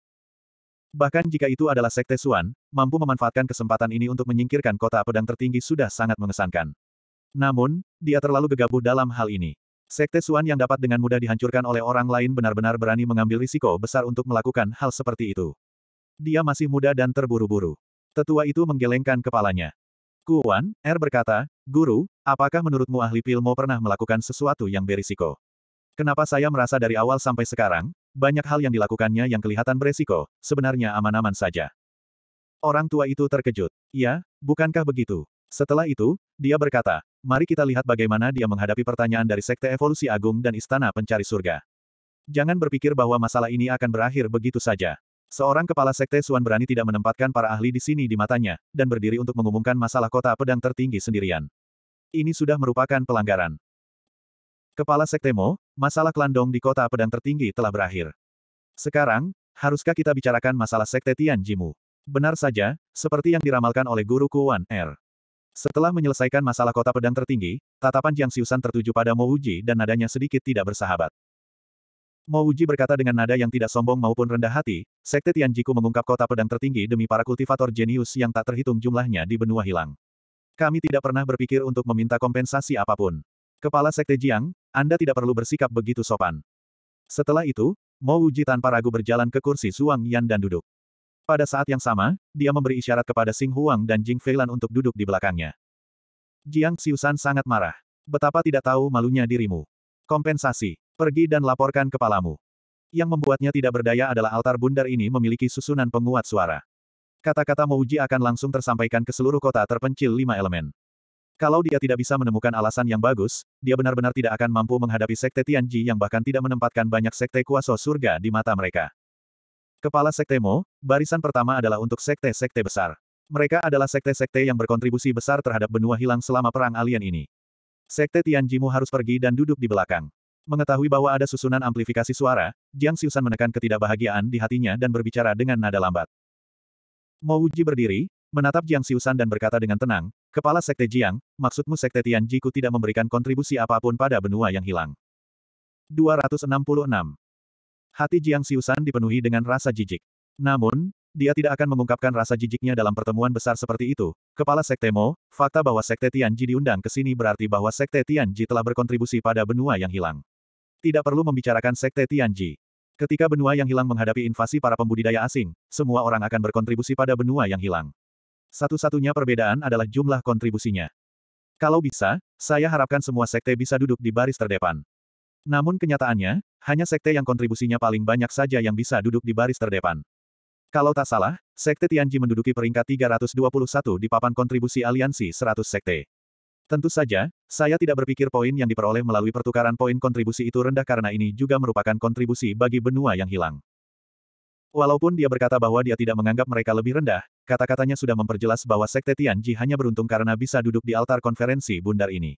Bahkan jika itu adalah Sekte Suan, mampu memanfaatkan kesempatan ini untuk menyingkirkan kota pedang tertinggi sudah sangat mengesankan. Namun, dia terlalu gegabah dalam hal ini. Sekte Suan yang dapat dengan mudah dihancurkan oleh orang lain benar-benar berani mengambil risiko besar untuk melakukan hal seperti itu. Dia masih muda dan terburu-buru. Tetua itu menggelengkan kepalanya. Kuan, Er berkata, Guru, apakah menurutmu ahli Pilmo pernah melakukan sesuatu yang berisiko? Kenapa saya merasa dari awal sampai sekarang, banyak hal yang dilakukannya yang kelihatan beresiko, sebenarnya aman-aman saja. Orang tua itu terkejut. Ya, bukankah begitu? Setelah itu, dia berkata, mari kita lihat bagaimana dia menghadapi pertanyaan dari Sekte Evolusi Agung dan Istana Pencari Surga. Jangan berpikir bahwa masalah ini akan berakhir begitu saja. Seorang kepala Sekte Suan berani tidak menempatkan para ahli di sini di matanya, dan berdiri untuk mengumumkan masalah kota pedang tertinggi sendirian. Ini sudah merupakan pelanggaran. Kepala Sekte Mo, masalah Klandong di kota pedang tertinggi telah berakhir. Sekarang, haruskah kita bicarakan masalah Sekte Tian Jimu? Benar saja, seperti yang diramalkan oleh Guru Kuan Er. Setelah menyelesaikan masalah kota pedang tertinggi, tatapan Jiang Siusan tertuju pada Mo Uji dan nadanya sedikit tidak bersahabat. Mo Uji berkata dengan nada yang tidak sombong maupun rendah hati, Sekte Tianjiku mengungkap kota pedang tertinggi demi para kultivator jenius yang tak terhitung jumlahnya di benua hilang. Kami tidak pernah berpikir untuk meminta kompensasi apapun. Kepala Sekte Jiang, anda tidak perlu bersikap begitu sopan. Setelah itu, Mo Uji tanpa ragu berjalan ke kursi Suang Yan dan duduk. Pada saat yang sama, dia memberi isyarat kepada Sing Huang dan Jing Feilan untuk duduk di belakangnya. Jiang Xiusan sangat marah. Betapa tidak tahu malunya dirimu. Kompensasi. Pergi dan laporkan kepalamu. Yang membuatnya tidak berdaya adalah altar bundar ini memiliki susunan penguat suara. Kata-kata Mouji akan langsung tersampaikan ke seluruh kota terpencil lima elemen. Kalau dia tidak bisa menemukan alasan yang bagus, dia benar-benar tidak akan mampu menghadapi Sekte Tianji yang bahkan tidak menempatkan banyak Sekte Kuaso Surga di mata mereka. Kepala Sekte Mo, barisan pertama adalah untuk Sekte-Sekte besar. Mereka adalah Sekte-Sekte yang berkontribusi besar terhadap benua hilang selama perang alien ini. Sekte Tianji Mo harus pergi dan duduk di belakang. Mengetahui bahwa ada susunan amplifikasi suara, Jiang Xiusan menekan ketidakbahagiaan di hatinya dan berbicara dengan nada lambat. Mo Wuji berdiri, menatap Jiang Xiusan dan berkata dengan tenang, Kepala Sekte Jiang, maksudmu Sekte Tianjiku tidak memberikan kontribusi apapun pada benua yang hilang. 266. Hati Jiang Siusan dipenuhi dengan rasa jijik. Namun, dia tidak akan mengungkapkan rasa jijiknya dalam pertemuan besar seperti itu. Kepala Sekte Mo, fakta bahwa Sekte Tianji diundang ke sini berarti bahwa Sekte Tianji telah berkontribusi pada benua yang hilang. Tidak perlu membicarakan Sekte Tianji. Ketika benua yang hilang menghadapi invasi para pembudidaya asing, semua orang akan berkontribusi pada benua yang hilang. Satu-satunya perbedaan adalah jumlah kontribusinya. Kalau bisa, saya harapkan semua sekte bisa duduk di baris terdepan. Namun kenyataannya, hanya sekte yang kontribusinya paling banyak saja yang bisa duduk di baris terdepan. Kalau tak salah, sekte Tianji menduduki peringkat 321 di papan kontribusi aliansi 100 sekte. Tentu saja, saya tidak berpikir poin yang diperoleh melalui pertukaran poin kontribusi itu rendah karena ini juga merupakan kontribusi bagi benua yang hilang. Walaupun dia berkata bahwa dia tidak menganggap mereka lebih rendah, kata-katanya sudah memperjelas bahwa Sekte Tianji hanya beruntung karena bisa duduk di altar konferensi bundar ini.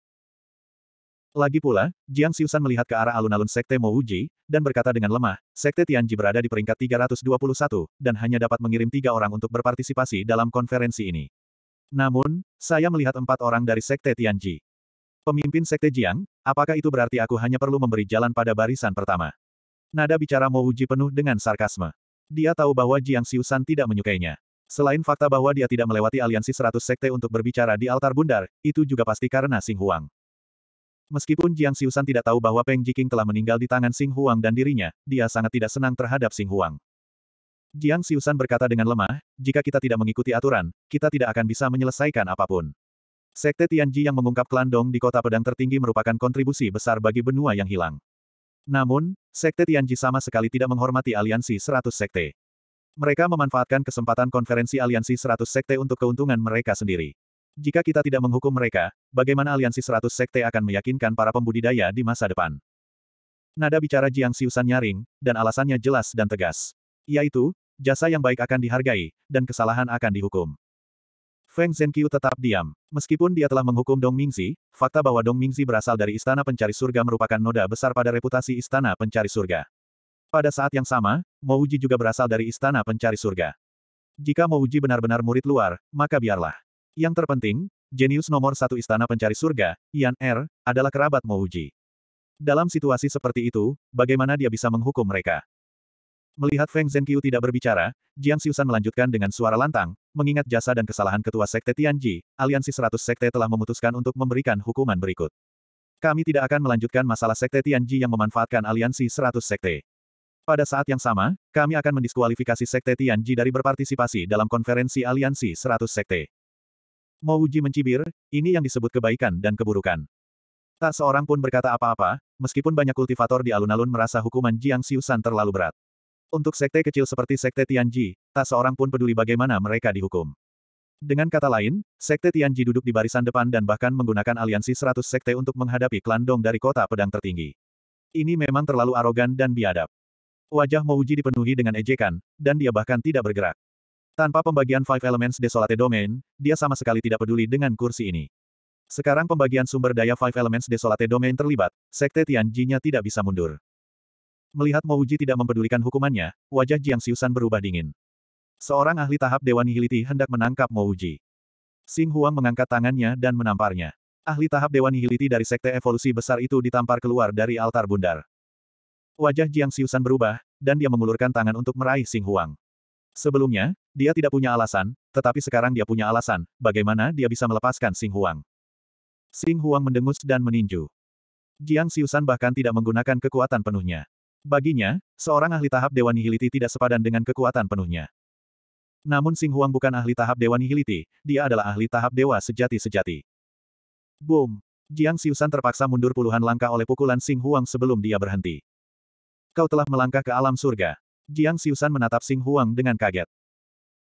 Lagi pula, Jiang Xiusan melihat ke arah alun-alun Sekte Mouji, dan berkata dengan lemah, Sekte Tianji berada di peringkat 321, dan hanya dapat mengirim tiga orang untuk berpartisipasi dalam konferensi ini. Namun, saya melihat empat orang dari Sekte Tianji. Pemimpin Sekte Jiang, apakah itu berarti aku hanya perlu memberi jalan pada barisan pertama? Nada bicara Mouji penuh dengan sarkasme. Dia tahu bahwa Jiang Xiusan tidak menyukainya. Selain fakta bahwa dia tidak melewati aliansi 100 sekte untuk berbicara di altar bundar, itu juga pasti karena Sing Huang. Meskipun Jiang Xiusan tidak tahu bahwa Peng Jiking telah meninggal di tangan Sing Huang dan dirinya, dia sangat tidak senang terhadap Sing Huang. Jiang Xiusan berkata dengan lemah, jika kita tidak mengikuti aturan, kita tidak akan bisa menyelesaikan apapun. Sekte Tianji yang mengungkap klan di kota pedang tertinggi merupakan kontribusi besar bagi benua yang hilang. Namun, Sekte Tianji sama sekali tidak menghormati aliansi 100 sekte. Mereka memanfaatkan kesempatan konferensi aliansi 100 sekte untuk keuntungan mereka sendiri. Jika kita tidak menghukum mereka, bagaimana aliansi 100 sekte akan meyakinkan para pembudidaya di masa depan? Nada bicara Jiang Siusan nyaring, dan alasannya jelas dan tegas. Yaitu, jasa yang baik akan dihargai, dan kesalahan akan dihukum. Feng Zhenqiu tetap diam. Meskipun dia telah menghukum Dong Mingzi, fakta bahwa Dong Mingzi berasal dari Istana Pencari Surga merupakan noda besar pada reputasi Istana Pencari Surga. Pada saat yang sama, Mo Uji juga berasal dari Istana Pencari Surga. Jika Mo Uji benar-benar murid luar, maka biarlah. Yang terpenting, jenius nomor satu Istana Pencari Surga, Yan Er, adalah kerabat Mo Uji. Dalam situasi seperti itu, bagaimana dia bisa menghukum mereka? Melihat Feng Zhenqiu tidak berbicara, Jiang Xiusan melanjutkan dengan suara lantang, mengingat jasa dan kesalahan ketua Sekte Tianji, aliansi 100 Sekte telah memutuskan untuk memberikan hukuman berikut. Kami tidak akan melanjutkan masalah Sekte Tianji yang memanfaatkan aliansi 100 Sekte. Pada saat yang sama, kami akan mendiskualifikasi Sekte Tianji dari berpartisipasi dalam konferensi aliansi 100 Sekte. Mouji mencibir, ini yang disebut kebaikan dan keburukan. Tak seorang pun berkata apa-apa, meskipun banyak kultivator di alun-alun merasa hukuman Jiang Xiusan terlalu berat. Untuk sekte kecil seperti sekte Tianji, tak seorang pun peduli bagaimana mereka dihukum. Dengan kata lain, sekte Tianji duduk di barisan depan dan bahkan menggunakan aliansi 100 sekte untuk menghadapi klan Dong dari kota pedang tertinggi. Ini memang terlalu arogan dan biadab. Wajah Mouji dipenuhi dengan ejekan, dan dia bahkan tidak bergerak. Tanpa pembagian Five Elements Desolate Domain, dia sama sekali tidak peduli dengan kursi ini. Sekarang pembagian sumber daya Five Elements Desolate Domain terlibat, Sekte Tianjinya tidak bisa mundur. Melihat Mo Uji tidak mempedulikan hukumannya, wajah Jiang Xiusan berubah dingin. Seorang ahli tahap Dewan Nihiliti hendak menangkap Mo Uji. Sing Huang mengangkat tangannya dan menamparnya. Ahli tahap Dewan Nihiliti dari Sekte Evolusi Besar itu ditampar keluar dari altar bundar. Wajah Jiang Xiusan berubah, dan dia mengulurkan tangan untuk meraih Sing Huang. Sebelumnya, dia tidak punya alasan, tetapi sekarang dia punya alasan, bagaimana dia bisa melepaskan Sing Huang. Sing Huang mendengus dan meninju. Jiang Xiusan bahkan tidak menggunakan kekuatan penuhnya. Baginya, seorang ahli tahap Dewa Nihiliti tidak sepadan dengan kekuatan penuhnya. Namun Sing Huang bukan ahli tahap Dewa Nihiliti, dia adalah ahli tahap Dewa sejati-sejati. Boom! Jiang Siusan terpaksa mundur puluhan langkah oleh pukulan Sing Huang sebelum dia berhenti. Kau telah melangkah ke alam surga. Jiang Siusan menatap Sing Huang dengan kaget.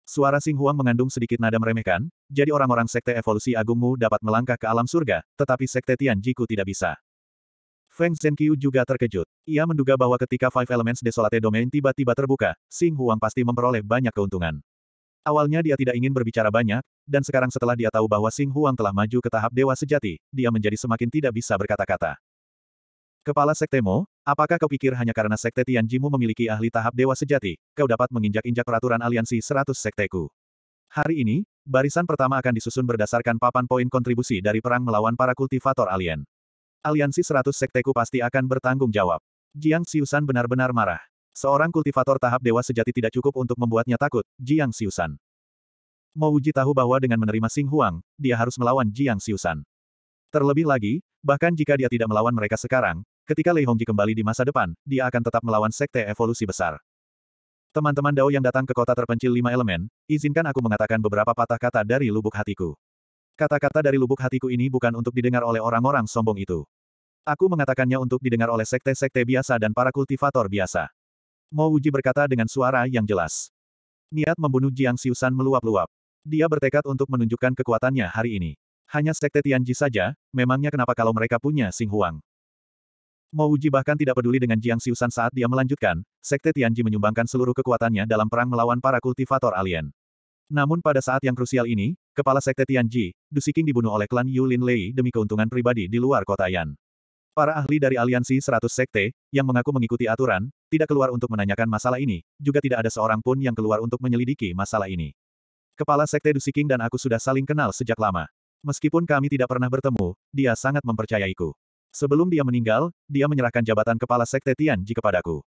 Suara Sing Huang mengandung sedikit nada meremehkan, jadi orang-orang sekte evolusi agungmu dapat melangkah ke alam surga, tetapi sekte Tian Jiku tidak bisa. Feng Zhenqiu juga terkejut. Ia menduga bahwa ketika Five Elements Desolate Domain tiba-tiba terbuka, Xing Huang pasti memperoleh banyak keuntungan. Awalnya dia tidak ingin berbicara banyak, dan sekarang setelah dia tahu bahwa Xing Huang telah maju ke tahap dewa sejati, dia menjadi semakin tidak bisa berkata-kata. Kepala Sektemo, apakah kau pikir hanya karena Sekte Tianjimu memiliki ahli tahap Dewa Sejati, kau dapat menginjak-injak peraturan aliansi 100 Sekteku? Hari ini, barisan pertama akan disusun berdasarkan papan poin kontribusi dari perang melawan para kultivator alien aliansi 100 sekteku pasti akan bertanggung jawab. Jiang Xiusan benar-benar marah. Seorang kultivator tahap dewa sejati tidak cukup untuk membuatnya takut, Jiang Xiusan. Mau Uji tahu bahwa dengan menerima Sing Huang, dia harus melawan Jiang Xiusan. Terlebih lagi, bahkan jika dia tidak melawan mereka sekarang, ketika Lei Hongji kembali di masa depan, dia akan tetap melawan sekte evolusi besar. Teman-teman Dao yang datang ke kota terpencil lima elemen, izinkan aku mengatakan beberapa patah kata dari lubuk hatiku. Kata-kata dari lubuk hatiku ini bukan untuk didengar oleh orang-orang sombong itu. Aku mengatakannya untuk didengar oleh sekte-sekte biasa dan para kultivator biasa. Mo Wuji berkata dengan suara yang jelas. Niat membunuh Jiang Xiusan meluap-luap. Dia bertekad untuk menunjukkan kekuatannya hari ini. Hanya sekte Tianji saja, memangnya kenapa kalau mereka punya Sing Huang? Mo Uji bahkan tidak peduli dengan Jiang Xiusan saat dia melanjutkan, Sekte Tianji menyumbangkan seluruh kekuatannya dalam perang melawan para kultivator alien. Namun pada saat yang krusial ini, kepala Sekte Tianji, Du Dusiking dibunuh oleh klan Yu Lei demi keuntungan pribadi di luar kota Yan. Para ahli dari aliansi 100 sekte, yang mengaku mengikuti aturan, tidak keluar untuk menanyakan masalah ini, juga tidak ada seorang pun yang keluar untuk menyelidiki masalah ini. Kepala Sekte Dusiking dan aku sudah saling kenal sejak lama. Meskipun kami tidak pernah bertemu, dia sangat mempercayaiku. Sebelum dia meninggal, dia menyerahkan jabatan Kepala Sekte Tianji kepadaku.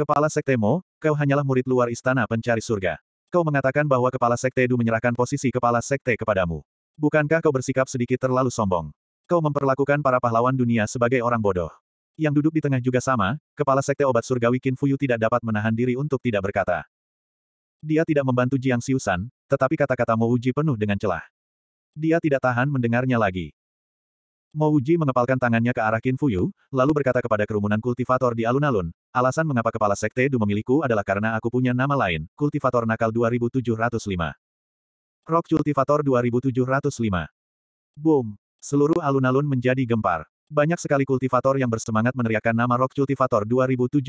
Kepala Sekte Mo, kau hanyalah murid luar istana pencari surga. Kau mengatakan bahwa Kepala Sekte Du menyerahkan posisi Kepala Sekte kepadamu. Bukankah kau bersikap sedikit terlalu sombong? Kau memperlakukan para pahlawan dunia sebagai orang bodoh. Yang duduk di tengah juga sama, kepala sekte obat surgawi Qin Fuyu tidak dapat menahan diri untuk tidak berkata. Dia tidak membantu Jiang Xiusan, tetapi kata-kata Mo Uji penuh dengan celah. Dia tidak tahan mendengarnya lagi. Mo Uji mengepalkan tangannya ke arah Qin Fuyu, lalu berkata kepada kerumunan kultivator di alun-alun, alasan mengapa kepala sekte Du memilikku adalah karena aku punya nama lain, kultivator nakal 2705. Rock kultivator 2705. Boom. Seluruh alun-alun menjadi gempar. Banyak sekali kultivator yang bersemangat meneriakkan nama Rock Cultivator 2705.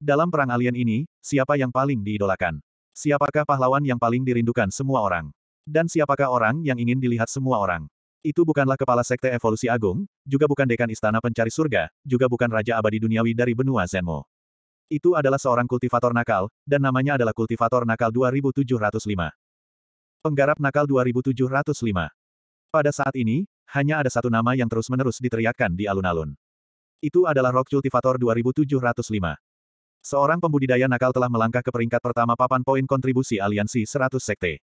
Dalam perang alien ini, siapa yang paling diidolakan? Siapakah pahlawan yang paling dirindukan semua orang? Dan siapakah orang yang ingin dilihat semua orang? Itu bukanlah kepala sekte evolusi agung, juga bukan dekan istana pencari surga, juga bukan raja abadi duniawi dari benua Zenmo. Itu adalah seorang kultivator nakal, dan namanya adalah kultivator nakal 2705. Penggarap nakal 2705. Pada saat ini, hanya ada satu nama yang terus-menerus diteriakkan di alun-alun. Itu adalah Rock Cultivator 2705. Seorang pembudidaya nakal telah melangkah ke peringkat pertama papan poin kontribusi aliansi 100 sekte.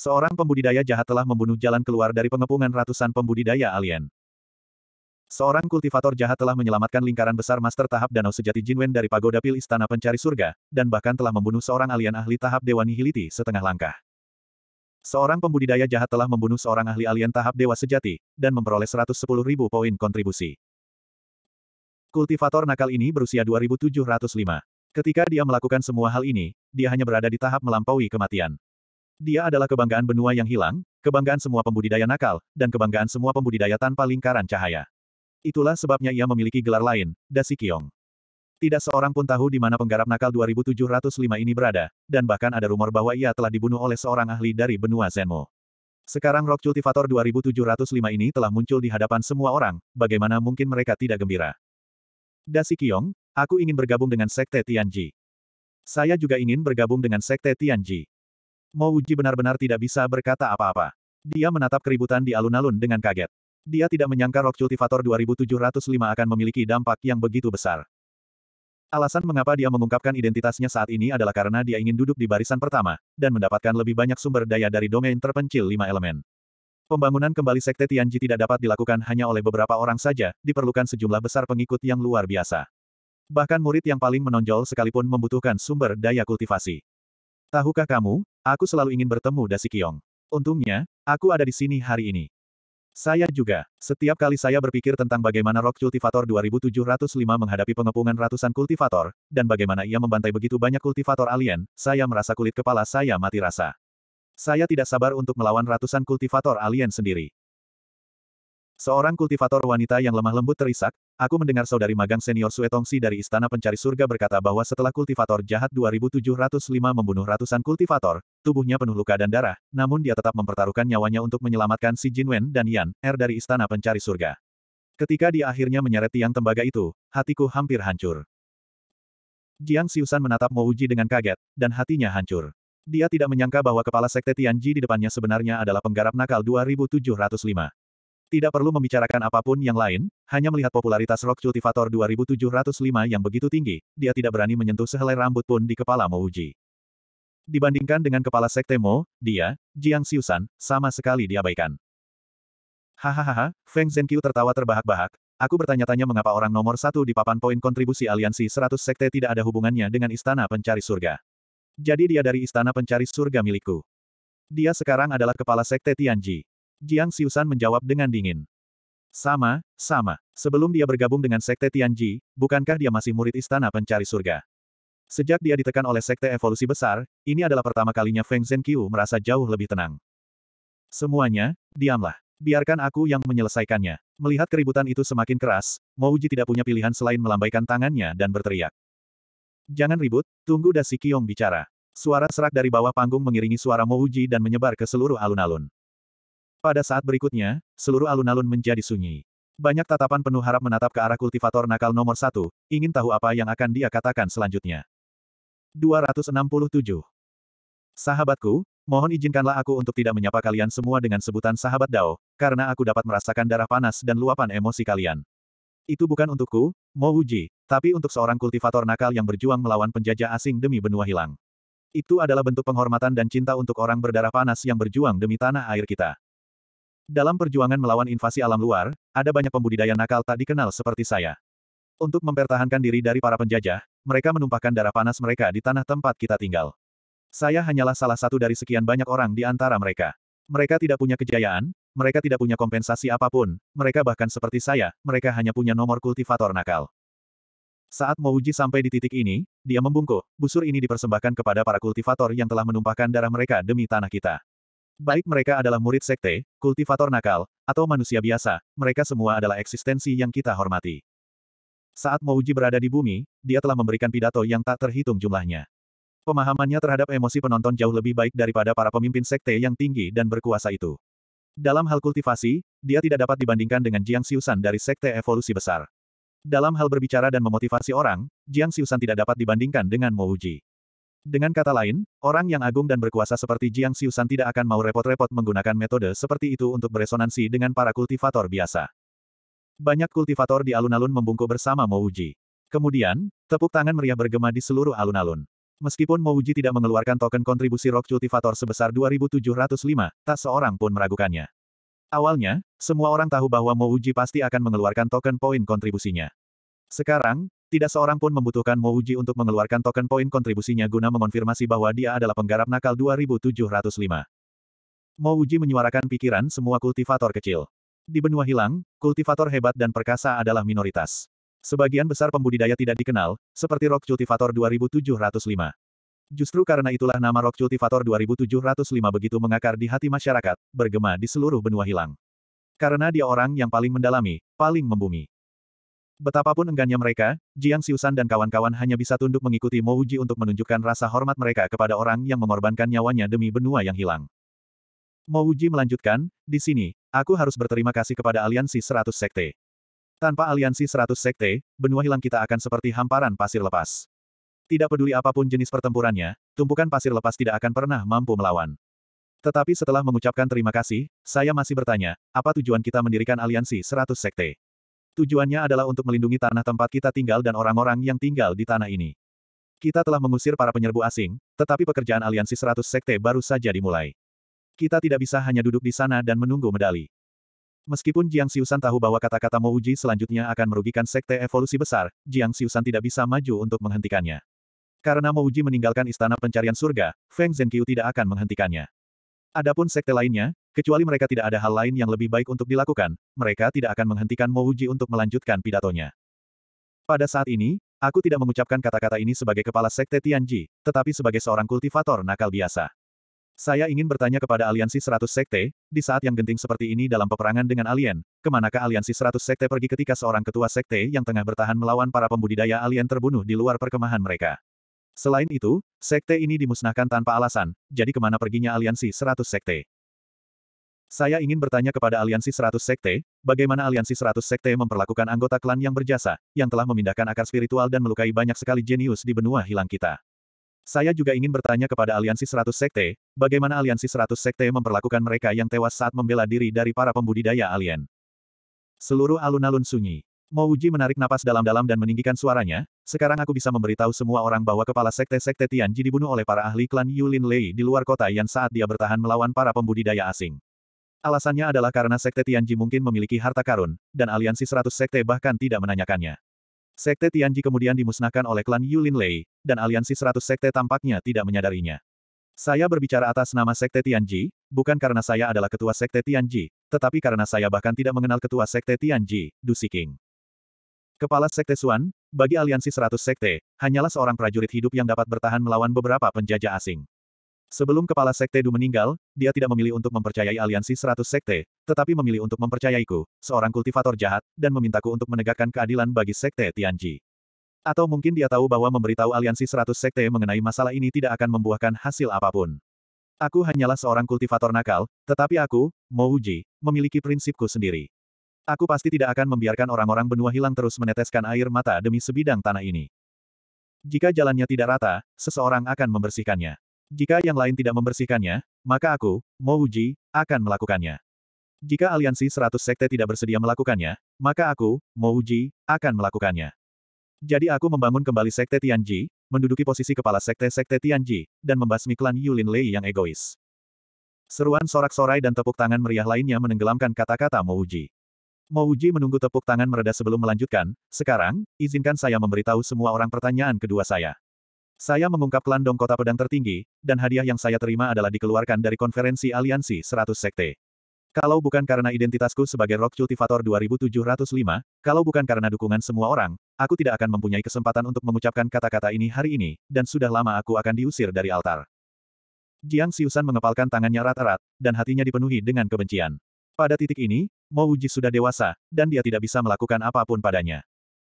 Seorang pembudidaya jahat telah membunuh jalan keluar dari pengepungan ratusan pembudidaya alien. Seorang kultivator jahat telah menyelamatkan lingkaran besar master tahap danau sejati Jinwen dari pagoda pil istana pencari surga, dan bahkan telah membunuh seorang alien ahli tahap Dewa Nihiliti setengah langkah. Seorang pembudidaya jahat telah membunuh seorang ahli alien tahap dewa sejati, dan memperoleh 110 ribu poin kontribusi. Kultivator nakal ini berusia 2705. Ketika dia melakukan semua hal ini, dia hanya berada di tahap melampaui kematian. Dia adalah kebanggaan benua yang hilang, kebanggaan semua pembudidaya nakal, dan kebanggaan semua pembudidaya tanpa lingkaran cahaya. Itulah sebabnya ia memiliki gelar lain, Dasikyong. Tidak seorang pun tahu di mana penggarap nakal 2705 ini berada, dan bahkan ada rumor bahwa ia telah dibunuh oleh seorang ahli dari benua Zenmo. Sekarang Rock Cultivator 2705 ini telah muncul di hadapan semua orang, bagaimana mungkin mereka tidak gembira? Dasi Kiong, aku ingin bergabung dengan Sekte Tianji. Saya juga ingin bergabung dengan Sekte Tianji. Mo Uji benar-benar tidak bisa berkata apa-apa. Dia menatap keributan di alun-alun dengan kaget. Dia tidak menyangka Rock Cultivator 2705 akan memiliki dampak yang begitu besar. Alasan mengapa dia mengungkapkan identitasnya saat ini adalah karena dia ingin duduk di barisan pertama, dan mendapatkan lebih banyak sumber daya dari domain terpencil lima elemen. Pembangunan kembali Sekte Tianji tidak dapat dilakukan hanya oleh beberapa orang saja, diperlukan sejumlah besar pengikut yang luar biasa. Bahkan murid yang paling menonjol sekalipun membutuhkan sumber daya kultivasi. Tahukah kamu, aku selalu ingin bertemu Dasikyong. Untungnya, aku ada di sini hari ini. Saya juga. Setiap kali saya berpikir tentang bagaimana Rock Kultivator 2705 menghadapi pengepungan ratusan kultivator, dan bagaimana ia membantai begitu banyak kultivator alien, saya merasa kulit kepala saya mati rasa. Saya tidak sabar untuk melawan ratusan kultivator alien sendiri. Seorang kultivator wanita yang lemah lembut terisak, aku mendengar saudari magang senior Suetongsi dari Istana Pencari Surga berkata bahwa setelah kultivator jahat 2705 membunuh ratusan kultivator, tubuhnya penuh luka dan darah, namun dia tetap mempertaruhkan nyawanya untuk menyelamatkan si Jinwen dan Yan, Er dari Istana Pencari Surga. Ketika dia akhirnya menyeret tiang tembaga itu, hatiku hampir hancur. Jiang Siusan menatap Mo Uji dengan kaget, dan hatinya hancur. Dia tidak menyangka bahwa kepala sekte Tianji di depannya sebenarnya adalah penggarap nakal 2705. Tidak perlu membicarakan apapun yang lain, hanya melihat popularitas Rock Cultivator 2705 yang begitu tinggi, dia tidak berani menyentuh sehelai rambut pun di kepala Mouji. Dibandingkan dengan kepala sekte Mo, dia, Jiang Xiusan, sama sekali diabaikan. Hahaha, Feng Zhenqiu tertawa terbahak-bahak, aku bertanya-tanya mengapa orang nomor satu di papan poin kontribusi aliansi 100 sekte tidak ada hubungannya dengan istana pencari surga. Jadi dia dari istana pencari surga milikku. Dia sekarang adalah kepala sekte Tianji. Jiang Xiusan menjawab dengan dingin. Sama, sama. Sebelum dia bergabung dengan Sekte Tianji, bukankah dia masih murid Istana Pencari Surga? Sejak dia ditekan oleh Sekte Evolusi Besar, ini adalah pertama kalinya Feng Zhenqiu merasa jauh lebih tenang. Semuanya, diamlah. Biarkan aku yang menyelesaikannya. Melihat keributan itu semakin keras, Mouji tidak punya pilihan selain melambaikan tangannya dan berteriak. Jangan ribut, tunggu Dasi Kiong bicara. Suara serak dari bawah panggung mengiringi suara Mouji dan menyebar ke seluruh alun-alun. Pada saat berikutnya, seluruh alun-alun menjadi sunyi. Banyak tatapan penuh harap menatap ke arah kultivator nakal nomor satu, ingin tahu apa yang akan dia katakan selanjutnya. 267. Sahabatku, mohon izinkanlah aku untuk tidak menyapa kalian semua dengan sebutan sahabat Dao, karena aku dapat merasakan darah panas dan luapan emosi kalian. Itu bukan untukku, Mo Wuji, tapi untuk seorang kultivator nakal yang berjuang melawan penjajah asing demi benua hilang. Itu adalah bentuk penghormatan dan cinta untuk orang berdarah panas yang berjuang demi tanah air kita. Dalam perjuangan melawan invasi alam luar, ada banyak pembudidaya nakal tak dikenal seperti saya. Untuk mempertahankan diri dari para penjajah, mereka menumpahkan darah panas mereka di tanah tempat kita tinggal. Saya hanyalah salah satu dari sekian banyak orang di antara mereka. Mereka tidak punya kejayaan, mereka tidak punya kompensasi apapun, mereka bahkan seperti saya, mereka hanya punya nomor kultivator nakal. Saat Mouji sampai di titik ini, dia membungkuk, busur ini dipersembahkan kepada para kultivator yang telah menumpahkan darah mereka demi tanah kita. Baik mereka adalah murid sekte, kultivator nakal, atau manusia biasa, mereka semua adalah eksistensi yang kita hormati. Saat Mouji berada di bumi, dia telah memberikan pidato yang tak terhitung jumlahnya. Pemahamannya terhadap emosi penonton jauh lebih baik daripada para pemimpin sekte yang tinggi dan berkuasa itu. Dalam hal kultivasi, dia tidak dapat dibandingkan dengan Jiang Xiusan dari sekte evolusi besar. Dalam hal berbicara dan memotivasi orang, Jiang Xiusan tidak dapat dibandingkan dengan Mouji. Dengan kata lain, orang yang agung dan berkuasa seperti Jiang Xiusan tidak akan mau repot-repot menggunakan metode seperti itu untuk beresonansi dengan para kultivator biasa. Banyak kultivator di alun-alun membungkuk bersama Mo Uji. Kemudian, tepuk tangan meriah bergema di seluruh alun-alun. Meskipun Mo Uji tidak mengeluarkan token kontribusi rock kultivator sebesar 2705, tak seorang pun meragukannya. Awalnya, semua orang tahu bahwa Mo Uji pasti akan mengeluarkan token poin kontribusinya. Sekarang, tidak seorang pun membutuhkan Mo Uji untuk mengeluarkan token poin kontribusinya guna mengonfirmasi bahwa dia adalah penggarap nakal 2705. Uji menyuarakan pikiran semua kultivator kecil. Di benua hilang, kultivator hebat dan perkasa adalah minoritas. Sebagian besar pembudidaya tidak dikenal, seperti Rock Cultivator 2705. Justru karena itulah nama Rock Cultivator 2705 begitu mengakar di hati masyarakat, bergema di seluruh benua hilang. Karena dia orang yang paling mendalami, paling membumi. Betapapun enggannya mereka, Jiang Xiusan dan kawan-kawan hanya bisa tunduk mengikuti Mo Uji untuk menunjukkan rasa hormat mereka kepada orang yang mengorbankan nyawanya demi benua yang hilang. Mo Uji melanjutkan, di sini, aku harus berterima kasih kepada aliansi Seratus sekte. Tanpa aliansi Seratus sekte, benua hilang kita akan seperti hamparan pasir lepas. Tidak peduli apapun jenis pertempurannya, tumpukan pasir lepas tidak akan pernah mampu melawan. Tetapi setelah mengucapkan terima kasih, saya masih bertanya, apa tujuan kita mendirikan aliansi Seratus sekte? Tujuannya adalah untuk melindungi tanah tempat kita tinggal dan orang-orang yang tinggal di tanah ini. Kita telah mengusir para penyerbu asing, tetapi pekerjaan aliansi 100 sekte baru saja dimulai. Kita tidak bisa hanya duduk di sana dan menunggu medali. Meskipun Jiang Xiusan tahu bahwa kata-kata Mo Uji selanjutnya akan merugikan sekte evolusi besar, Jiang Xiusan tidak bisa maju untuk menghentikannya. Karena Mo Uji meninggalkan istana pencarian surga, Feng Zhenqiu tidak akan menghentikannya. Adapun sekte lainnya, Kecuali mereka tidak ada hal lain yang lebih baik untuk dilakukan, mereka tidak akan menghentikan Mouji untuk melanjutkan pidatonya. Pada saat ini, aku tidak mengucapkan kata-kata ini sebagai kepala sekte Tianji, tetapi sebagai seorang kultivator nakal biasa. Saya ingin bertanya kepada aliansi 100 sekte, di saat yang genting seperti ini dalam peperangan dengan alien, kemanakah aliansi 100 sekte pergi ketika seorang ketua sekte yang tengah bertahan melawan para pembudidaya alien terbunuh di luar perkemahan mereka? Selain itu, sekte ini dimusnahkan tanpa alasan, jadi kemana perginya aliansi 100 sekte? Saya ingin bertanya kepada Aliansi 100 Sekte, bagaimana Aliansi 100 Sekte memperlakukan anggota klan yang berjasa, yang telah memindahkan akar spiritual dan melukai banyak sekali jenius di benua hilang kita. Saya juga ingin bertanya kepada Aliansi 100 Sekte, bagaimana Aliansi 100 Sekte memperlakukan mereka yang tewas saat membela diri dari para pembudidaya alien. Seluruh alun-alun sunyi. Mo Uji menarik napas dalam-dalam dan meninggikan suaranya, sekarang aku bisa memberitahu semua orang bahwa kepala sekte-sekte Tianji dibunuh oleh para ahli klan Yulin Lei di luar kota yang saat dia bertahan melawan para pembudidaya asing. Alasannya adalah karena Sekte Tianji mungkin memiliki harta karun, dan aliansi seratus sekte bahkan tidak menanyakannya. Sekte Tianji kemudian dimusnahkan oleh klan Yulin Lei, dan aliansi seratus sekte tampaknya tidak menyadarinya. Saya berbicara atas nama Sekte Tianji, bukan karena saya adalah ketua Sekte Tianji, tetapi karena saya bahkan tidak mengenal ketua Sekte Tianji, Du Siking. Kepala Sekte Suan, bagi aliansi seratus sekte, hanyalah seorang prajurit hidup yang dapat bertahan melawan beberapa penjajah asing. Sebelum kepala Sekte Du meninggal, dia tidak memilih untuk mempercayai aliansi 100 Sekte, tetapi memilih untuk mempercayaiku, seorang kultivator jahat, dan memintaku untuk menegakkan keadilan bagi Sekte Tianji. Atau mungkin dia tahu bahwa memberitahu aliansi 100 Sekte mengenai masalah ini tidak akan membuahkan hasil apapun. Aku hanyalah seorang kultivator nakal, tetapi aku, Mouji, memiliki prinsipku sendiri. Aku pasti tidak akan membiarkan orang-orang benua hilang terus meneteskan air mata demi sebidang tanah ini. Jika jalannya tidak rata, seseorang akan membersihkannya. Jika yang lain tidak membersihkannya, maka aku, Mouji, akan melakukannya. Jika aliansi 100 sekte tidak bersedia melakukannya, maka aku, Mouji, akan melakukannya. Jadi aku membangun kembali sekte Tianji, menduduki posisi kepala sekte-sekte Tianji, dan membasmi klan Yulin Lei yang egois. Seruan sorak-sorai dan tepuk tangan meriah lainnya menenggelamkan kata-kata Mouji. Mouji menunggu tepuk tangan mereda sebelum melanjutkan, sekarang, izinkan saya memberitahu semua orang pertanyaan kedua saya. Saya mengungkap klan Dong Kota Pedang Tertinggi, dan hadiah yang saya terima adalah dikeluarkan dari konferensi aliansi 100 sekte. Kalau bukan karena identitasku sebagai Rock Cultivator 2705, kalau bukan karena dukungan semua orang, aku tidak akan mempunyai kesempatan untuk mengucapkan kata-kata ini hari ini, dan sudah lama aku akan diusir dari altar. Jiang Siusan mengepalkan tangannya rata rata dan hatinya dipenuhi dengan kebencian. Pada titik ini, Mo Wuji sudah dewasa, dan dia tidak bisa melakukan apapun padanya.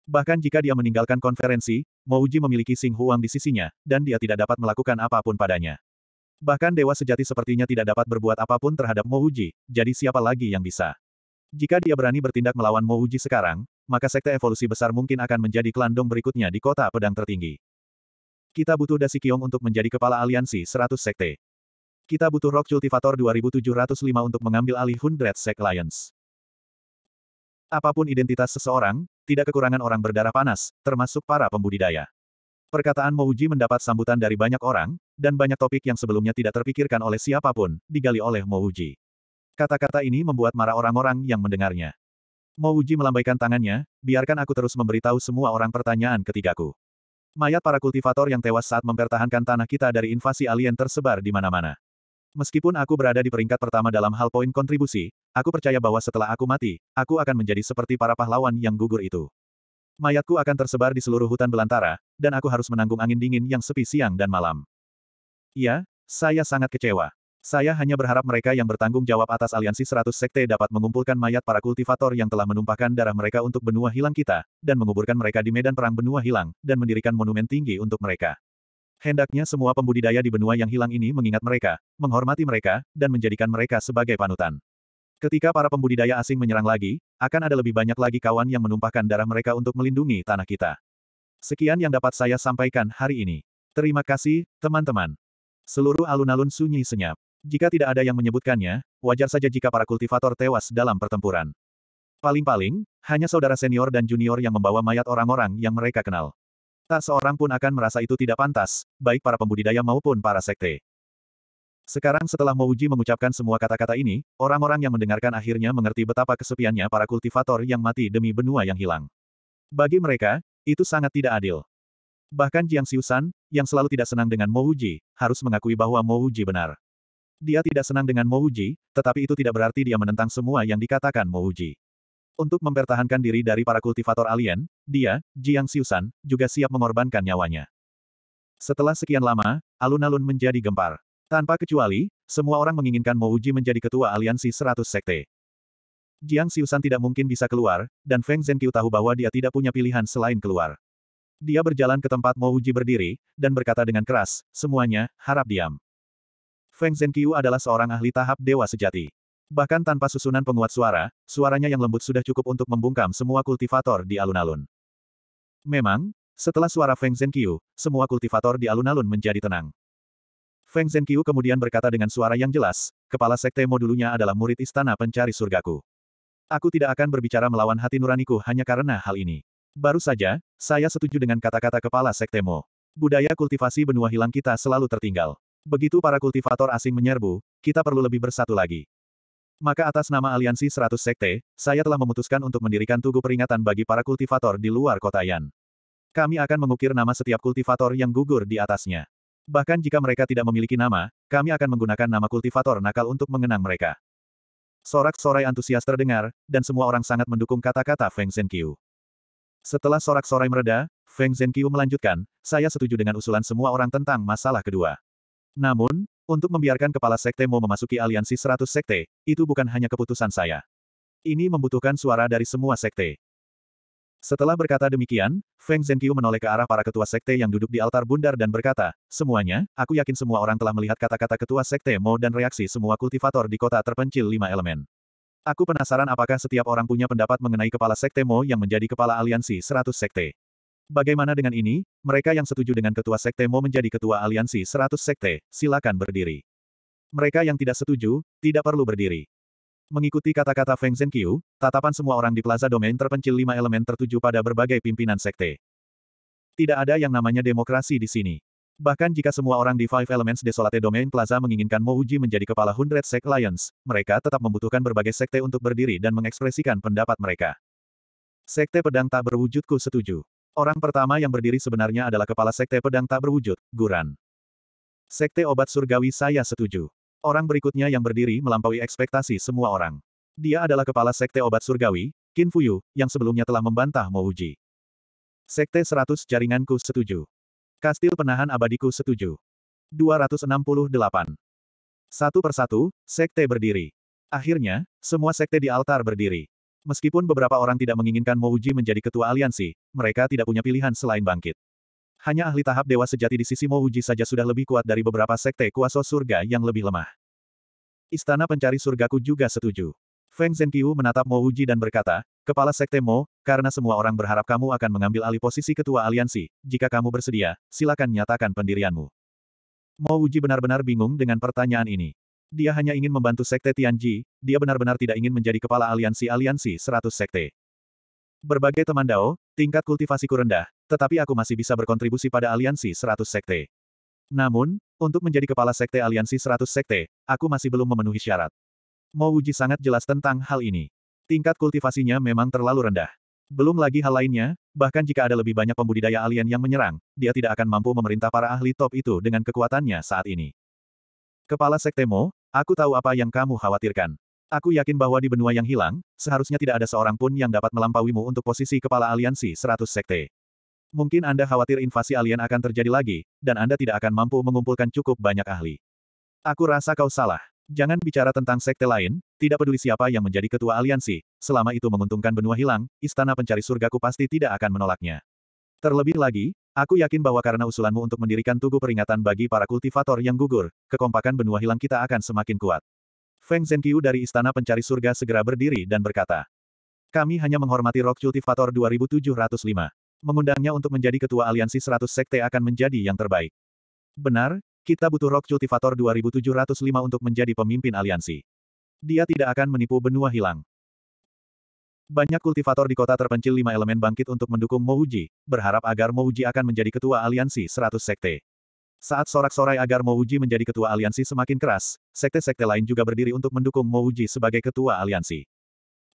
Bahkan jika dia meninggalkan konferensi, Mouji memiliki Sing Huang di sisinya, dan dia tidak dapat melakukan apapun padanya. Bahkan dewa sejati sepertinya tidak dapat berbuat apapun terhadap Mouji, jadi siapa lagi yang bisa? Jika dia berani bertindak melawan Mouji sekarang, maka sekte evolusi besar mungkin akan menjadi kelandung berikutnya di kota pedang tertinggi. Kita butuh Dasikyong untuk menjadi kepala aliansi 100 sekte. Kita butuh Rock Cultivator 2705 untuk mengambil alih 100 Sect Alliance. Apapun identitas seseorang, tidak kekurangan orang berdarah panas, termasuk para pembudidaya. Perkataan Mouji mendapat sambutan dari banyak orang, dan banyak topik yang sebelumnya tidak terpikirkan oleh siapapun, digali oleh Mouji. Kata-kata ini membuat marah orang-orang yang mendengarnya. Mouji melambaikan tangannya, biarkan aku terus memberitahu semua orang pertanyaan ketigaku. Mayat para kultivator yang tewas saat mempertahankan tanah kita dari invasi alien tersebar di mana-mana. Meskipun aku berada di peringkat pertama dalam hal poin kontribusi, aku percaya bahwa setelah aku mati, aku akan menjadi seperti para pahlawan yang gugur itu. Mayatku akan tersebar di seluruh hutan belantara, dan aku harus menanggung angin dingin yang sepi siang dan malam. Iya, saya sangat kecewa. Saya hanya berharap mereka yang bertanggung jawab atas aliansi 100 sekte dapat mengumpulkan mayat para kultivator yang telah menumpahkan darah mereka untuk benua hilang kita, dan menguburkan mereka di medan perang benua hilang, dan mendirikan monumen tinggi untuk mereka. Hendaknya semua pembudidaya di benua yang hilang ini mengingat mereka, menghormati mereka, dan menjadikan mereka sebagai panutan. Ketika para pembudidaya asing menyerang lagi, akan ada lebih banyak lagi kawan yang menumpahkan darah mereka untuk melindungi tanah kita. Sekian yang dapat saya sampaikan hari ini. Terima kasih, teman-teman. Seluruh alun-alun sunyi senyap. Jika tidak ada yang menyebutkannya, wajar saja jika para kultivator tewas dalam pertempuran. Paling-paling, hanya saudara senior dan junior yang membawa mayat orang-orang yang mereka kenal. Tak seorang pun akan merasa itu tidak pantas, baik para pembudidaya maupun para sekte. Sekarang setelah Mouji mengucapkan semua kata-kata ini, orang-orang yang mendengarkan akhirnya mengerti betapa kesepiannya para kultivator yang mati demi benua yang hilang. Bagi mereka, itu sangat tidak adil. Bahkan Jiang Siusan, yang selalu tidak senang dengan Mouji, harus mengakui bahwa Mouji benar. Dia tidak senang dengan Mouji, tetapi itu tidak berarti dia menentang semua yang dikatakan Mouji. Untuk mempertahankan diri dari para kultivator alien, dia, Jiang Xiusan, juga siap mengorbankan nyawanya. Setelah sekian lama, alun-alun menjadi gempar. Tanpa kecuali, semua orang menginginkan Mo Uji menjadi ketua aliansi 100 sekte. Jiang Xiusan tidak mungkin bisa keluar, dan Feng Zhenqiu tahu bahwa dia tidak punya pilihan selain keluar. Dia berjalan ke tempat Mo Uji berdiri, dan berkata dengan keras, semuanya, harap diam. Feng Zhenqiu adalah seorang ahli tahap dewa sejati. Bahkan tanpa susunan penguat suara, suaranya yang lembut sudah cukup untuk membungkam semua kultivator di alun-alun. Memang, setelah suara Feng Zhenqiu, semua kultivator di alun-alun menjadi tenang. Feng Zhenqiu kemudian berkata dengan suara yang jelas, kepala sekte dulunya adalah murid istana pencari surgaku. Aku tidak akan berbicara melawan hati nuraniku hanya karena hal ini. Baru saja, saya setuju dengan kata-kata kepala sektemo. Budaya kultivasi benua hilang kita selalu tertinggal. Begitu para kultivator asing menyerbu, kita perlu lebih bersatu lagi. Maka atas nama aliansi 100 sekte, saya telah memutuskan untuk mendirikan tugu peringatan bagi para kultivator di luar kota Yan. Kami akan mengukir nama setiap kultivator yang gugur di atasnya. Bahkan jika mereka tidak memiliki nama, kami akan menggunakan nama kultivator nakal untuk mengenang mereka. Sorak-sorai antusias terdengar, dan semua orang sangat mendukung kata-kata Feng Zhenqiu. Setelah sorak-sorai mereda, Feng Zhenqiu melanjutkan, saya setuju dengan usulan semua orang tentang masalah kedua. Namun, untuk membiarkan kepala sekte mau memasuki aliansi 100 sekte, itu bukan hanya keputusan saya. Ini membutuhkan suara dari semua sekte. Setelah berkata demikian, Feng Zhenqiu menoleh ke arah para ketua sekte yang duduk di altar bundar dan berkata, Semuanya, aku yakin semua orang telah melihat kata-kata ketua sekte Mo dan reaksi semua kultivator di kota terpencil lima elemen. Aku penasaran apakah setiap orang punya pendapat mengenai kepala sekte Mo yang menjadi kepala aliansi 100 sekte. Bagaimana dengan ini? Mereka yang setuju dengan ketua sekte mau menjadi ketua aliansi 100 sekte, silakan berdiri. Mereka yang tidak setuju, tidak perlu berdiri. Mengikuti kata-kata Feng Zhenqiu, tatapan semua orang di plaza domain terpencil lima elemen tertuju pada berbagai pimpinan sekte. Tidak ada yang namanya demokrasi di sini. Bahkan jika semua orang di Five Elements Desolate Domain Plaza menginginkan Mo Uji menjadi kepala Hundred Sect Lions, mereka tetap membutuhkan berbagai sekte untuk berdiri dan mengekspresikan pendapat mereka. Sekte pedang tak berwujudku setuju. Orang pertama yang berdiri sebenarnya adalah kepala sekte pedang tak berwujud, Guran. Sekte obat surgawi saya setuju. Orang berikutnya yang berdiri melampaui ekspektasi semua orang. Dia adalah kepala sekte obat surgawi, Qin Fuyu, yang sebelumnya telah membantah Mo Uji. Sekte 100 jaringanku setuju. Kastil penahan abadiku setuju. 268. Satu persatu, sekte berdiri. Akhirnya, semua sekte di altar berdiri. Meskipun beberapa orang tidak menginginkan Mouji menjadi ketua aliansi, mereka tidak punya pilihan selain bangkit. Hanya ahli tahap dewa sejati di sisi Mouji saja sudah lebih kuat dari beberapa sekte kuasa surga yang lebih lemah. Istana pencari surgaku juga setuju. Feng Zhenqiu menatap Mouji dan berkata, Kepala Sekte Mo, karena semua orang berharap kamu akan mengambil alih posisi ketua aliansi, jika kamu bersedia, silakan nyatakan pendirianmu. Mouji benar-benar bingung dengan pertanyaan ini. Dia hanya ingin membantu Sekte Tianji, dia benar-benar tidak ingin menjadi kepala aliansi-aliansi 100 sekte. Berbagai teman Dao, tingkat kultivasiku rendah, tetapi aku masih bisa berkontribusi pada aliansi 100 sekte. Namun, untuk menjadi kepala sekte aliansi 100 sekte, aku masih belum memenuhi syarat. Mo Wuji sangat jelas tentang hal ini. Tingkat kultivasinya memang terlalu rendah. Belum lagi hal lainnya, bahkan jika ada lebih banyak pembudidaya alien yang menyerang, dia tidak akan mampu memerintah para ahli top itu dengan kekuatannya saat ini. Kepala Sekte Mo, Aku tahu apa yang kamu khawatirkan. Aku yakin bahwa di benua yang hilang, seharusnya tidak ada seorang pun yang dapat melampauimu untuk posisi kepala aliansi 100 sekte. Mungkin Anda khawatir invasi alien akan terjadi lagi, dan Anda tidak akan mampu mengumpulkan cukup banyak ahli. Aku rasa kau salah. Jangan bicara tentang sekte lain, tidak peduli siapa yang menjadi ketua aliansi, selama itu menguntungkan benua hilang, istana pencari surgaku pasti tidak akan menolaknya. Terlebih lagi, Aku yakin bahwa karena usulanmu untuk mendirikan tugu peringatan bagi para kultivator yang gugur, kekompakan benua hilang kita akan semakin kuat. Feng Zhenqiu dari Istana Pencari Surga segera berdiri dan berkata, Kami hanya menghormati Rock Cultivator 2705. Mengundangnya untuk menjadi ketua aliansi 100 sekte akan menjadi yang terbaik. Benar, kita butuh Rock Cultivator 2705 untuk menjadi pemimpin aliansi. Dia tidak akan menipu benua hilang. Banyak kultivator di kota terpencil lima elemen bangkit untuk mendukung Mouji, berharap agar Mouji akan menjadi ketua aliansi 100 sekte. Saat sorak-sorai agar Mouji menjadi ketua aliansi semakin keras, sekte-sekte lain juga berdiri untuk mendukung Mouji sebagai ketua aliansi.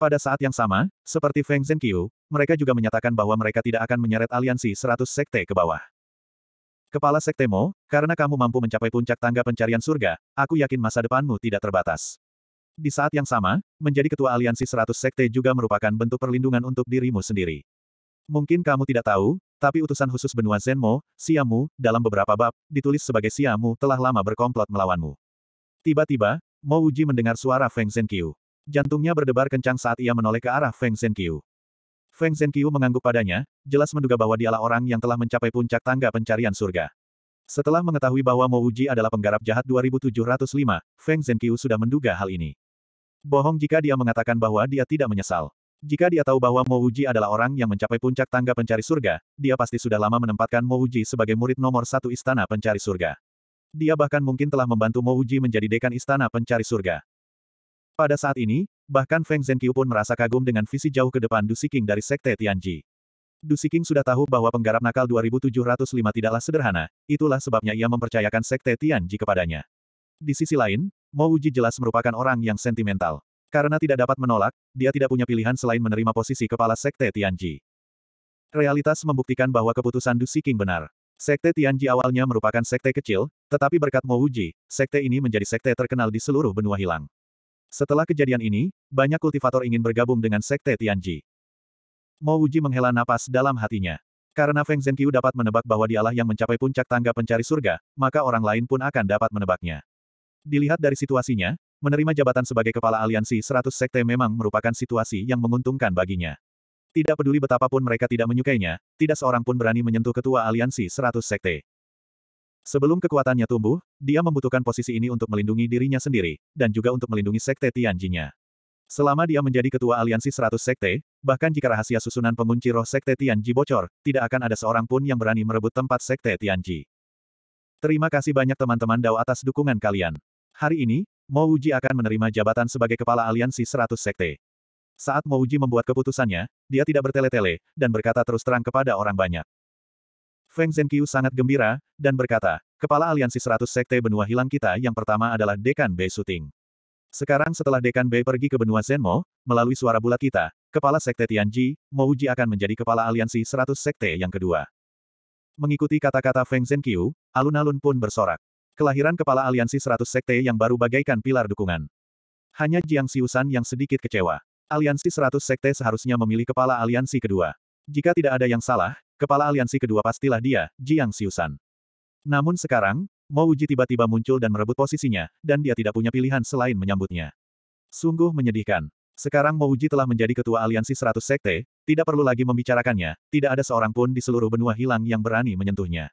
Pada saat yang sama, seperti Feng Zhenqiu, mereka juga menyatakan bahwa mereka tidak akan menyeret aliansi 100 sekte ke bawah. Kepala Sekte Mo, karena kamu mampu mencapai puncak tangga pencarian surga, aku yakin masa depanmu tidak terbatas. Di saat yang sama, menjadi ketua aliansi 100 sekte juga merupakan bentuk perlindungan untuk dirimu sendiri. Mungkin kamu tidak tahu, tapi utusan khusus benua Zenmo, Siamu, dalam beberapa bab, ditulis sebagai Siamu telah lama berkomplot melawanmu. Tiba-tiba, Mo Uji mendengar suara Feng Zenkyu. Jantungnya berdebar kencang saat ia menoleh ke arah Feng Zenkyu. Feng Zenkyu mengangguk padanya, jelas menduga bahwa dialah orang yang telah mencapai puncak tangga pencarian surga. Setelah mengetahui bahwa Mo Uji adalah penggarap jahat 2705, Feng Zenkyu sudah menduga hal ini. Bohong jika dia mengatakan bahwa dia tidak menyesal. Jika dia tahu bahwa Mo Uji adalah orang yang mencapai puncak tangga pencari surga, dia pasti sudah lama menempatkan Mo Uji sebagai murid nomor satu istana pencari surga. Dia bahkan mungkin telah membantu Mo Uji menjadi dekan istana pencari surga. Pada saat ini, bahkan Feng Zhenqiu pun merasa kagum dengan visi jauh ke depan Du Dusiking dari Sekte Tianji. Du Dusiking sudah tahu bahwa penggarap nakal 2705 tidaklah sederhana, itulah sebabnya ia mempercayakan Sekte Tianji kepadanya. Di sisi lain, Mo Uji jelas merupakan orang yang sentimental. Karena tidak dapat menolak, dia tidak punya pilihan selain menerima posisi kepala Sekte Tianji. Realitas membuktikan bahwa keputusan Du Siking benar. Sekte Tianji awalnya merupakan sekte kecil, tetapi berkat Mo Uji, sekte ini menjadi sekte terkenal di seluruh benua hilang. Setelah kejadian ini, banyak kultivator ingin bergabung dengan Sekte Tianji. Mo Uji menghela napas dalam hatinya. Karena Feng Zhenqiu dapat menebak bahwa dialah yang mencapai puncak tangga pencari surga, maka orang lain pun akan dapat menebaknya. Dilihat dari situasinya, menerima jabatan sebagai kepala aliansi 100 sekte memang merupakan situasi yang menguntungkan baginya. Tidak peduli betapapun mereka tidak menyukainya, tidak seorang pun berani menyentuh ketua aliansi 100 sekte. Sebelum kekuatannya tumbuh, dia membutuhkan posisi ini untuk melindungi dirinya sendiri, dan juga untuk melindungi sekte Tianjinya. Selama dia menjadi ketua aliansi 100 sekte, bahkan jika rahasia susunan pengunci roh sekte Tianji bocor, tidak akan ada seorang pun yang berani merebut tempat sekte Tianji. Terima kasih banyak teman-teman Dao atas dukungan kalian. Hari ini, Mo Uji akan menerima jabatan sebagai Kepala Aliansi 100 Sekte. Saat Mo Uji membuat keputusannya, dia tidak bertele-tele, dan berkata terus terang kepada orang banyak. Feng Zhenqiu sangat gembira, dan berkata, Kepala Aliansi 100 Sekte Benua Hilang kita yang pertama adalah Dekan Bei Suting. Sekarang setelah Dekan Bei pergi ke benua Zenmo, melalui suara bulat kita, Kepala Sekte Tianji, Mo Uji akan menjadi Kepala Aliansi 100 Sekte yang kedua. Mengikuti kata-kata Feng Zhenqiu, alun-alun pun bersorak. Kelahiran kepala aliansi 100 sekte yang baru bagaikan pilar dukungan. Hanya Jiang Siusan yang sedikit kecewa. Aliansi 100 sekte seharusnya memilih kepala aliansi kedua. Jika tidak ada yang salah, kepala aliansi kedua pastilah dia, Jiang Siusan. Namun sekarang, Mo Uji tiba-tiba muncul dan merebut posisinya, dan dia tidak punya pilihan selain menyambutnya. Sungguh menyedihkan. Sekarang Mo Uji telah menjadi ketua aliansi 100 sekte, tidak perlu lagi membicarakannya, tidak ada seorang pun di seluruh benua hilang yang berani menyentuhnya.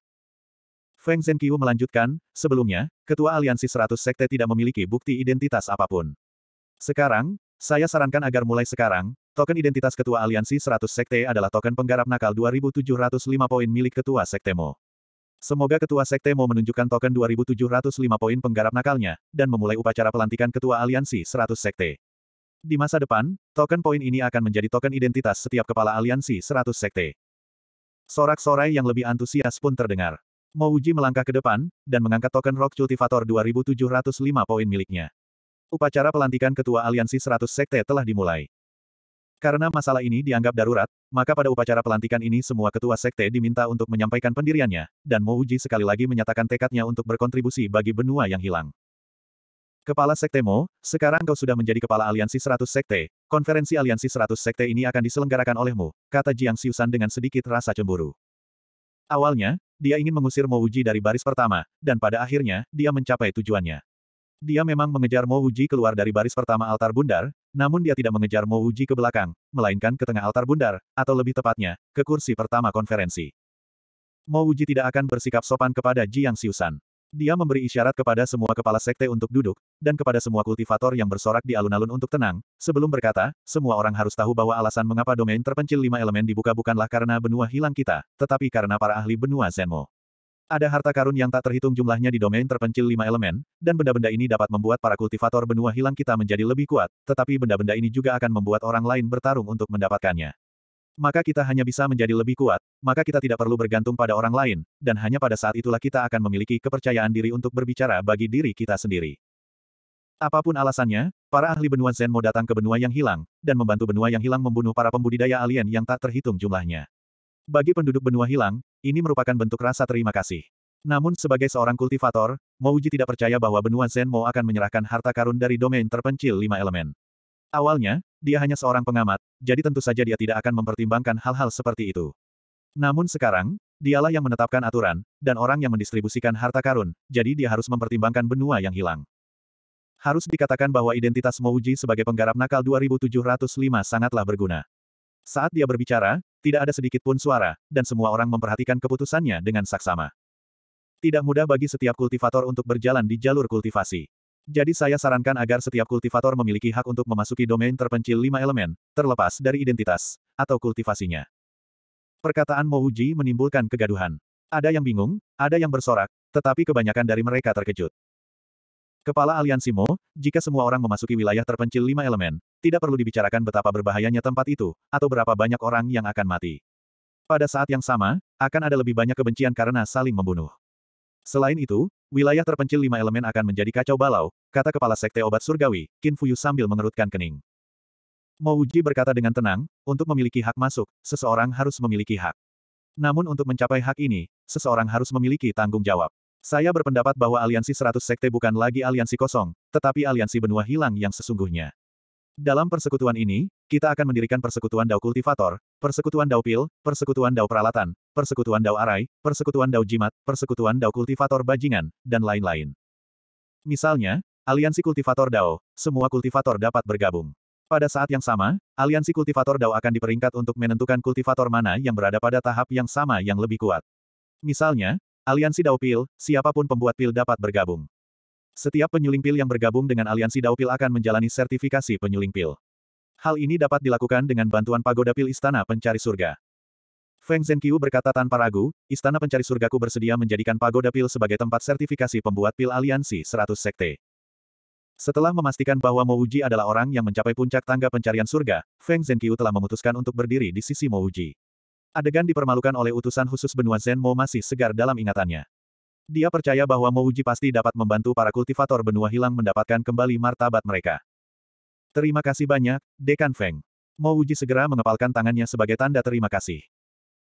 Feng Zhenqiu melanjutkan, sebelumnya, Ketua Aliansi 100 Sekte tidak memiliki bukti identitas apapun. Sekarang, saya sarankan agar mulai sekarang, token identitas Ketua Aliansi 100 Sekte adalah token penggarap nakal 2705 poin milik Ketua Sektemo. Semoga Ketua Sektemo menunjukkan token 2705 poin penggarap nakalnya, dan memulai upacara pelantikan Ketua Aliansi 100 Sekte. Di masa depan, token poin ini akan menjadi token identitas setiap kepala aliansi 100 sekte. Sorak-sorai yang lebih antusias pun terdengar. Mouji melangkah ke depan, dan mengangkat token Rock Cultivator 2705 poin miliknya. Upacara pelantikan Ketua Aliansi 100 Sekte telah dimulai. Karena masalah ini dianggap darurat, maka pada upacara pelantikan ini semua ketua sekte diminta untuk menyampaikan pendiriannya, dan Mouji sekali lagi menyatakan tekadnya untuk berkontribusi bagi benua yang hilang. Kepala Sekte Mo, sekarang kau sudah menjadi Kepala Aliansi 100 Sekte, konferensi Aliansi 100 Sekte ini akan diselenggarakan olehmu, kata Jiang Siusan dengan sedikit rasa cemburu. Awalnya, dia ingin mengusir Mouji dari baris pertama, dan pada akhirnya, dia mencapai tujuannya. Dia memang mengejar Mouji keluar dari baris pertama altar bundar, namun dia tidak mengejar Mouji ke belakang, melainkan ke tengah altar bundar, atau lebih tepatnya, ke kursi pertama konferensi. Mouji tidak akan bersikap sopan kepada Jiang Siusan. Dia memberi isyarat kepada semua kepala sekte untuk duduk, dan kepada semua kultivator yang bersorak di alun-alun untuk tenang, sebelum berkata, semua orang harus tahu bahwa alasan mengapa domain terpencil lima elemen dibuka bukanlah karena benua hilang kita, tetapi karena para ahli benua Zenmo. Ada harta karun yang tak terhitung jumlahnya di domain terpencil lima elemen, dan benda-benda ini dapat membuat para kultivator benua hilang kita menjadi lebih kuat, tetapi benda-benda ini juga akan membuat orang lain bertarung untuk mendapatkannya maka kita hanya bisa menjadi lebih kuat, maka kita tidak perlu bergantung pada orang lain, dan hanya pada saat itulah kita akan memiliki kepercayaan diri untuk berbicara bagi diri kita sendiri. Apapun alasannya, para ahli benua Zenmo datang ke benua yang hilang, dan membantu benua yang hilang membunuh para pembudidaya alien yang tak terhitung jumlahnya. Bagi penduduk benua hilang, ini merupakan bentuk rasa terima kasih. Namun sebagai seorang kultivator, Mouji tidak percaya bahwa benua Zenmo akan menyerahkan harta karun dari domain terpencil lima elemen. Awalnya, dia hanya seorang pengamat, jadi tentu saja dia tidak akan mempertimbangkan hal-hal seperti itu. Namun sekarang, dialah yang menetapkan aturan, dan orang yang mendistribusikan harta karun, jadi dia harus mempertimbangkan benua yang hilang. Harus dikatakan bahwa identitas Mouji sebagai penggarap nakal 2705 sangatlah berguna. Saat dia berbicara, tidak ada sedikit pun suara, dan semua orang memperhatikan keputusannya dengan saksama. Tidak mudah bagi setiap kultivator untuk berjalan di jalur kultivasi. Jadi saya sarankan agar setiap kultivator memiliki hak untuk memasuki domain terpencil lima elemen, terlepas dari identitas, atau kultivasinya. Perkataan Mouji menimbulkan kegaduhan. Ada yang bingung, ada yang bersorak, tetapi kebanyakan dari mereka terkejut. Kepala aliansi Mo, jika semua orang memasuki wilayah terpencil lima elemen, tidak perlu dibicarakan betapa berbahayanya tempat itu, atau berapa banyak orang yang akan mati. Pada saat yang sama, akan ada lebih banyak kebencian karena saling membunuh. Selain itu, wilayah terpencil lima elemen akan menjadi kacau balau, kata kepala sekte obat surgawi, Qin Fuyu sambil mengerutkan kening. Wuji berkata dengan tenang, untuk memiliki hak masuk, seseorang harus memiliki hak. Namun untuk mencapai hak ini, seseorang harus memiliki tanggung jawab. Saya berpendapat bahwa aliansi 100 sekte bukan lagi aliansi kosong, tetapi aliansi benua hilang yang sesungguhnya. Dalam persekutuan ini, kita akan mendirikan persekutuan dao kultivator, persekutuan dao pil, persekutuan dao peralatan, Persekutuan Dao Arai, Persekutuan Dao Jimat, Persekutuan Dao Kultivator Bajingan, dan lain-lain. Misalnya, aliansi kultivator Dao, semua kultivator dapat bergabung. Pada saat yang sama, aliansi kultivator Dao akan diperingkat untuk menentukan kultivator mana yang berada pada tahap yang sama yang lebih kuat. Misalnya, aliansi Dao Pil, siapapun pembuat pil dapat bergabung. Setiap penyuling pil yang bergabung dengan aliansi Dao Pil akan menjalani sertifikasi penyuling pil. Hal ini dapat dilakukan dengan bantuan pagoda pil istana pencari surga. Feng Zhenqiu berkata tanpa ragu, Istana Pencari Surgaku bersedia menjadikan Pagoda Pil sebagai tempat sertifikasi pembuat pil aliansi 100 sekte. Setelah memastikan bahwa Mo Uji adalah orang yang mencapai puncak tangga pencarian surga, Feng Zhenqiu telah memutuskan untuk berdiri di sisi Mo Uji. Adegan dipermalukan oleh utusan khusus benua Zen Mo masih segar dalam ingatannya. Dia percaya bahwa Mo Uji pasti dapat membantu para kultivator benua hilang mendapatkan kembali martabat mereka. Terima kasih banyak, Dekan Feng. Mo Uji segera mengepalkan tangannya sebagai tanda terima kasih.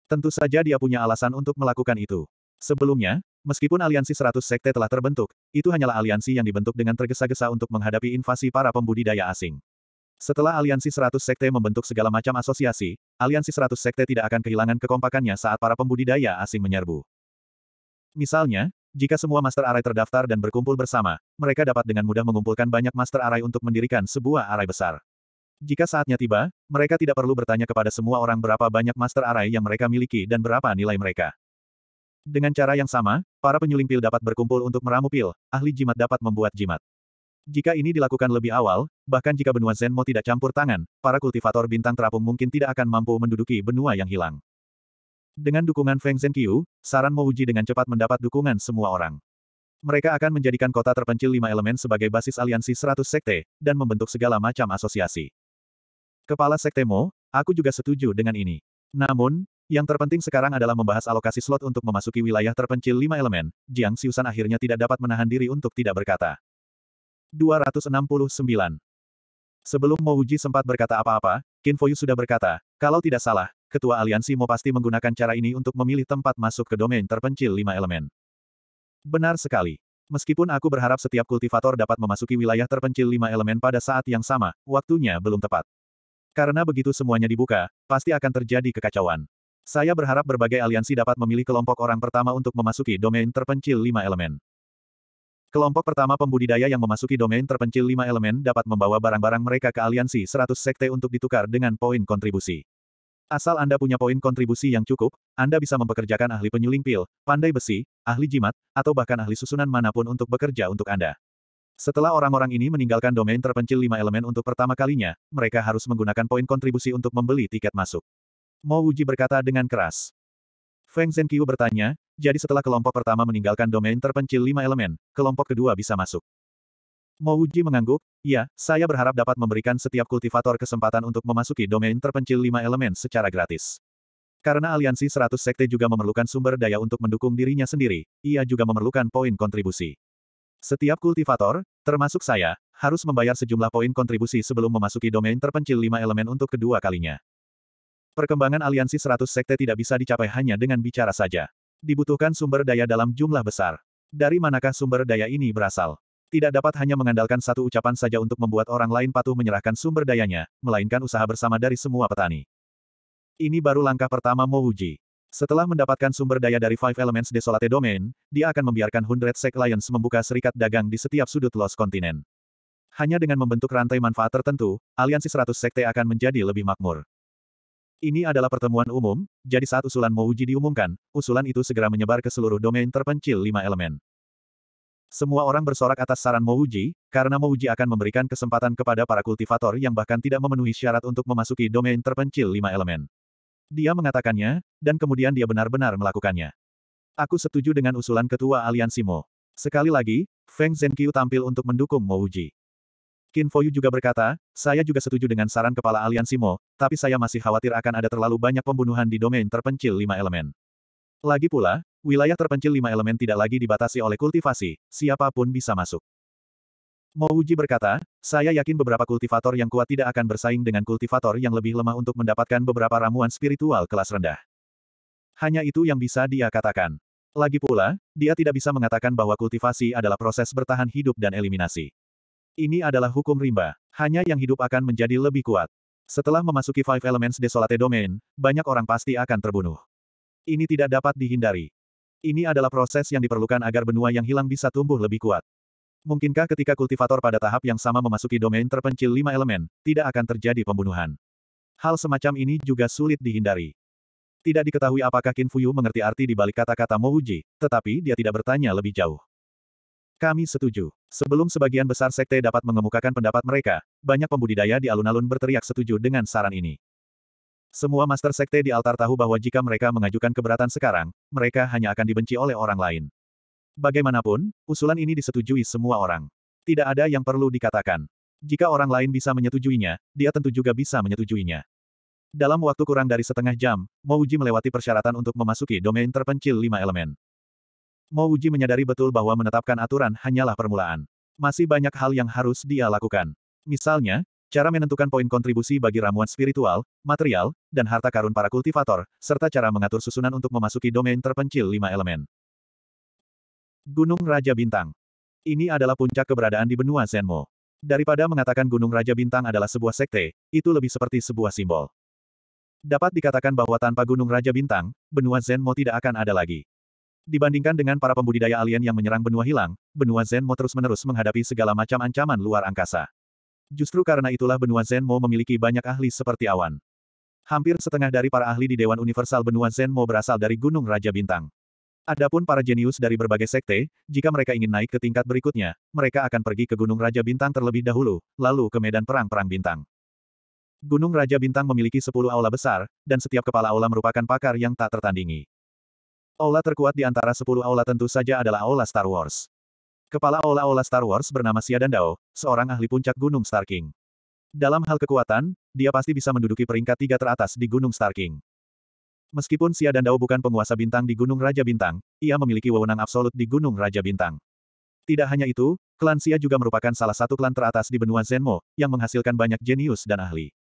Tentu saja dia punya alasan untuk melakukan itu. Sebelumnya, meskipun aliansi 100 sekte telah terbentuk, itu hanyalah aliansi yang dibentuk dengan tergesa-gesa untuk menghadapi invasi para pembudidaya asing. Setelah aliansi 100 sekte membentuk segala macam asosiasi, aliansi 100 sekte tidak akan kehilangan kekompakannya saat para pembudidaya asing menyerbu. Misalnya, jika semua master arai terdaftar dan berkumpul bersama, mereka dapat dengan mudah mengumpulkan banyak master arai untuk mendirikan sebuah arai besar. Jika saatnya tiba, mereka tidak perlu bertanya kepada semua orang berapa banyak master array yang mereka miliki dan berapa nilai mereka. Dengan cara yang sama, para penyuling pil dapat berkumpul untuk meramu pil, ahli jimat dapat membuat jimat. Jika ini dilakukan lebih awal, bahkan jika benua Zenmo tidak campur tangan, para kultivator bintang terapung mungkin tidak akan mampu menduduki benua yang hilang. Dengan dukungan Feng Zenkyu, saran Mouji dengan cepat mendapat dukungan semua orang. Mereka akan menjadikan kota terpencil lima elemen sebagai basis aliansi 100 sekte, dan membentuk segala macam asosiasi. Kepala Sekte Mo, aku juga setuju dengan ini. Namun, yang terpenting sekarang adalah membahas alokasi slot untuk memasuki wilayah terpencil lima elemen, Jiang Siusan akhirnya tidak dapat menahan diri untuk tidak berkata. 269. Sebelum Mo Uji sempat berkata apa-apa, Qin Yu sudah berkata, kalau tidak salah, ketua aliansi Mo pasti menggunakan cara ini untuk memilih tempat masuk ke domain terpencil lima elemen. Benar sekali. Meskipun aku berharap setiap kultivator dapat memasuki wilayah terpencil lima elemen pada saat yang sama, waktunya belum tepat. Karena begitu semuanya dibuka, pasti akan terjadi kekacauan. Saya berharap berbagai aliansi dapat memilih kelompok orang pertama untuk memasuki domain terpencil lima elemen. Kelompok pertama pembudidaya yang memasuki domain terpencil lima elemen dapat membawa barang-barang mereka ke aliansi 100 sekte untuk ditukar dengan poin kontribusi. Asal Anda punya poin kontribusi yang cukup, Anda bisa mempekerjakan ahli penyuling pil, pandai besi, ahli jimat, atau bahkan ahli susunan manapun untuk bekerja untuk Anda. Setelah orang-orang ini meninggalkan domain terpencil lima elemen untuk pertama kalinya, mereka harus menggunakan poin kontribusi untuk membeli tiket masuk. Mo Wuji berkata dengan keras. Feng Zhenqiu bertanya, jadi setelah kelompok pertama meninggalkan domain terpencil lima elemen, kelompok kedua bisa masuk. Mo Wuji mengangguk, ya, saya berharap dapat memberikan setiap kultivator kesempatan untuk memasuki domain terpencil lima elemen secara gratis. Karena aliansi 100 sekte juga memerlukan sumber daya untuk mendukung dirinya sendiri, ia juga memerlukan poin kontribusi. Setiap kultivator, termasuk saya, harus membayar sejumlah poin kontribusi sebelum memasuki domain terpencil lima elemen untuk kedua kalinya. Perkembangan aliansi 100 sekte tidak bisa dicapai hanya dengan bicara saja. Dibutuhkan sumber daya dalam jumlah besar. Dari manakah sumber daya ini berasal? Tidak dapat hanya mengandalkan satu ucapan saja untuk membuat orang lain patuh menyerahkan sumber dayanya, melainkan usaha bersama dari semua petani. Ini baru langkah pertama Mouji. Setelah mendapatkan sumber daya dari Five Elements Desolate Domain, dia akan membiarkan Hundred Sec Lions membuka serikat dagang di setiap sudut Lost Continent. Hanya dengan membentuk rantai manfaat tertentu, aliansi 100 sekte akan menjadi lebih makmur. Ini adalah pertemuan umum, jadi saat usulan Mouji diumumkan, usulan itu segera menyebar ke seluruh domain terpencil lima elemen. Semua orang bersorak atas saran Mouji, karena Mouji akan memberikan kesempatan kepada para kultivator yang bahkan tidak memenuhi syarat untuk memasuki domain terpencil lima elemen. Dia mengatakannya, dan kemudian dia benar-benar melakukannya. Aku setuju dengan usulan ketua aliansi Mo. Sekali lagi, Feng Zhenqiu tampil untuk mendukung Mo Uji. Qin Fouyu juga berkata, saya juga setuju dengan saran kepala aliansi Mo, tapi saya masih khawatir akan ada terlalu banyak pembunuhan di domain terpencil lima elemen. Lagi pula, wilayah terpencil lima elemen tidak lagi dibatasi oleh kultivasi, siapapun bisa masuk. Mo Uji berkata, saya yakin beberapa kultivator yang kuat tidak akan bersaing dengan kultivator yang lebih lemah untuk mendapatkan beberapa ramuan spiritual kelas rendah. Hanya itu yang bisa dia katakan. Lagi pula, dia tidak bisa mengatakan bahwa kultivasi adalah proses bertahan hidup dan eliminasi. Ini adalah hukum rimba. Hanya yang hidup akan menjadi lebih kuat. Setelah memasuki Five Elements Desolate Domain, banyak orang pasti akan terbunuh. Ini tidak dapat dihindari. Ini adalah proses yang diperlukan agar benua yang hilang bisa tumbuh lebih kuat. Mungkinkah ketika kultivator pada tahap yang sama memasuki domain terpencil lima elemen, tidak akan terjadi pembunuhan? Hal semacam ini juga sulit dihindari. Tidak diketahui apakah Qin Fuyu mengerti arti di balik kata-kata Mouji, tetapi dia tidak bertanya lebih jauh. Kami setuju. Sebelum sebagian besar sekte dapat mengemukakan pendapat mereka, banyak pembudidaya di alun-alun berteriak setuju dengan saran ini. Semua master sekte di altar tahu bahwa jika mereka mengajukan keberatan sekarang, mereka hanya akan dibenci oleh orang lain. Bagaimanapun, usulan ini disetujui semua orang. Tidak ada yang perlu dikatakan. Jika orang lain bisa menyetujuinya, dia tentu juga bisa menyetujuinya. Dalam waktu kurang dari setengah jam, Mouji melewati persyaratan untuk memasuki domain terpencil lima elemen. Mouji menyadari betul bahwa menetapkan aturan hanyalah permulaan. Masih banyak hal yang harus dia lakukan. Misalnya, cara menentukan poin kontribusi bagi ramuan spiritual, material, dan harta karun para kultivator, serta cara mengatur susunan untuk memasuki domain terpencil lima elemen. Gunung Raja Bintang. Ini adalah puncak keberadaan di benua Zenmo. Daripada mengatakan Gunung Raja Bintang adalah sebuah sekte, itu lebih seperti sebuah simbol. Dapat dikatakan bahwa tanpa Gunung Raja Bintang, benua Zenmo tidak akan ada lagi. Dibandingkan dengan para pembudidaya alien yang menyerang benua hilang, benua Zenmo terus-menerus menghadapi segala macam ancaman luar angkasa. Justru karena itulah benua Zenmo memiliki banyak ahli seperti awan. Hampir setengah dari para ahli di Dewan Universal benua Zenmo berasal dari Gunung Raja Bintang. Adapun para jenius dari berbagai sekte, jika mereka ingin naik ke tingkat berikutnya, mereka akan pergi ke Gunung Raja Bintang terlebih dahulu, lalu ke medan perang-perang bintang. Gunung Raja Bintang memiliki 10 aula besar, dan setiap kepala aula merupakan pakar yang tak tertandingi. Aula terkuat di antara 10 aula tentu saja adalah Aula Star Wars. Kepala Aula-Aula Star Wars bernama Sia Dandao, seorang ahli puncak Gunung Star King. Dalam hal kekuatan, dia pasti bisa menduduki peringkat tiga teratas di Gunung Star King. Meskipun Xia Dandao bukan penguasa bintang di Gunung Raja Bintang, ia memiliki wewenang absolut di Gunung Raja Bintang. Tidak hanya itu, klan Xia juga merupakan salah satu klan teratas di benua Zenmo, yang menghasilkan banyak jenius dan ahli.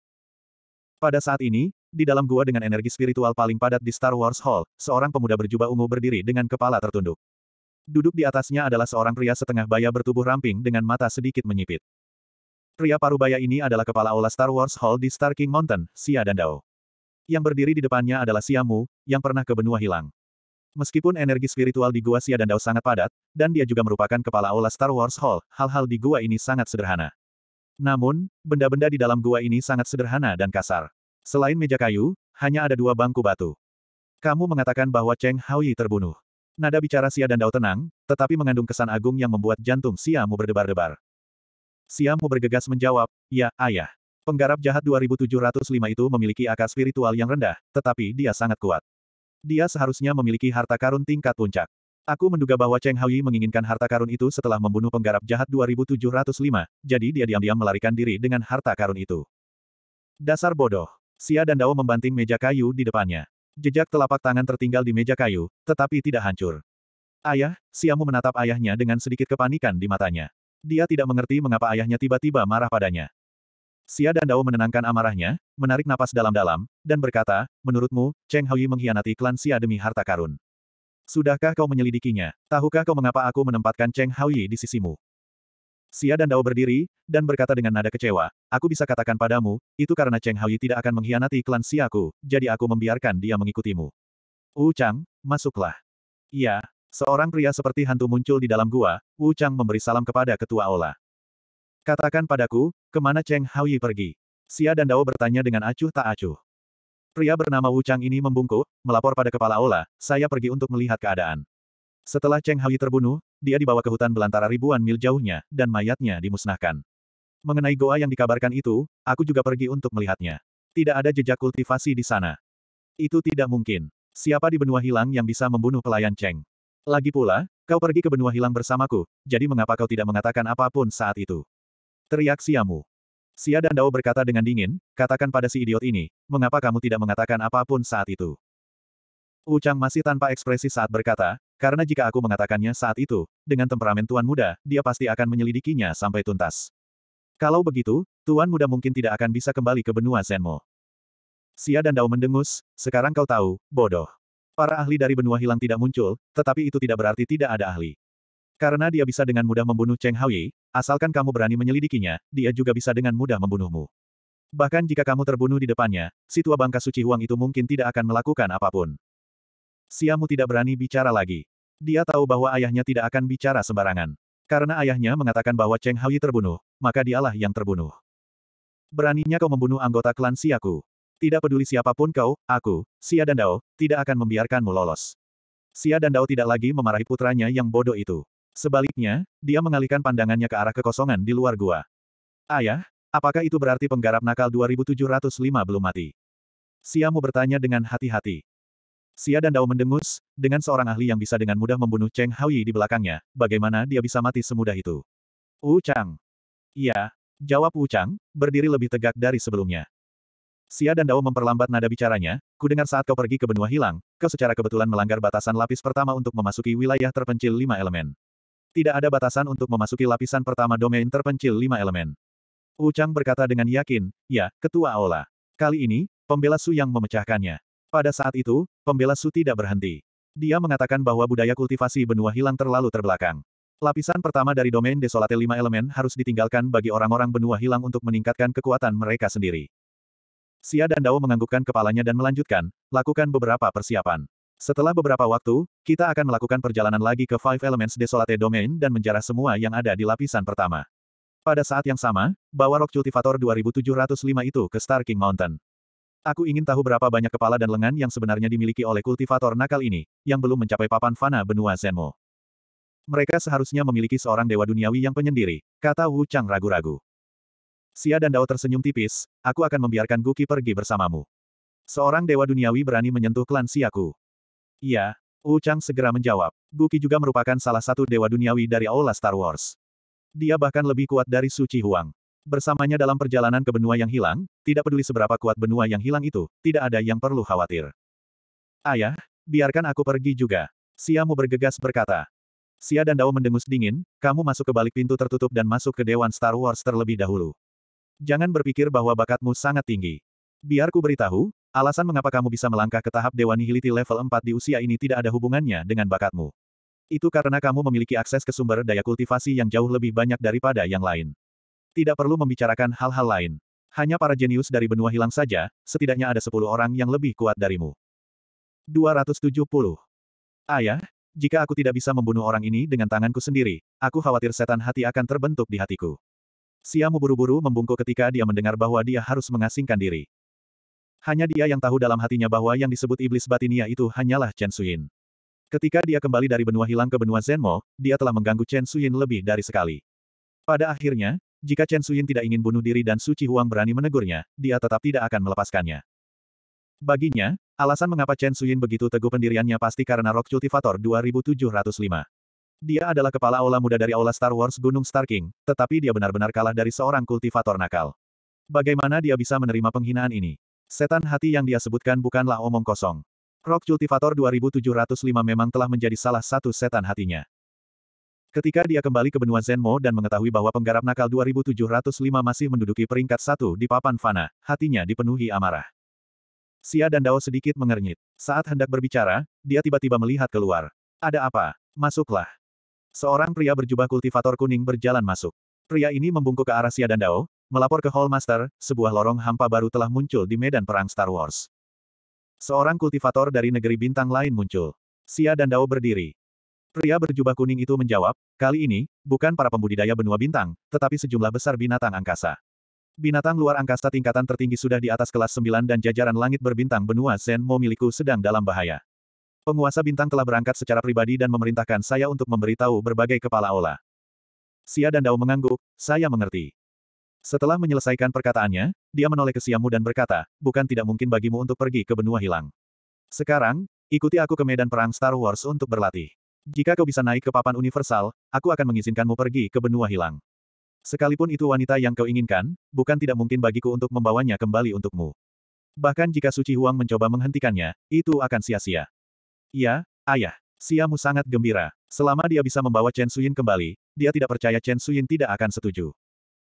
Pada saat ini, di dalam gua dengan energi spiritual paling padat di Star Wars Hall, seorang pemuda berjubah ungu berdiri dengan kepala tertunduk. Duduk di atasnya adalah seorang pria setengah baya bertubuh ramping dengan mata sedikit menyipit. Pria parubaya ini adalah kepala aula Star Wars Hall di Star King Mountain, Sia dan Dao. Yang berdiri di depannya adalah Siamu, yang pernah ke benua hilang. Meskipun energi spiritual di Gua Sia dan Dao sangat padat, dan dia juga merupakan kepala aula Star Wars Hall, hal-hal di gua ini sangat sederhana. Namun, benda-benda di dalam gua ini sangat sederhana dan kasar. Selain meja kayu, hanya ada dua bangku batu. Kamu mengatakan bahwa Cheng Haoyi terbunuh. Nada bicara Sia dan Dao tenang, tetapi mengandung kesan agung yang membuat jantung Siamu berdebar-debar. Siamu bergegas menjawab, ya, ayah. Penggarap jahat 2705 itu memiliki akar spiritual yang rendah, tetapi dia sangat kuat. Dia seharusnya memiliki harta karun tingkat puncak. Aku menduga bahwa Cheng Haoyi menginginkan harta karun itu setelah membunuh penggarap jahat 2705, jadi dia diam-diam melarikan diri dengan harta karun itu. Dasar bodoh. Sia dan Dao membanting meja kayu di depannya. Jejak telapak tangan tertinggal di meja kayu, tetapi tidak hancur. Ayah, Siamu menatap ayahnya dengan sedikit kepanikan di matanya. Dia tidak mengerti mengapa ayahnya tiba-tiba marah padanya. Xia dan Dao menenangkan amarahnya, menarik napas dalam-dalam, dan berkata, menurutmu, Cheng Haoyi mengkhianati klan Xia demi harta karun. Sudahkah kau menyelidikinya? Tahukah kau mengapa aku menempatkan Cheng Haoyi di sisimu? Xia dan Dao berdiri, dan berkata dengan nada kecewa, aku bisa katakan padamu, itu karena Cheng Haoyi tidak akan mengkhianati klan Xiaku, jadi aku membiarkan dia mengikutimu. Wu Chang, masuklah. Iya, seorang pria seperti hantu muncul di dalam gua, Wu Chang memberi salam kepada ketua Ola. Katakan padaku, kemana Cheng Haoyi pergi? Xia dan Dao bertanya dengan acuh tak acuh. Pria bernama Wu Chang ini membungkuk, melapor pada kepala Ola, saya pergi untuk melihat keadaan. Setelah Cheng Haoyi terbunuh, dia dibawa ke hutan belantara ribuan mil jauhnya, dan mayatnya dimusnahkan. Mengenai goa yang dikabarkan itu, aku juga pergi untuk melihatnya. Tidak ada jejak kultivasi di sana. Itu tidak mungkin. Siapa di benua hilang yang bisa membunuh pelayan Cheng? Lagi pula, kau pergi ke benua hilang bersamaku, jadi mengapa kau tidak mengatakan apapun saat itu? Teriak Siamu. Sia dan Dao berkata dengan dingin, katakan pada si idiot ini, mengapa kamu tidak mengatakan apapun saat itu. Ucang masih tanpa ekspresi saat berkata, karena jika aku mengatakannya saat itu, dengan temperamen tuan muda, dia pasti akan menyelidikinya sampai tuntas. Kalau begitu, tuan muda mungkin tidak akan bisa kembali ke benua Zenmo. Sia dan Dao mendengus, sekarang kau tahu, bodoh. Para ahli dari benua hilang tidak muncul, tetapi itu tidak berarti tidak ada ahli. Karena dia bisa dengan mudah membunuh Cheng Haoyi, asalkan kamu berani menyelidikinya, dia juga bisa dengan mudah membunuhmu. Bahkan jika kamu terbunuh di depannya, si tua bangka suci Huang itu mungkin tidak akan melakukan apapun. Siamu tidak berani bicara lagi. Dia tahu bahwa ayahnya tidak akan bicara sembarangan. Karena ayahnya mengatakan bahwa Cheng Haoyi terbunuh, maka dialah yang terbunuh. Beraninya kau membunuh anggota klan Siaku. Tidak peduli siapapun kau, aku, Sia dan Dao, tidak akan membiarkanmu lolos. Sia dan Dao tidak lagi memarahi putranya yang bodoh itu. Sebaliknya, dia mengalihkan pandangannya ke arah kekosongan di luar gua. Ayah, apakah itu berarti penggarap nakal 2705 belum mati? Siamu bertanya dengan hati-hati. Xia dan Dao mendengus, dengan seorang ahli yang bisa dengan mudah membunuh Cheng Haoyi di belakangnya, bagaimana dia bisa mati semudah itu? Wu Chang. Iya, jawab Wu Chang, berdiri lebih tegak dari sebelumnya. Xia dan Dao memperlambat nada bicaranya, ku dengar saat kau pergi ke benua hilang, kau secara kebetulan melanggar batasan lapis pertama untuk memasuki wilayah terpencil lima elemen. Tidak ada batasan untuk memasuki lapisan pertama domain terpencil lima elemen. Wu Chang berkata dengan yakin, ya, ketua Aula. Kali ini, pembela Su yang memecahkannya. Pada saat itu, pembela Su tidak berhenti. Dia mengatakan bahwa budaya kultivasi benua hilang terlalu terbelakang. Lapisan pertama dari domain desolate lima elemen harus ditinggalkan bagi orang-orang benua hilang untuk meningkatkan kekuatan mereka sendiri. Xia dan Dao menganggukkan kepalanya dan melanjutkan, lakukan beberapa persiapan. Setelah beberapa waktu, kita akan melakukan perjalanan lagi ke Five Elements Desolate Domain dan menjarah semua yang ada di lapisan pertama. Pada saat yang sama, bawa Rock Cultivator 2705 itu ke Star King Mountain. Aku ingin tahu berapa banyak kepala dan lengan yang sebenarnya dimiliki oleh kultivator nakal ini, yang belum mencapai papan fana benua Zenmo. Mereka seharusnya memiliki seorang dewa duniawi yang penyendiri, kata Wu Chang ragu-ragu. Sia dan Dao tersenyum tipis, aku akan membiarkan Guki pergi bersamamu. Seorang dewa duniawi berani menyentuh klan Siaku. Iya, Wu Chang segera menjawab. Guki juga merupakan salah satu dewa duniawi dari Aula Star Wars. Dia bahkan lebih kuat dari Suci Huang. Bersamanya dalam perjalanan ke benua yang hilang, tidak peduli seberapa kuat benua yang hilang itu, tidak ada yang perlu khawatir. Ayah, biarkan aku pergi juga. Siamu bergegas berkata. Sia dan Dao mendengus dingin, kamu masuk ke balik pintu tertutup dan masuk ke Dewan Star Wars terlebih dahulu. Jangan berpikir bahwa bakatmu sangat tinggi. Biar ku beritahu, Alasan mengapa kamu bisa melangkah ke tahap Dewa Nihiliti level 4 di usia ini tidak ada hubungannya dengan bakatmu. Itu karena kamu memiliki akses ke sumber daya kultivasi yang jauh lebih banyak daripada yang lain. Tidak perlu membicarakan hal-hal lain. Hanya para jenius dari benua hilang saja, setidaknya ada 10 orang yang lebih kuat darimu. 270. Ayah, jika aku tidak bisa membunuh orang ini dengan tanganku sendiri, aku khawatir setan hati akan terbentuk di hatiku. Siamu buru-buru membungkuk ketika dia mendengar bahwa dia harus mengasingkan diri. Hanya dia yang tahu dalam hatinya bahwa yang disebut iblis batinia itu hanyalah Chen Suyin. Ketika dia kembali dari benua hilang ke benua Zenmo, dia telah mengganggu Chen Suyin lebih dari sekali. Pada akhirnya, jika Chen Suyin tidak ingin bunuh diri dan Suci Huang berani menegurnya, dia tetap tidak akan melepaskannya. Baginya, alasan mengapa Chen Suyin begitu teguh pendiriannya pasti karena Rock Cultivator 2705. Dia adalah kepala aula muda dari aula Star Wars Gunung Star King, tetapi dia benar-benar kalah dari seorang kultivator nakal. Bagaimana dia bisa menerima penghinaan ini? Setan hati yang dia sebutkan bukanlah omong kosong. Rock Cultivator 2705 memang telah menjadi salah satu setan hatinya. Ketika dia kembali ke benua Zenmo dan mengetahui bahwa penggarap nakal 2705 masih menduduki peringkat satu di papan fana, hatinya dipenuhi amarah. Sia dan Dao sedikit mengernyit. Saat hendak berbicara, dia tiba-tiba melihat keluar. Ada apa? Masuklah. Seorang pria berjubah kultivator kuning berjalan masuk. Pria ini membungkuk ke arah Sia dan Dao, Melapor ke Hallmaster, sebuah lorong hampa baru telah muncul di medan perang Star Wars. Seorang kultivator dari negeri bintang lain muncul. Sia dan Dao berdiri. Pria berjubah kuning itu menjawab, kali ini, bukan para pembudidaya benua bintang, tetapi sejumlah besar binatang angkasa. Binatang luar angkasa tingkatan tertinggi sudah di atas kelas 9 dan jajaran langit berbintang benua Zen milikku sedang dalam bahaya. Penguasa bintang telah berangkat secara pribadi dan memerintahkan saya untuk memberitahu berbagai kepala ola. Sia dan Dao mengangguk, saya mengerti. Setelah menyelesaikan perkataannya, dia menoleh ke Siamu dan berkata, bukan tidak mungkin bagimu untuk pergi ke benua hilang. Sekarang, ikuti aku ke medan perang Star Wars untuk berlatih. Jika kau bisa naik ke papan universal, aku akan mengizinkanmu pergi ke benua hilang. Sekalipun itu wanita yang kau inginkan, bukan tidak mungkin bagiku untuk membawanya kembali untukmu. Bahkan jika Suci Huang mencoba menghentikannya, itu akan sia-sia. Ya, ayah. Siamu sangat gembira. Selama dia bisa membawa Chen Suyin kembali, dia tidak percaya Chen Suyin tidak akan setuju.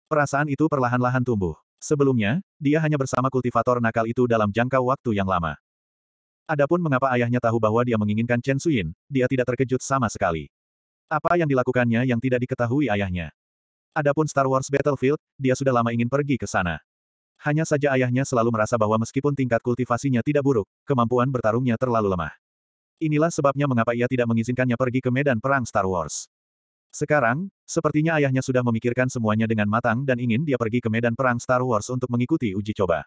Perasaan itu perlahan-lahan tumbuh. Sebelumnya, dia hanya bersama kultivator nakal itu dalam jangka waktu yang lama. Adapun mengapa ayahnya tahu bahwa dia menginginkan Chen Suyin, dia tidak terkejut sama sekali. Apa yang dilakukannya yang tidak diketahui ayahnya. Adapun Star Wars Battlefield, dia sudah lama ingin pergi ke sana. Hanya saja ayahnya selalu merasa bahwa meskipun tingkat kultivasinya tidak buruk, kemampuan bertarungnya terlalu lemah. Inilah sebabnya mengapa ia tidak mengizinkannya pergi ke medan perang Star Wars. Sekarang, sepertinya ayahnya sudah memikirkan semuanya dengan matang dan ingin dia pergi ke medan perang Star Wars untuk mengikuti uji coba.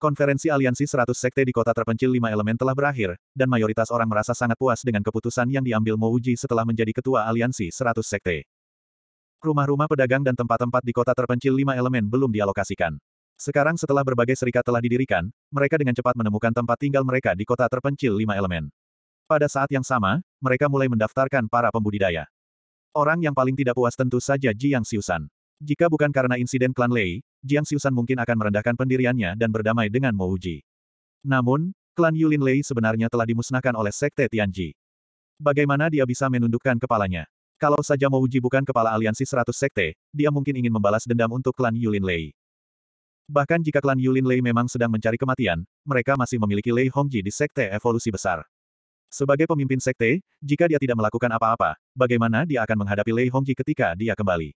Konferensi aliansi 100 sekte di kota terpencil lima elemen telah berakhir, dan mayoritas orang merasa sangat puas dengan keputusan yang diambil Mouji setelah menjadi ketua aliansi 100 sekte. Rumah-rumah pedagang dan tempat-tempat di kota terpencil lima elemen belum dialokasikan. Sekarang setelah berbagai serikat telah didirikan, mereka dengan cepat menemukan tempat tinggal mereka di kota terpencil lima elemen. Pada saat yang sama, mereka mulai mendaftarkan para pembudidaya. Orang yang paling tidak puas tentu saja Jiang Xiusan. Jika bukan karena insiden klan Lei, Jiang Xiusan mungkin akan merendahkan pendiriannya dan berdamai dengan Mo Uji. Namun, klan Yulin Lei sebenarnya telah dimusnahkan oleh Sekte Tianji. Bagaimana dia bisa menundukkan kepalanya? Kalau saja Mo Uji bukan kepala aliansi 100 sekte, dia mungkin ingin membalas dendam untuk klan Yulin Lei. Bahkan jika klan Yulin Lei memang sedang mencari kematian, mereka masih memiliki Lei Hongji di sekte evolusi besar. Sebagai pemimpin sekte, jika dia tidak melakukan apa-apa, bagaimana dia akan menghadapi Lei Hongji ketika dia kembali?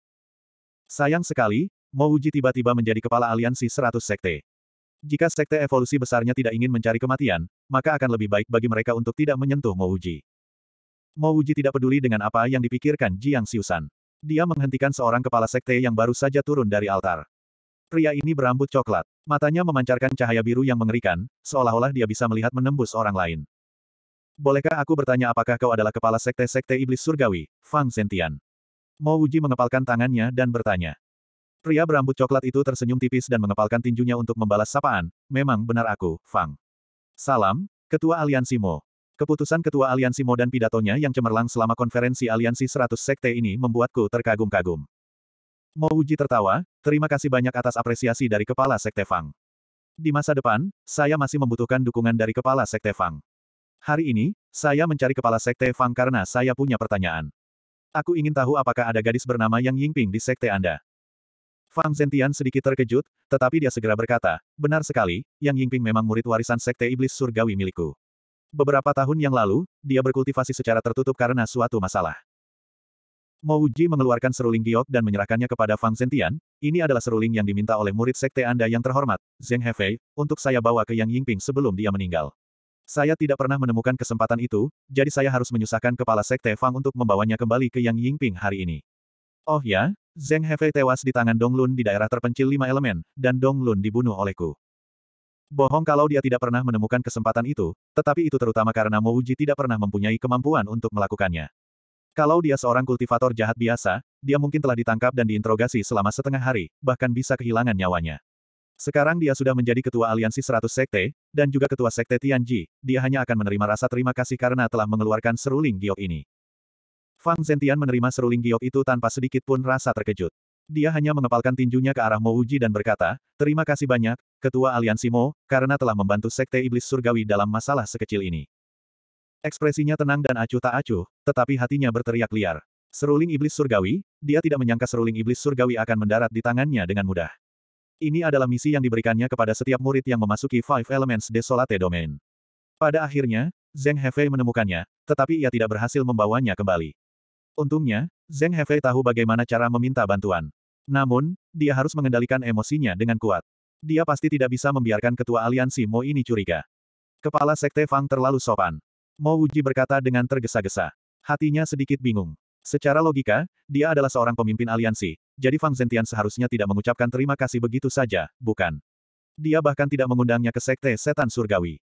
Sayang sekali, Mo Uji tiba-tiba menjadi kepala aliansi 100 sekte. Jika sekte evolusi besarnya tidak ingin mencari kematian, maka akan lebih baik bagi mereka untuk tidak menyentuh Mo Uji. Mo Uji tidak peduli dengan apa yang dipikirkan Jiang Siusan. Dia menghentikan seorang kepala sekte yang baru saja turun dari altar. Pria ini berambut coklat. Matanya memancarkan cahaya biru yang mengerikan, seolah-olah dia bisa melihat menembus orang lain. Bolehkah aku bertanya apakah kau adalah kepala sekte-sekte iblis surgawi, Fang Zentian? Mo Wuji mengepalkan tangannya dan bertanya. Pria berambut coklat itu tersenyum tipis dan mengepalkan tinjunya untuk membalas sapaan, memang benar aku, Fang. Salam, Ketua Aliansi Mo. Keputusan Ketua Aliansi Mo dan pidatonya yang cemerlang selama konferensi aliansi 100 sekte ini membuatku terkagum-kagum. Mo Wuji tertawa, terima kasih banyak atas apresiasi dari Kepala Sekte Fang. Di masa depan, saya masih membutuhkan dukungan dari Kepala Sekte Fang. Hari ini, saya mencari kepala sekte Fang karena saya punya pertanyaan. Aku ingin tahu apakah ada gadis bernama Yang Yingping di sekte Anda. Fang Zentian sedikit terkejut, tetapi dia segera berkata, benar sekali, Yang Yingping memang murid warisan sekte iblis surgawi milikku. Beberapa tahun yang lalu, dia berkultivasi secara tertutup karena suatu masalah. Mo Uji mengeluarkan seruling giok dan menyerahkannya kepada Fang Zentian, ini adalah seruling yang diminta oleh murid sekte Anda yang terhormat, Zheng Hefei, untuk saya bawa ke Yang Yingping sebelum dia meninggal. Saya tidak pernah menemukan kesempatan itu, jadi saya harus menyusahkan kepala Sekte Fang untuk membawanya kembali ke Yang Yingping hari ini. Oh ya, Zeng Hefei tewas di tangan Dong Lun di daerah terpencil lima elemen, dan Dong Lun dibunuh olehku. Bohong kalau dia tidak pernah menemukan kesempatan itu, tetapi itu terutama karena Mo Uji tidak pernah mempunyai kemampuan untuk melakukannya. Kalau dia seorang kultivator jahat biasa, dia mungkin telah ditangkap dan diinterogasi selama setengah hari, bahkan bisa kehilangan nyawanya. Sekarang dia sudah menjadi ketua aliansi 100 sekte, dan juga ketua sekte Tianji, dia hanya akan menerima rasa terima kasih karena telah mengeluarkan seruling giok ini. Fang Zentian menerima seruling giok itu tanpa sedikit pun rasa terkejut. Dia hanya mengepalkan tinjunya ke arah Mo Uji dan berkata, terima kasih banyak, Ketua Aliansi Mo, karena telah membantu Sekte Iblis Surgawi dalam masalah sekecil ini. Ekspresinya tenang dan acuh tak acuh, tetapi hatinya berteriak liar. Seruling Iblis Surgawi, dia tidak menyangka seruling Iblis Surgawi akan mendarat di tangannya dengan mudah. Ini adalah misi yang diberikannya kepada setiap murid yang memasuki Five Elements Desolate Domain. Pada akhirnya, Zeng Hefei menemukannya, tetapi ia tidak berhasil membawanya kembali. Untungnya, Zeng Hefei tahu bagaimana cara meminta bantuan. Namun, dia harus mengendalikan emosinya dengan kuat. Dia pasti tidak bisa membiarkan ketua aliansi Mo ini curiga. Kepala Sekte Fang terlalu sopan. Mo Wuji berkata dengan tergesa-gesa. Hatinya sedikit bingung. Secara logika, dia adalah seorang pemimpin aliansi, jadi Fang Zentian seharusnya tidak mengucapkan terima kasih begitu saja, bukan? Dia bahkan tidak mengundangnya ke sekte setan surgawi.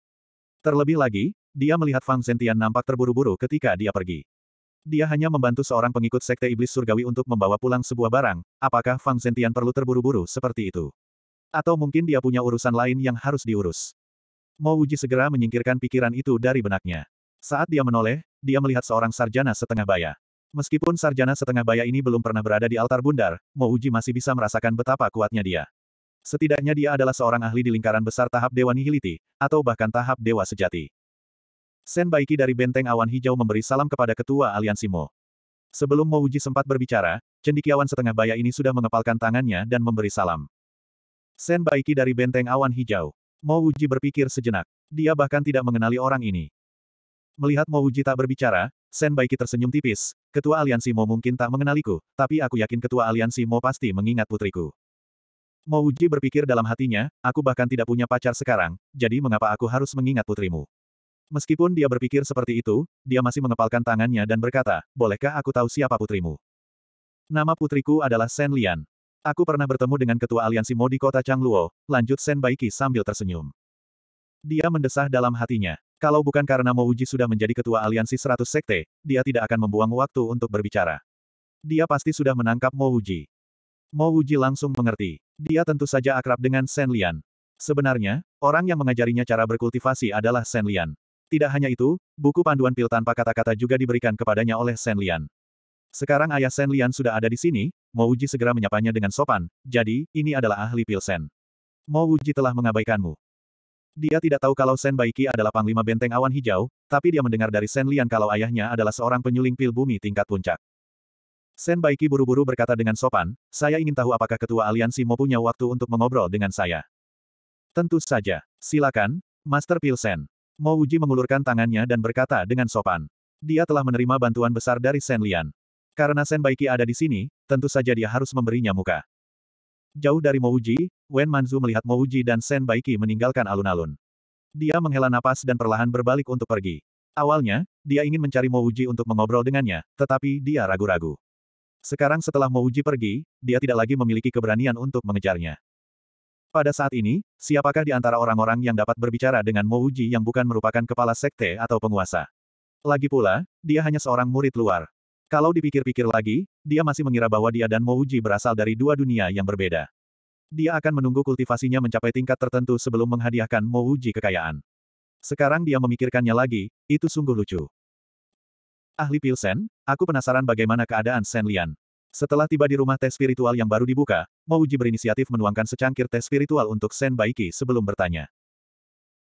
Terlebih lagi, dia melihat Fang Zentian nampak terburu-buru ketika dia pergi. Dia hanya membantu seorang pengikut sekte iblis surgawi untuk membawa pulang sebuah barang, apakah Fang Zentian perlu terburu-buru seperti itu? Atau mungkin dia punya urusan lain yang harus diurus? Mo Uji segera menyingkirkan pikiran itu dari benaknya. Saat dia menoleh, dia melihat seorang sarjana setengah baya. Meskipun sarjana setengah baya ini belum pernah berada di altar bundar, Mo Uji masih bisa merasakan betapa kuatnya dia. Setidaknya dia adalah seorang ahli di lingkaran besar tahap Dewa Nihiliti, atau bahkan tahap Dewa Sejati. Sen Baiki dari Benteng Awan Hijau memberi salam kepada Ketua Aliansi Mo. Sebelum Mo Uji sempat berbicara, cendikiawan setengah baya ini sudah mengepalkan tangannya dan memberi salam. Sen Baiki dari Benteng Awan Hijau. Mo Uji berpikir sejenak. Dia bahkan tidak mengenali orang ini. Melihat Mo Uji tak berbicara, Sen Baiki tersenyum tipis, ketua aliansi Mo mungkin tak mengenaliku, tapi aku yakin ketua aliansi Mo pasti mengingat putriku. Mo Uji berpikir dalam hatinya, aku bahkan tidak punya pacar sekarang, jadi mengapa aku harus mengingat putrimu? Meskipun dia berpikir seperti itu, dia masih mengepalkan tangannya dan berkata, bolehkah aku tahu siapa putrimu? Nama putriku adalah Sen Lian. Aku pernah bertemu dengan ketua aliansi Mo di kota Changluo, lanjut Sen Baiki sambil tersenyum. Dia mendesah dalam hatinya. Kalau bukan karena Mouji sudah menjadi ketua aliansi 100 sekte, dia tidak akan membuang waktu untuk berbicara. Dia pasti sudah menangkap Mouji. Mouji langsung mengerti. Dia tentu saja akrab dengan Shen Lian. Sebenarnya, orang yang mengajarinya cara berkultivasi adalah Shen Lian. Tidak hanya itu, buku panduan pil tanpa kata-kata juga diberikan kepadanya oleh Shen Lian. Sekarang ayah Shen Lian sudah ada di sini, Mouji segera menyapanya dengan sopan, jadi, ini adalah ahli pil Shen. Mouji telah mengabaikanmu. Dia tidak tahu kalau Sen Baiki adalah Panglima Benteng Awan Hijau, tapi dia mendengar dari Sen Lian kalau ayahnya adalah seorang penyuling pil bumi tingkat puncak. Sen Baiki buru-buru berkata dengan sopan, saya ingin tahu apakah ketua aliansi mau punya waktu untuk mengobrol dengan saya. Tentu saja. Silakan, Master Pil Sen. Mo Uji mengulurkan tangannya dan berkata dengan sopan. Dia telah menerima bantuan besar dari Sen Lian. Karena Sen Baiki ada di sini, tentu saja dia harus memberinya muka. Jauh dari Mo Uji, Wen Manzu melihat Mouji dan Sen Baiki meninggalkan alun-alun. Dia menghela napas dan perlahan berbalik untuk pergi. Awalnya, dia ingin mencari Mouji untuk mengobrol dengannya, tetapi dia ragu-ragu. Sekarang setelah Mouji pergi, dia tidak lagi memiliki keberanian untuk mengejarnya. Pada saat ini, siapakah di antara orang-orang yang dapat berbicara dengan Mouji yang bukan merupakan kepala sekte atau penguasa? Lagi pula, dia hanya seorang murid luar. Kalau dipikir-pikir lagi, dia masih mengira bahwa dia dan Mouji berasal dari dua dunia yang berbeda. Dia akan menunggu kultivasinya mencapai tingkat tertentu sebelum menghadiahkan Wuji kekayaan. Sekarang dia memikirkannya lagi, itu sungguh lucu. Ahli Pilsen, aku penasaran bagaimana keadaan Sen Lian. Setelah tiba di rumah tes spiritual yang baru dibuka, Wuji berinisiatif menuangkan secangkir tes spiritual untuk Sen Baiki sebelum bertanya.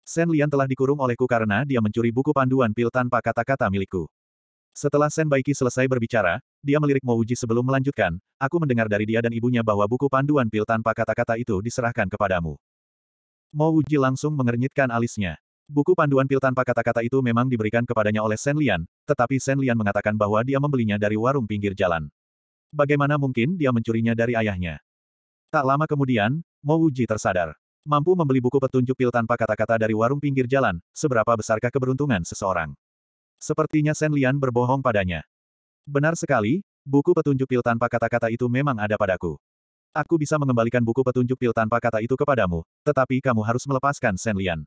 Sen Lian telah dikurung olehku karena dia mencuri buku panduan pil tanpa kata-kata milikku. Setelah Senbaiki selesai berbicara, dia melirik Mouji sebelum melanjutkan, aku mendengar dari dia dan ibunya bahwa buku panduan pil tanpa kata-kata itu diserahkan kepadamu. Mouji langsung mengernyitkan alisnya. Buku panduan pil tanpa kata-kata itu memang diberikan kepadanya oleh Sen Lian, tetapi Sen Lian mengatakan bahwa dia membelinya dari warung pinggir jalan. Bagaimana mungkin dia mencurinya dari ayahnya? Tak lama kemudian, Mouji tersadar. Mampu membeli buku petunjuk pil tanpa kata-kata dari warung pinggir jalan, seberapa besarkah keberuntungan seseorang? Sepertinya Shen Lian berbohong padanya. Benar sekali, buku petunjuk pil tanpa kata-kata itu memang ada padaku. Aku bisa mengembalikan buku petunjuk pil tanpa kata itu kepadamu, tetapi kamu harus melepaskan Shen Lian.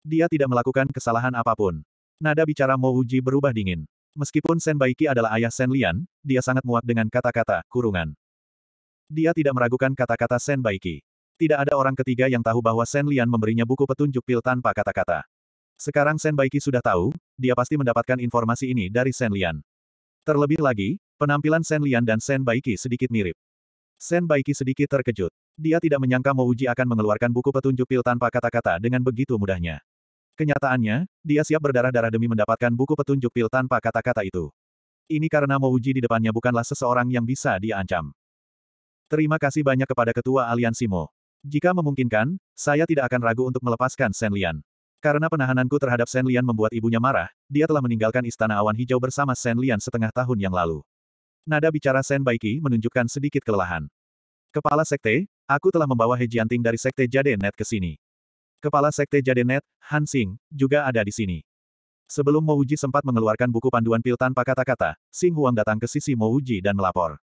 Dia tidak melakukan kesalahan apapun. Nada bicara Mo Uji berubah dingin. Meskipun Shen Baiki adalah ayah Shen Lian, dia sangat muak dengan kata-kata, kurungan. Dia tidak meragukan kata-kata Shen Baiki. Tidak ada orang ketiga yang tahu bahwa Shen Lian memberinya buku petunjuk pil tanpa kata-kata. Sekarang Sen Baiki sudah tahu, dia pasti mendapatkan informasi ini dari Sen Lian. Terlebih lagi, penampilan Sen Lian dan Sen Baiki sedikit mirip. Sen Baiki sedikit terkejut. Dia tidak menyangka Mo Uji akan mengeluarkan buku petunjuk pil tanpa kata-kata dengan begitu mudahnya. Kenyataannya, dia siap berdarah-darah demi mendapatkan buku petunjuk pil tanpa kata-kata itu. Ini karena Mo Uji di depannya bukanlah seseorang yang bisa dia ancam. Terima kasih banyak kepada Ketua Aliansi Mo. Jika memungkinkan, saya tidak akan ragu untuk melepaskan Sen Lian. Karena penahananku terhadap Shen Lian membuat ibunya marah, dia telah meninggalkan Istana Awan Hijau bersama Shen Lian setengah tahun yang lalu. Nada bicara Shen Baiki menunjukkan sedikit kelelahan. Kepala Sekte, aku telah membawa He Jianting dari Sekte Jade Net ke sini. Kepala Sekte Jade Net, Han Xing, juga ada di sini. Sebelum Mo sempat mengeluarkan buku panduan pil tanpa kata-kata, Xing Huang datang ke sisi Mo dan melapor.